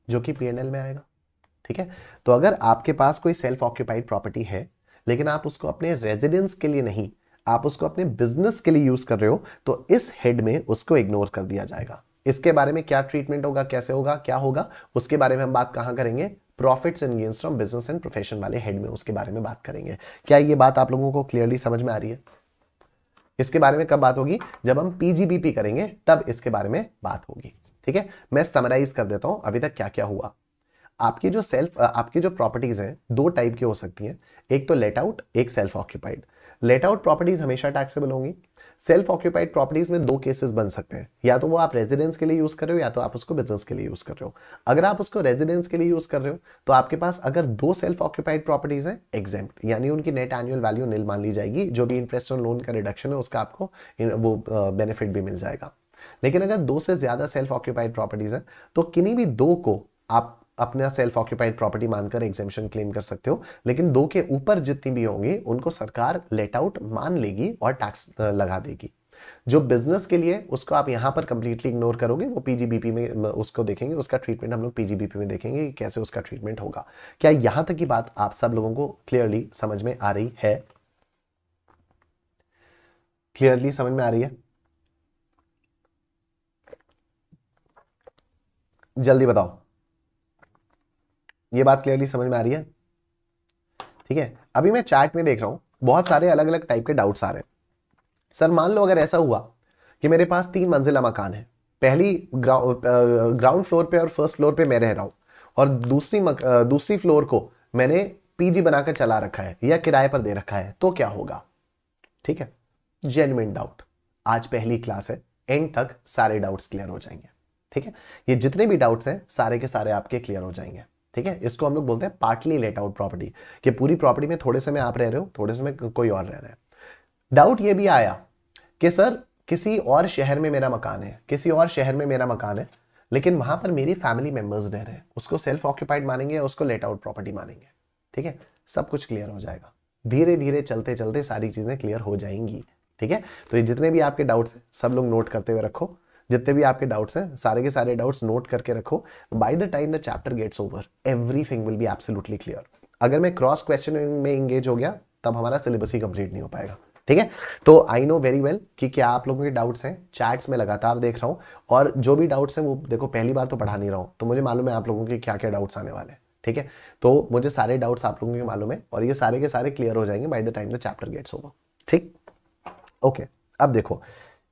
जो कि पी एंड एल में आएगा ठीक है तो अगर आपके पास कोई सेल्फ ऑक्यूपाइड प्रॉपर्टी है लेकिन आप उसको अपने रेजिडेंस के लिए नहीं आप उसको अपने बिजनेस के लिए यूज कर रहे हो तो इस हेड में उसको इग्नोर कर दिया जाएगा इसके बारे में क्या ट्रीटमेंट होगा कैसे होगा क्या होगा उसके बारे में हम बात कहां करेंगे profits and gains from business and profession वाले हेड में उसके बारे में बात करेंगे क्या ये बात आप लोगों को क्लियरली समझ में आ रही है इसके बारे में कब बात होगी जब हम पीजीबीपी करेंगे तब इसके बारे में बात होगी ठीक है मैं समराइज कर देता हूं अभी तक क्या क्या हुआ आपकी जो सेल्फ आपकी जो प्रॉपर्टीज हैं दो टाइप की हो सकती हैं एक तो लेट आउट एक self occupied let out properties हमेशा टैक्सेबल होंगी सेल्फ ऑक्यूपाइड प्रॉपर्टीज में दो केसेस बन सकते हैं या तो वो आप रेजिडेंस के लिए यूज कर रहे हो या तो आप उसको बिजनेस के लिए यूज कर रहे हो अगर आप उसको रेजिडेंस के लिए यूज कर रहे हो तो आपके पास अगर दो सेल्फ ऑक्यूपाइड प्रॉपर्टीज हैं एग्जाम यानी उनकी नेट एनुअल वैल्यू नील मान ली जाएगी जो भी इंटरेस्ट और लोन का रिडक्शन है उसका आपको वो बेनिफिट भी मिल जाएगा लेकिन अगर दो से ज्यादा सेल्फ ऑक्यूपाइड प्रॉपर्टीज हैं तो किन्हीं भी दो को आप अपना सेल्फ ऑक्यूपाइड प्रॉपर्टी मानकर एग्जेम्पन क्लेम कर सकते हो लेकिन दो के ऊपर जितनी भी होंगी उनको सरकार लेट आउट मान लेगी और टैक्स लगा देगी जो बिजनेस के लिए उसको आप यहां पर कंप्लीटली इग्नोर करोगे वो पीजीबीपी में उसको देखेंगे उसका ट्रीटमेंट हम लोग पीजीबीपी में देखेंगे कि कैसे उसका ट्रीटमेंट होगा क्या यहां तक की बात आप सब लोगों को क्लियरली समझ में आ रही है क्लियरली समझ में आ रही है जल्दी बताओ ये बात क्लियरली समझ में आ रही है ठीक है अभी मैं चैट में देख रहा हूं बहुत सारे अलग अलग टाइप के डाउट्स आ रहे हैं सर मान लो अगर ऐसा हुआ कि मेरे पास तीन मंजिला मकान है पहली ग्राउंड ग्राउंड फ्लोर पे और फर्स्ट फ्लोर पे मैं रह रहा हूँ और दूसरी मक, दूसरी फ्लोर को मैंने पीजी बनाकर चला रखा है या किराए पर दे रखा है तो क्या होगा ठीक है जेन्युन डाउट आज पहली क्लास है एंड तक सारे डाउट्स क्लियर हो जाएंगे ठीक है ये जितने भी डाउट्स हैं सारे के सारे आपके क्लियर हो जाएंगे ठीक है इसको हम लोग बोलते हैं पार्टली लेट आउट प्रॉपर्टी कि पूरी प्रॉपर्टी में थोड़े समय आप रह रहे हो थोड़े समय कोई और रह रहा है डाउट ये भी आया कि सर किसी और शहर में मेरा मकान है किसी और शहर में मेरा मकान है लेकिन वहां पर मेरी फैमिली मेंबर्स रह रहे हैं उसको सेल्फ ऑक्यूपाइड मानेंगे उसको लेट आउट प्रॉपर्टी मानेंगे ठीक है सब कुछ क्लियर हो जाएगा धीरे धीरे चलते चलते सारी चीजें क्लियर हो जाएंगी ठीक है तो ये जितने भी आपके डाउट्स हैं सब लोग नोट करते हुए रखो जितने भी आपके डाउट्स हैं सारे के सारे डाउट्स नोट करके रखो by the time the chapter gets over everything will be absolutely clear अगर मैं क्रॉस क्वेश्चन में इंगेज हो गया तब हमारा सिलेबस ही कंप्लीट नहीं हो पाएगा ठीक है तो आई नो वेरी वेल कि क्या आप लोगों के डाउट्स हैं चैट्स में लगातार देख रहा हूँ और जो भी डाउट्स हैं वो देखो पहली बार तो पढ़ा नहीं रहा हूँ तो मुझे मालूम है आप लोगों के क्या क्या डाउट्स आने वाले हैं ठीक है तो मुझे सारे डाउट्स आप लोगों के मालूम है और ये सारे के सारे क्लियर हो जाएंगे by the time the chapter gets होगा ठीक ओके अब देखो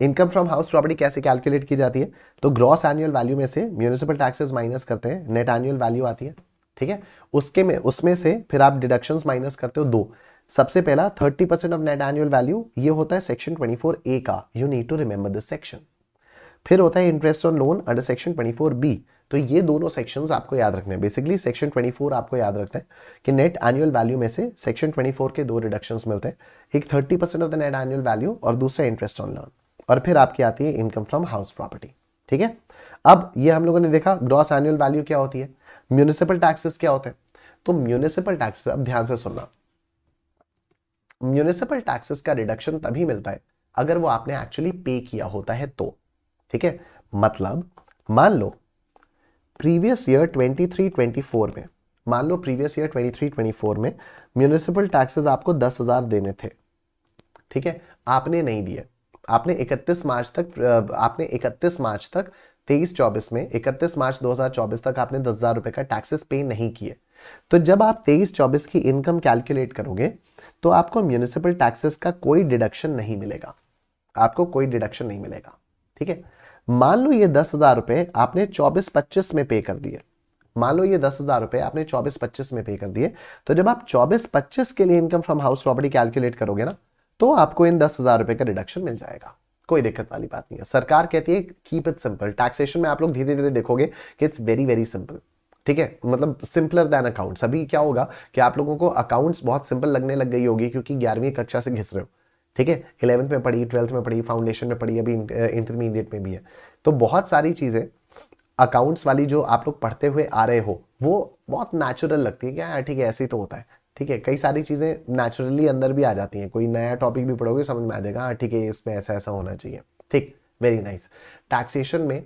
इनकम फ्रॉम हाउस प्रॉपर्टी कैसे कैलकुलेट की जाती है तो ग्रॉस एनुअल वैल्यू में से म्यूनिसिपल टैक्सेस माइनस करते हैं नेट एनुअल वैल्यू आती है ठीक है उसके में उसमें से फिर आप डिडक्शंस माइनस करते हो दो सबसे पहला 30 percent of net annual value ये होता है सेक्शन 24 ए का you need to remember this section फिर होता है interest on loan under section 24 B तो ये दोनों सेक्शन आपको याद रखने हैं बेसिकली सेक्शन 24 आपको याद रखना है कि नेट एनुअल वैल्यू में से सेक्शन 24 के दो रिडक्शन मिलते हैं एक 30 percent of the net annual value और दूसरा इंटरेस्ट ऑन लोन और फिर आपकी आती है इनकम फ्रॉम हाउस प्रॉपर्टी ठीक है अब ये हम लोगों ने देखा ग्रॉस एनुअल वैल्यू क्या होती है म्यूनिसिपल टैक्सेस क्या होते हैं तो म्यूनिसिपल टैक्सेस अब ध्यान से सुनना म्यूनिसिपल टैक्सेस का रिडक्शन तभी मिलता है अगर वो आपने एक्चुअली पे किया होता है तो ठीक है मतलब मान लो प्रीवियस ईयर 23 24 में मान लो प्रीवियस ईयर 23 24 में म्यूनिसिपल टैक्सेस आपको दस हजार देने थे ठीक है आपने नहीं दिए आपने 31 मार्च तक आपने 31 मार्च तक 23 चौबीस में 31 मार्च 2024 तक आपने दस हज़ार रुपए का टैक्सेस पे नहीं किए तो जब आप 23 चौबीस की इनकम कैलकुलेट करोगे तो आपको म्यूनिसिपल टैक्सेस का कोई डिडक्शन नहीं मिलेगा आपको कोई डिडक्शन नहीं मिलेगा ठीक है मान लो ये दस हज़ार रुपये आपने चौबीस पच्चीस में पे कर दिए मान लो ये दस हज़ार रुपए आपने चौबीस पच्चीस में पे कर दिए तो जब आप चौबीस पच्चीस के लिए income from house property calculate करोगे ना तो आपको इन दस हजार रुपए का रिडक्शन मिल जाएगा कोई दिक्कत वाली बात नहीं है सरकार कहती है कीप इट सिंपल टैक्सेशन में आप लोग धीरे धीरे देखोगे कि इट्स वेरी वेरी सिंपल ठीक है मतलब सिंपलर दैन अकाउंट्स अभी क्या होगा कि आप लोगों को अकाउंट्स बहुत सिंपल लगने लग गई होगी क्योंकि ग्यारहवीं कक्षा से घिस रहे हो ठीक है इलेवंथ में पढ़ी ट्वेल्थ में पढ़ी फाउंडेशन में पढ़ी अभी इंटरमीडिएट में भी है तो बहुत सारी चीज़ें अकाउंट्स वाली जो आप लोग पढ़ते हुए आ रहे हो वो बहुत नेचुरल लगती है क्या हाँ, ठीक है ऐसे ही तो होता है ठीक है कई सारी चीज़ें नेचुरली अंदर भी आ जाती हैं कोई नया टॉपिक भी पढ़ोगे समझ में आ जाएगा हाँ ठीक है इसमें ऐसा ऐसा होना चाहिए ठीक वेरी नाइस टैक्सेशन में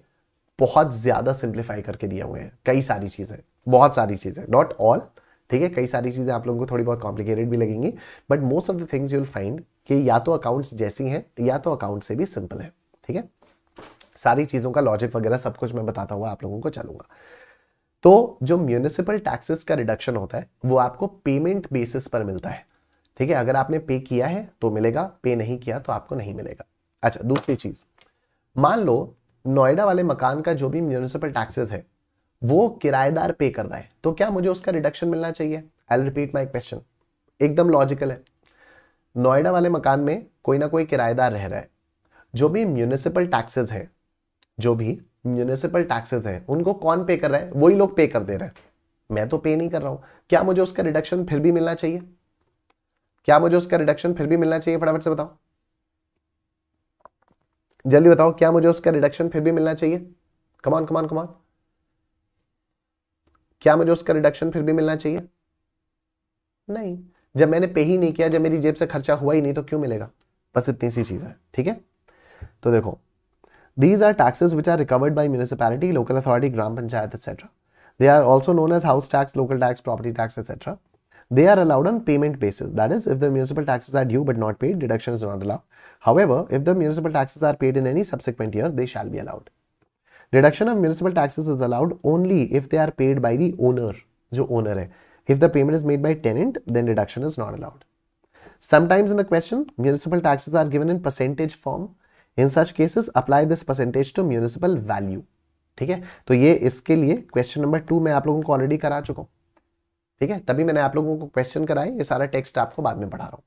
बहुत ज़्यादा सिंप्लीफाई करके दिए हुए हैं कई सारी चीज़ें बहुत सारी चीज़ें नॉट ऑल ठीक है कई सारी चीज़ें आप लोगों को थोड़ी बहुत कॉम्प्लिकेटेड भी लगेंगी but most of the things you will find कि या तो अकाउंट्स जैसी हैं या तो अकाउंट से भी सिंपल है ठीक है सारी चीज़ों का लॉजिक वगैरह सब कुछ मैं बताता हुआ आप लोगों को चलूंगा तो जो म्यूनिसिपल टैक्सेस का रिडक्शन होता है वो आपको पेमेंट बेसिस पर मिलता है ठीक है अगर आपने पे किया है तो मिलेगा पे नहीं किया तो आपको नहीं मिलेगा अच्छा दूसरी चीज मान लो नोएडा वाले मकान का जो भी म्यूनिसिपल टैक्सेस है वो किराएदार पे कर रहा है तो क्या मुझे उसका रिडक्शन मिलना चाहिए आई रिपीट माई क्वेश्चन एकदम लॉजिकल है नोएडा वाले मकान में कोई ना कोई किराएदार रह रहा है जो भी म्यूनिसिपल टैक्सेस है जो भी म्यूनिसिपल टैक्सेस हैं उनको कौन पे कर रहा है वही लोग पे कर दे रहे हैं मैं तो पे नहीं कर रहा हूं क्या मुझे उसका रिडक्शन फिर भी मिलना चाहिए क्या मुझे उसका रिडक्शन फिर भी मिलना चाहिए फटाफट से बताओ जल्दी बताओ क्या मुझे उसका रिडक्शन फिर भी मिलना चाहिए कमान कमान कमान क्या मुझे उसका रिडक्शन फिर भी मिलना चाहिए नहीं जब मैंने पे ही नहीं किया जब मेरी जेब से खर्चा हुआ ही नहीं तो क्यों मिलेगा बस इतनी सी चीज है ठीक है तो देखो These are taxes which are recovered by municipality, local authority, gram panchayat, etc. They are also known as house tax, local tax, property tax, etc. They are allowed on payment basis. That is, if the municipal taxes are due but not paid, deduction is not allowed. However, if the municipal taxes are paid in any subsequent year, they shall be allowed. Reduction of municipal taxes is allowed only if they are paid by the owner, जो owner है. If the payment is made by tenant, then reduction is not allowed. Sometimes in the question, municipal taxes are given in percentage form. In such cases apply this percentage to municipal value ठीक है तो ये इसके लिए question number to मैं आप लोगों को ऑलरेडी करा चुका हूँ ठीक है तभी मैंने आप लोगों को क्वेश्चन कराए ये सारा टेक्स्ट आपको बाद में पढ़ा रहा हूँ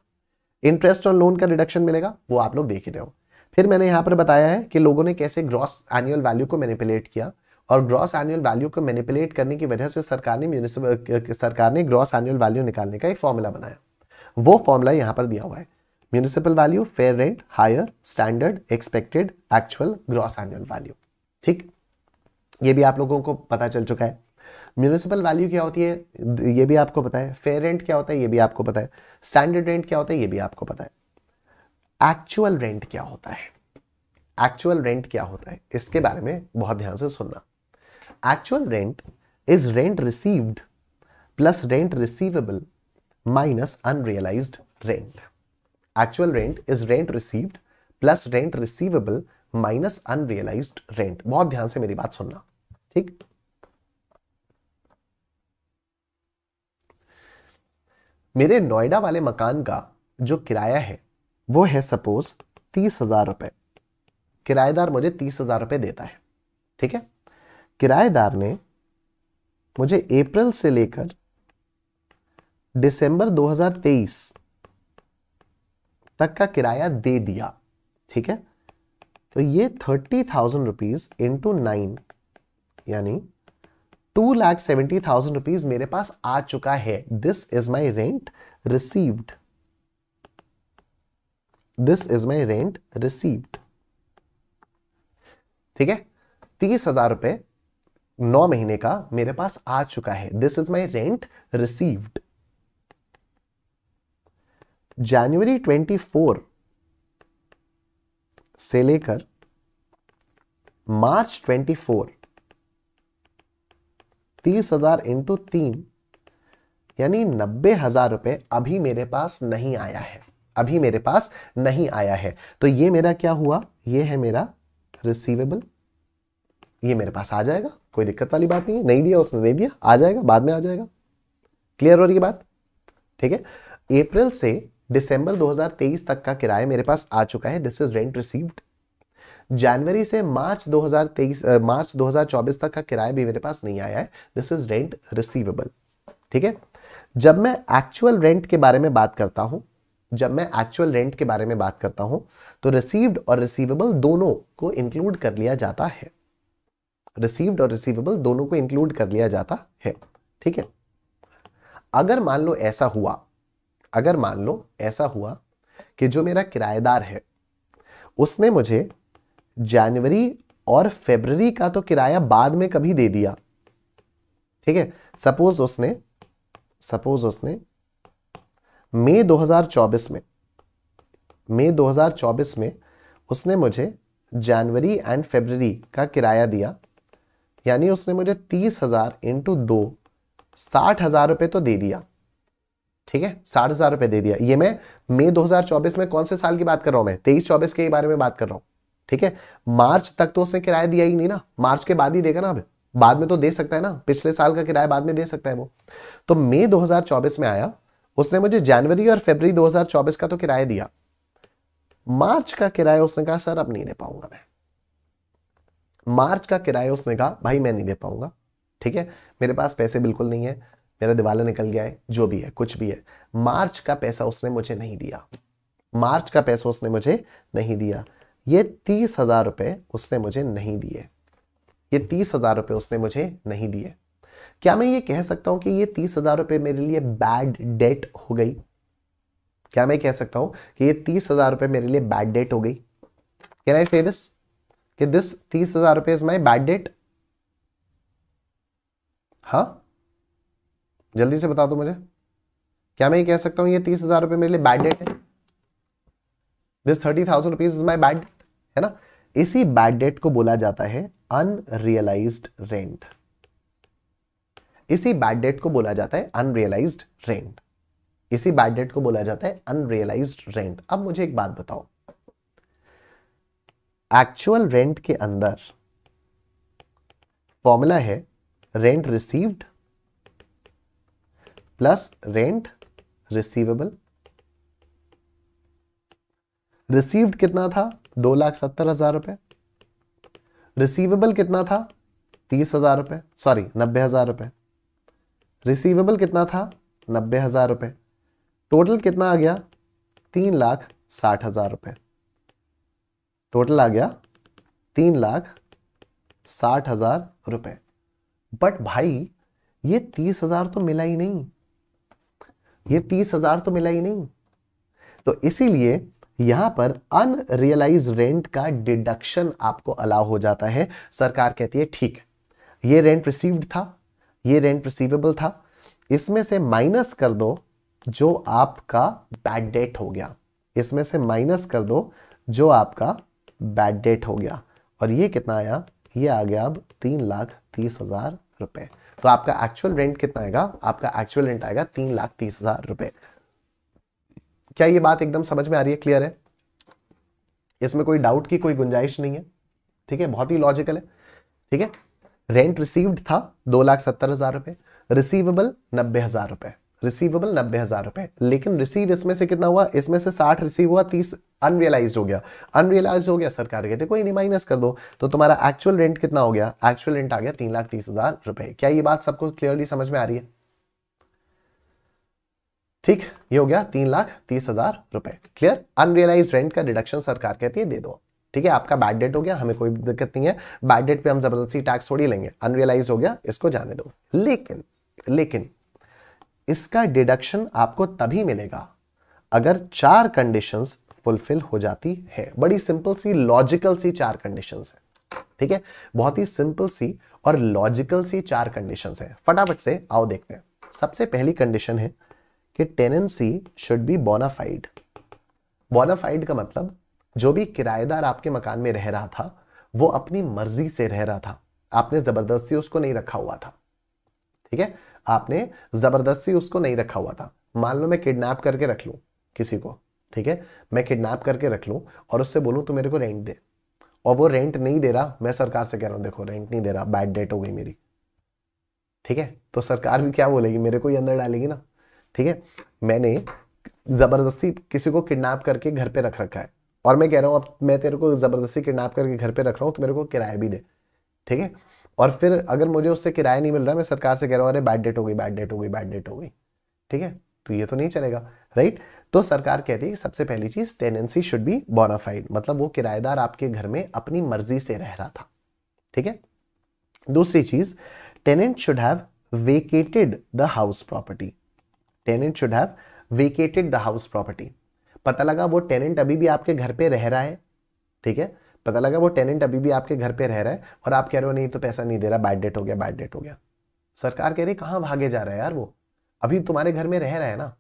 इंटरेस्ट ऑन लोन का रिडक्शन मिलेगा वो आप लोग देख ही रहे हो फिर मैंने यहां पर बताया है कि लोगों ने कैसे ग्रॉस एनुअल वैल्यू को मैनिपुलेट किया और ग्रॉस एनुअल वैल्यू को मैनिपुलेट करने की वजह से सरकार ने म्यूनिसिपल सरकार ने ग्रॉस एनुअल वैल्यू निकालने का एक फॉर्मूला बनाया वो फॉर्मूला यहां पर दिया हुआ है municipal value fair rent higher standard expected actual gross annual value ठीक ये भी आप लोगों को पता चल चुका है म्यूनिसिपल वैल्यू क्या होती है ये भी आपको पता है फेयर रेंट क्या होता है ये भी आपको पता है स्टैंडर्ड रेंट क्या होता है ये भी आपको पता है एक्चुअल रेंट क्या होता है एक्चुअल रेंट क्या होता है इसके बारे में बहुत ध्यान से सुनना actual rent is rent received plus rent receivable minus unrealised rent actual rent is rent received plus rent receivable minus unrealise rent बहुत ध्यान से मेरी बात सुनना ठीक मेरे नोएडा वाले मकान का जो किराया है वो है सपोज तीस हजार रुपए किराएदार मुझे तीस हजार रुपए देता है ठीक है किराएदार ने मुझे अप्रैल से लेकर दिसंबर 2023 तक का किराया दे दिया ठीक है तो ये thirty thousand rupees into nine यानी two lakh seventy thousand rupees मेरे पास आ चुका है this is my rent received this is my rent received ठीक है तीस हजार रुपए नौ महीने का मेरे पास आ चुका है this is my rent received जनवरी 24 से लेकर मार्च 24 तीस हजार इंटू तीन यानी नब्बे हजार रुपए अभी मेरे पास नहीं आया है अभी मेरे पास नहीं आया है तो ये मेरा क्या हुआ ये है मेरा रिसीवेबल ये मेरे पास आ जाएगा कोई दिक्कत वाली बात नहीं है नहीं दिया उसने नहीं दिया आ जाएगा बाद में आ जाएगा क्लियर हो रही है बात ठीक है अप्रैल से दिसंबर 2023 तक का किराया मेरे पास आ चुका है दिस इज रेंट रिसीव्ड जनवरी से मार्च 2023 मार्च 2024 तक का किराया भी मेरे पास नहीं आया है दिस इज रेंट रिसीवेबल ठीक है जब मैं एक्चुअल रेंट के बारे में बात करता हूं जब मैं एक्चुअल रेंट के बारे में बात करता हूं तो रिसीव्ड और रिसीवेबल दोनों को इंक्लूड कर लिया जाता है रिसीव्ड और रिसीवेबल दोनों को इंक्लूड कर लिया जाता है ठीक है अगर मान लो ऐसा हुआ अगर मान लो ऐसा हुआ कि जो मेरा किराएदार है उसने मुझे जनवरी और फेबररी का तो किराया बाद में कभी दे दिया ठीक है सपोज उसने सपोज उसने मई 2024 में मई 2024 में उसने मुझे जनवरी एंड फेबररी का किराया दिया यानी उसने मुझे तीस हज़ार इंटू दो साठ हज़ार रुपये तो दे दिया ठीक है साठ हजार रुपए दे दिया ये मैं मई 2024 में कौन से साल की बात कर रहा हूं मैं तेईस चौबीस के बारे में बात कर रहा हूं ठीक है मार्च तक तो उसने किराया दिया ही नहीं ना मार्च के बाद ही देगा ना अब बाद में तो दे सकता है ना पिछले साल का किराया बाद में दे सकता है वो तो मई 2024 में आया उसने मुझे जनवरी और फेबर 2024 का तो किराया दिया मार्च का किराया उसने कहा सर अब नहीं दे पाऊंगा मैं मार्च का किराया उसने कहा भाई मैं नहीं दे पाऊंगा ठीक है मेरे पास पैसे बिल्कुल नहीं है मेरा दिवाला निकल गया है जो भी है कुछ भी है मार्च का पैसा उसने मुझे नहीं दिया मार्च का पैसा उसने मुझे नहीं दिया ये तीस हजार रुपये उसने मुझे नहीं दिए ये तीस हजार रुपये उसने मुझे नहीं दिए क्या मैं ये कह सकता हूं कि ये तीस हजार रुपये मेरे लिए बैड डेट हो गई क्या मैं कह सकता हूं कि ये तीस हजार रुपये मेरे लिए बैड डेट हो गई कैन आई से दिस कि दिस तीस हजार रुपये इज माई बैड डेट हाँ जल्दी से बता दो मुझे क्या मैं ये कह सकता हूँ ये तीस हज़ार रुपये मेरे लिए बैड डेट है this thirty thousand rupees is my bad debt है ना इसी बैड डेट को बोला जाता है अनरियलाइज्ड रेंट इसी बैड डेट को बोला जाता है अनरियलाइज रेंट इसी बैड डेट को बोला जाता है अनरियलाइज्ड रेंट अब मुझे एक बात बताओ एक्चुअल रेंट के अंदर फॉर्मूला है rent received plus rent receivable received कितना था दो लाख सत्तर हजार रुपये रिसीवेबल कितना था तीस हजार रुपये सॉरी नब्बे हजार रुपये रिसीवेबल कितना था नब्बे हजार रुपये टोटल कितना आ गया तीन लाख साठ हजार रुपये टोटल आ गया तीन लाख साठ हजार रुपये बट भाई ये तीस हजार तो मिला ही नहीं ये तीस हजार तो मिला ही नहीं तो इसीलिए यहां पर अनरियलाइज रेंट का डिडक्शन आपको अलाउ हो जाता है सरकार कहती है ठीक है ये रेंट रिसीव्ड था ये रेंट रिसीवेबल था इसमें से माइनस कर दो जो आपका बैड डेट हो गया इसमें से माइनस कर दो जो आपका बैड डेट हो गया और ये कितना आया ये आ गया अब तीन लाख तीस हजार रुपए तो आपका एक्चुअल रेंट कितना आएगा आपका एक्चुअल रेंट आएगा तीन लाख तीस हजार रुपए क्या ये बात एकदम समझ में आ रही है क्लियर है इसमें कोई डाउट की कोई गुंजाइश नहीं है ठीक है बहुत ही लॉजिकल है ठीक है रेंट रिसीव्ड था दो लाख सत्तर हजार रुपए रिसीवेबल नब्बे हजार रुपए रिसीवेबल नब्बे हजार रुपए लेकिन रिसीव इसमें से कितना हुआ इसमें से साठ रिसीव हुआ तीस अनरियलाइज हो गया अनरियलाइज हो गया सरकार कहते कोई नहीं माइनस कर दो तो तुम्हारा एक्चुअल रेंट कितना हो गया एक्चुअल रेंट आ गया तीन लाख तीस हजार रुपए क्या ये बात सबको क्लियरली समझ में आ रही है ठीक ये हो गया तीन लाख तीस हजार रुपए क्लियर अनरियलाइज रेंट का डिडक्शन सरकार कहती है दे दो ठीक है आपका बैड डेट हो गया हमें कोई दिक्कत नहीं है बैड डेट पे हम जबरदस्ती टैक्स थोड़ी लेंगे अनरियलाइज हो गया इसको जाने दो लेकिन लेकिन इसका डिडक्शन आपको तभी मिलेगा अगर चार कंडीशंस फुलफिल हो जाती है बड़ी सिंपल सी लॉजिकल सी चार कंडीशंस है ठीक है बहुत ही सिंपल सी और लॉजिकल सी चार कंडीशन है फटाफट से आओ देखते हैं सबसे पहली कंडीशन है कि tenancy should be bona fide bona fide का मतलब जो भी किराएदार आपके मकान में रह रहा था वो अपनी मर्जी से रह रहा था आपने जबरदस्ती उसको नहीं रखा हुआ था ठीक है आपने जबरदस्ती उसको नहीं रखा हुआ था मान लो मैं किडनैप करके रख लूँ किसी को ठीक है मैं किडनैप करके रख लूँ और उससे बोलूँ तो मेरे को रेंट दे और वो रेंट नहीं दे रहा मैं सरकार से कह रहा हूँ देखो रेंट नहीं दे रहा बैड डेट हो गई मेरी ठीक है तो सरकार भी क्या बोलेगी मेरे को ही अंदर डालेगी ना ठीक है मैंने जबरदस्ती किसी को किडनैप करके घर पे रख रखा है और मैं कह रहा हूँ अब मैं तेरे को जबरदस्ती किडनैप करके घर पे रख रहा हूँ तो मेरे को किराया भी दे ठीक है और फिर अगर मुझे उससे किराया नहीं मिल रहा मैं सरकार से कह रहा हूँ अरे बैड डेट हो गई बैड डेट हो गई बैड डेट हो गई ठीक है तो ये तो नहीं चलेगा राइट तो सरकार कहती है कि सबसे पहली चीज टेनेंसी शुड बी बोनाफाइड मतलब वो किराएदार आपके घर में अपनी मर्जी से रह रहा था ठीक है दूसरी चीज tenant should have vacated the house property tenant should have vacated the house property पता लगा वो टेनेंट अभी भी आपके घर पे रह रहा है ठीक है पता लगा वो टेनेंट अभी भी आपके घर पे रह रहा है और आप कह रहे हो नहीं तो पैसा नहीं दे रहा बैड डेट हो गया बैड डेट हो गया सरकार कह रही कहाँ भागे जा रहा है यार वो अभी तुम्हारे घर में रह रहा है ना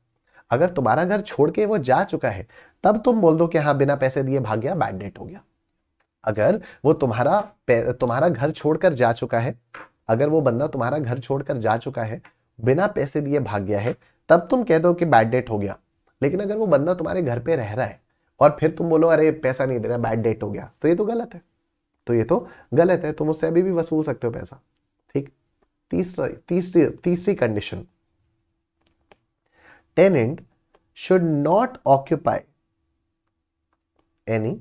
अगर तुम्हारा घर छोड़ के वो जा चुका है तब तुम बोल दो कि हाँ बिना पैसे दिए भाग गया बैड डेट हो गया अगर वो तुम्हारा तुम्हारा घर छोड़कर जा चुका है अगर वो बंदा तुम्हारा घर छोड़कर जा चुका है बिना पैसे दिए भाग गया है तब तुम कह दो कि बैड डेट हो गया लेकिन अगर वो बंदा तुम्हारे घर पे रह रहा है और फिर तुम बोलो अरे पैसा नहीं दे रहा बैड डेट हो गया तो ये तो गलत है तो ये तो गलत है तुम उससे अभी भी वसूल सकते हो पैसा ठीक तीसरा तीसरी तीसरी condition tenant should not occupy any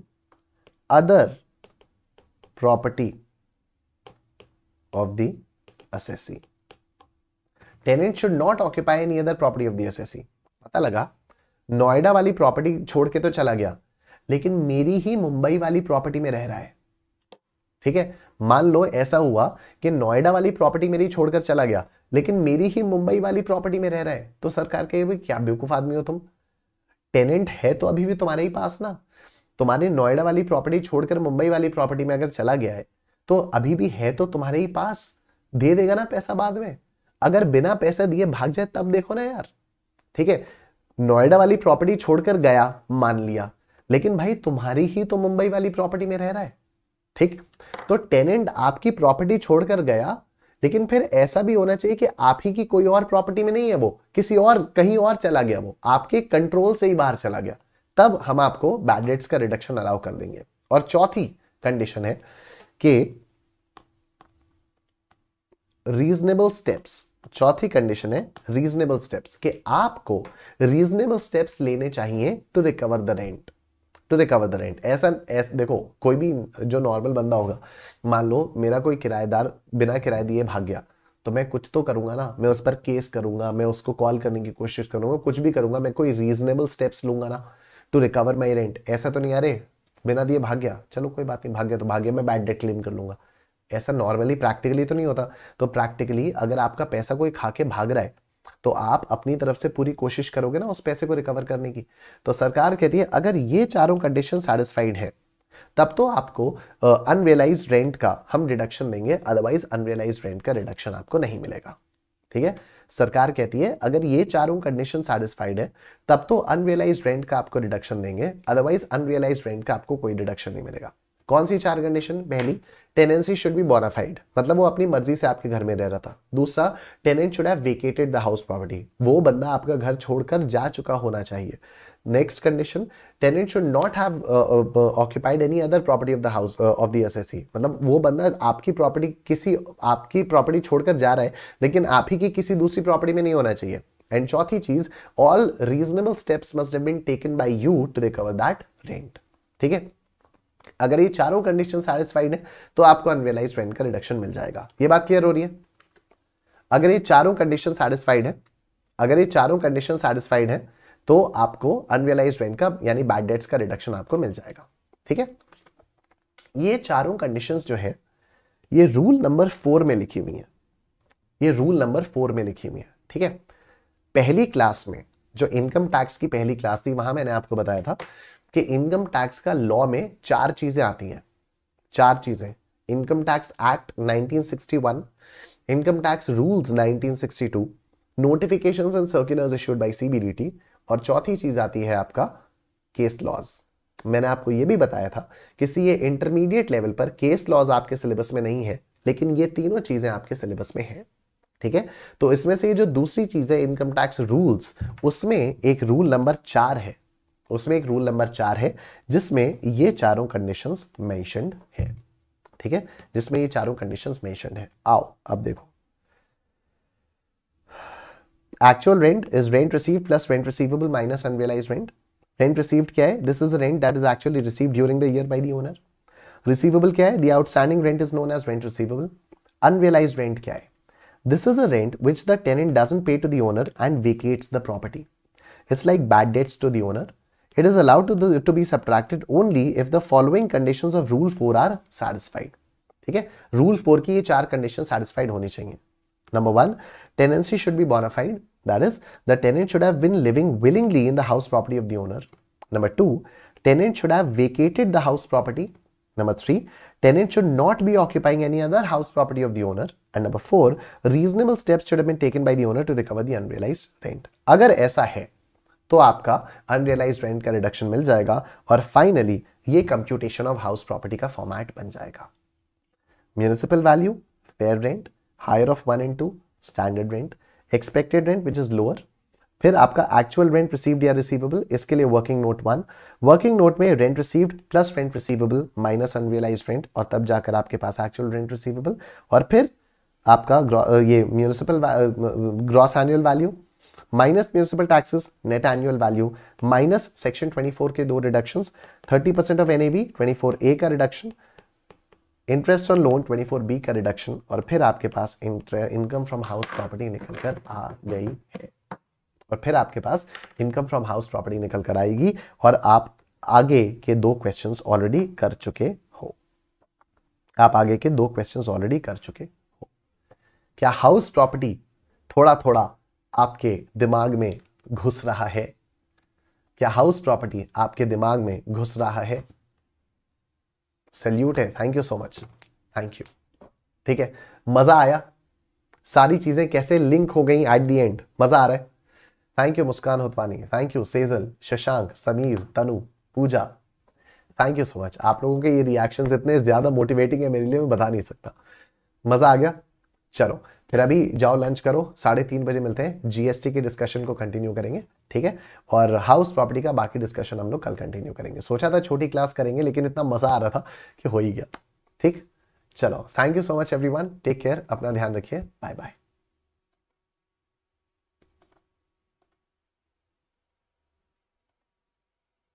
other property of the assessee tenant should not occupy any other property of the assessee पता लगा नोएडा वाली प्रॉपर्टी छोड़ के तो चला गया लेकिन मेरी ही मुंबई वाली प्रॉपर्टी में रह रहा है ठीक है मान लो ऐसा हुआ कि नोएडा वाली प्रॉपर्टी मेरी छोड़कर चला गया लेकिन मेरी ही मुंबई वाली प्रॉपर्टी में रह रहा है तो सरकार कहे क्या बेवकूफ आदमी हो तुम टेनेंट है तो अभी भी तुम्हारे ही पास ना तुम्हारे नोएडा वाली प्रॉपर्टी छोड़कर मुंबई वाली प्रॉपर्टी में अगर चला गया है तो अभी भी है तो तुम्हारे ही पास दे देगा ना पैसा बाद में अगर बिना पैसा दिए भाग जाए तब देखो ना यार ठीक है नोएडा वाली प्रॉपर्टी छोड़कर गया मान लिया लेकिन भाई तुम्हारी ही तो मुंबई वाली प्रॉपर्टी में रह रहा है ठीक तो टेनेंट आपकी प्रॉपर्टी छोड़कर गया लेकिन फिर ऐसा भी होना चाहिए कि आप ही की कोई और प्रॉपर्टी में नहीं है वो किसी और कहीं और चला गया वो आपके कंट्रोल से ही बाहर चला गया तब हम आपको बैडेट्स का रिडक्शन अलाउ कर देंगे और चौथी कंडीशन है कि रीजनेबल स्टेप्स चौथी कंडीशन है रीजनेबल स्टेप्स कि आपको रीजनेबल स्टेप्स लेने चाहिए to recover the rent to recover the rent ऐसा ऐस, देखो कोई भी जो नॉर्मल बंदा होगा मान लो मेरा कोई किराएदार बिना किराए दिए भाग गया तो मैं कुछ तो करूंगा ना मैं उस पर केस करूंगा मैं उसको कॉल करने की कोशिश करूंगा कुछ भी करूंगा मैं कोई रीजनेबल स्टेप्स लूंगा ना टू रिकवर माई रेंट ऐसा तो नहीं अरे बिना दिए भाग गया चलो कोई बात नहीं भाग गया तो भाग गया मैं बैड डेट क्लेम कर लूंगा ऐसा नॉर्मली प्रैक्टिकली तो नहीं होता तो प्रैक्टिकली अगर आपका पैसा कोई खा के भाग रहा है तो आप अपनी तरफ से पूरी कोशिश करोगे ना उस पैसे को रिकवर करने की तो सरकार कहती है अगर ये चारों कंडीशन सेटिस्फाइड है तब तो आपको अनरियलाइज uh, रेंट का हम डिडक्शन देंगे अदरवाइज अनरियलाइज रेंट का रिडक्शन आपको नहीं मिलेगा ठीक है सरकार कहती है अगर ये चारों कंडीशन सेटिस्फाइड है तब तो अनरियलाइज रेंट का आपको रिडक्शन देंगे अदरवाइज अनरियलाइज रेंट का आपको कोई डिडक्शन नहीं मिलेगा कौन सी चार कंडीशन पहली टेनेंसी शुड बी बोनाफाइड मतलब वो अपनी मर्जी से आपके घर में रह रहा था दूसरा tenant should have vacated the house property वो बंदा आपका घर छोड़कर जा चुका होना चाहिए next condition tenant should not have occupied any other property of the house of the एस मतलब वो बंदा आपकी प्रॉपर्टी किसी आपकी प्रॉपर्टी छोड़कर जा रहा है लेकिन आप ही की किसी दूसरी प्रॉपर्टी में नहीं होना चाहिए एंड चौथी चीज all reasonable steps must have been taken by you to recover that rent ठीक है अगर ये चारों कंडीशन सेटिस्फाइड है तो आपको अनवेलाइज रेंट का रिडक्शन मिल जाएगा ये बात क्लियर हो रही है अगर ये चारों कंडीशन सेटिस्फाइड है अगर ये चारों कंडीशन सेटिस्फाइड है तो आपको अनवेलाइज रेंट का यानी बैड डेट्स का रिडक्शन आपको मिल जाएगा ठीक है ये चारों कंडीशंस जो है ये रूल नंबर फोर में लिखी हुई है ये रूल नंबर फोर में लिखी हुई है ठीक है पहली क्लास में जो इनकम टैक्स की पहली क्लास थी वहां मैंने आपको बताया था कि इनकम टैक्स का लॉ में चार चीजें आती हैं चार चीजें income tax act 1961 income tax rules 1962 notifications and circulars issued by CBDT और चौथी चीज आती है आपका केस लॉज मैंने आपको यह भी बताया था कि सी इंटरमीडिएट लेवल पर केस लॉज आपके सिलेबस में नहीं है लेकिन ये तीनों चीजें आपके सिलेबस में हैं ठीक है तो इसमें से जो दूसरी चीज है इनकम टैक्स रूल्स उसमें एक रूल नंबर चार है उसमें एक रूल नंबर चार है जिसमें ये चारों कंडीशंस मेंशनड है ठीक है जिसमें ये चारों कंडीशंस मेंशनड है आओ अब देखो actual rent is rent receive plus rent receivable minus unrealise rent rent received क्या है this is rent that is actually receive during the year by the receivable क्या है the outstanding rent is known as rent receivable unrealise rent क्या है this is a rent which the tenant doesn't pay to the owner and vacates the property it's like bad debts to the owner it is allowed to, be subtracted only if the following conditions of rule 4 are satisfied okay rule 4 ki conditions satisfied honi chahiye number 1 tenancy should be bona fide that is the tenant should have been living willingly in the house property of the owner number 2 tenant should have vacated the house property number 3 tenant should not be occupying any other house property of the owner and number 4 reasonable steps should have been taken by the owner to recover the unrealized rent agar aisa hai तो आपका unrealise rent का reduction मिल जाएगा और finally ये computation of house property का format बन जाएगा municipal value fair rent higher of one and two standard rent expected rent which is lower फिर आपका एक्चुअल रेंट रिसीव्ड या रिसीवेबल इसके लिए working note one working note में rent received plus rent receivable minus unrealise rent और तब जाकर आपके पास एक्चुअल रेंट रिसीवेबल और फिर आपका ये municipal gross annual value minus municipal taxes net annual value minus section 24 के दो reduction 30% percent of NAV 24 A का reduction interest on loan 24 B का रिडक्शन और फिर आपके पास इनकम फ्रॉम हाउस प्रॉपर्टी निकल कर आ गई है और फिर आपके पास इनकम फ्रॉम हाउस प्रॉपर्टी निकल कर आएगी और आप आगे के दो क्वेश्चन ऑलरेडी कर चुके हो आप आगे के दो क्वेश्चन ऑलरेडी कर चुके हो क्या हाउस प्रॉपर्टी थोड़ा थोड़ा आपके दिमाग में घुस रहा है क्या हाउस प्रॉपर्टी आपके दिमाग में घुस रहा है सल्यूट है thank you so much thank you ठीक है मजा आया सारी चीजें कैसे लिंक हो गई एट दी एंड मजा आ रहा है thank you Muskan Hotwani thank you Sejal Shashank Sameer Tanu Pooja thank you so much आप लोगों के ये रिएक्शंस इतने ज्यादा मोटिवेटिंग है मेरे लिए मैं बता नहीं सकता मजा आ गया चलो फिर अभी जाओ लंच करो साढ़े तीन बजे मिलते हैं जीएसटी के डिस्कशन को कंटिन्यू करेंगे ठीक है और हाउस प्रॉपर्टी का बाकी डिस्कशन हम लोग कल कंटिन्यू करेंगे सोचा था छोटी क्लास करेंगे लेकिन इतना मजा आ रहा था कि हो ही गया ठीक चलो thank you so much every take care अपना ध्यान रखिए बाय बाय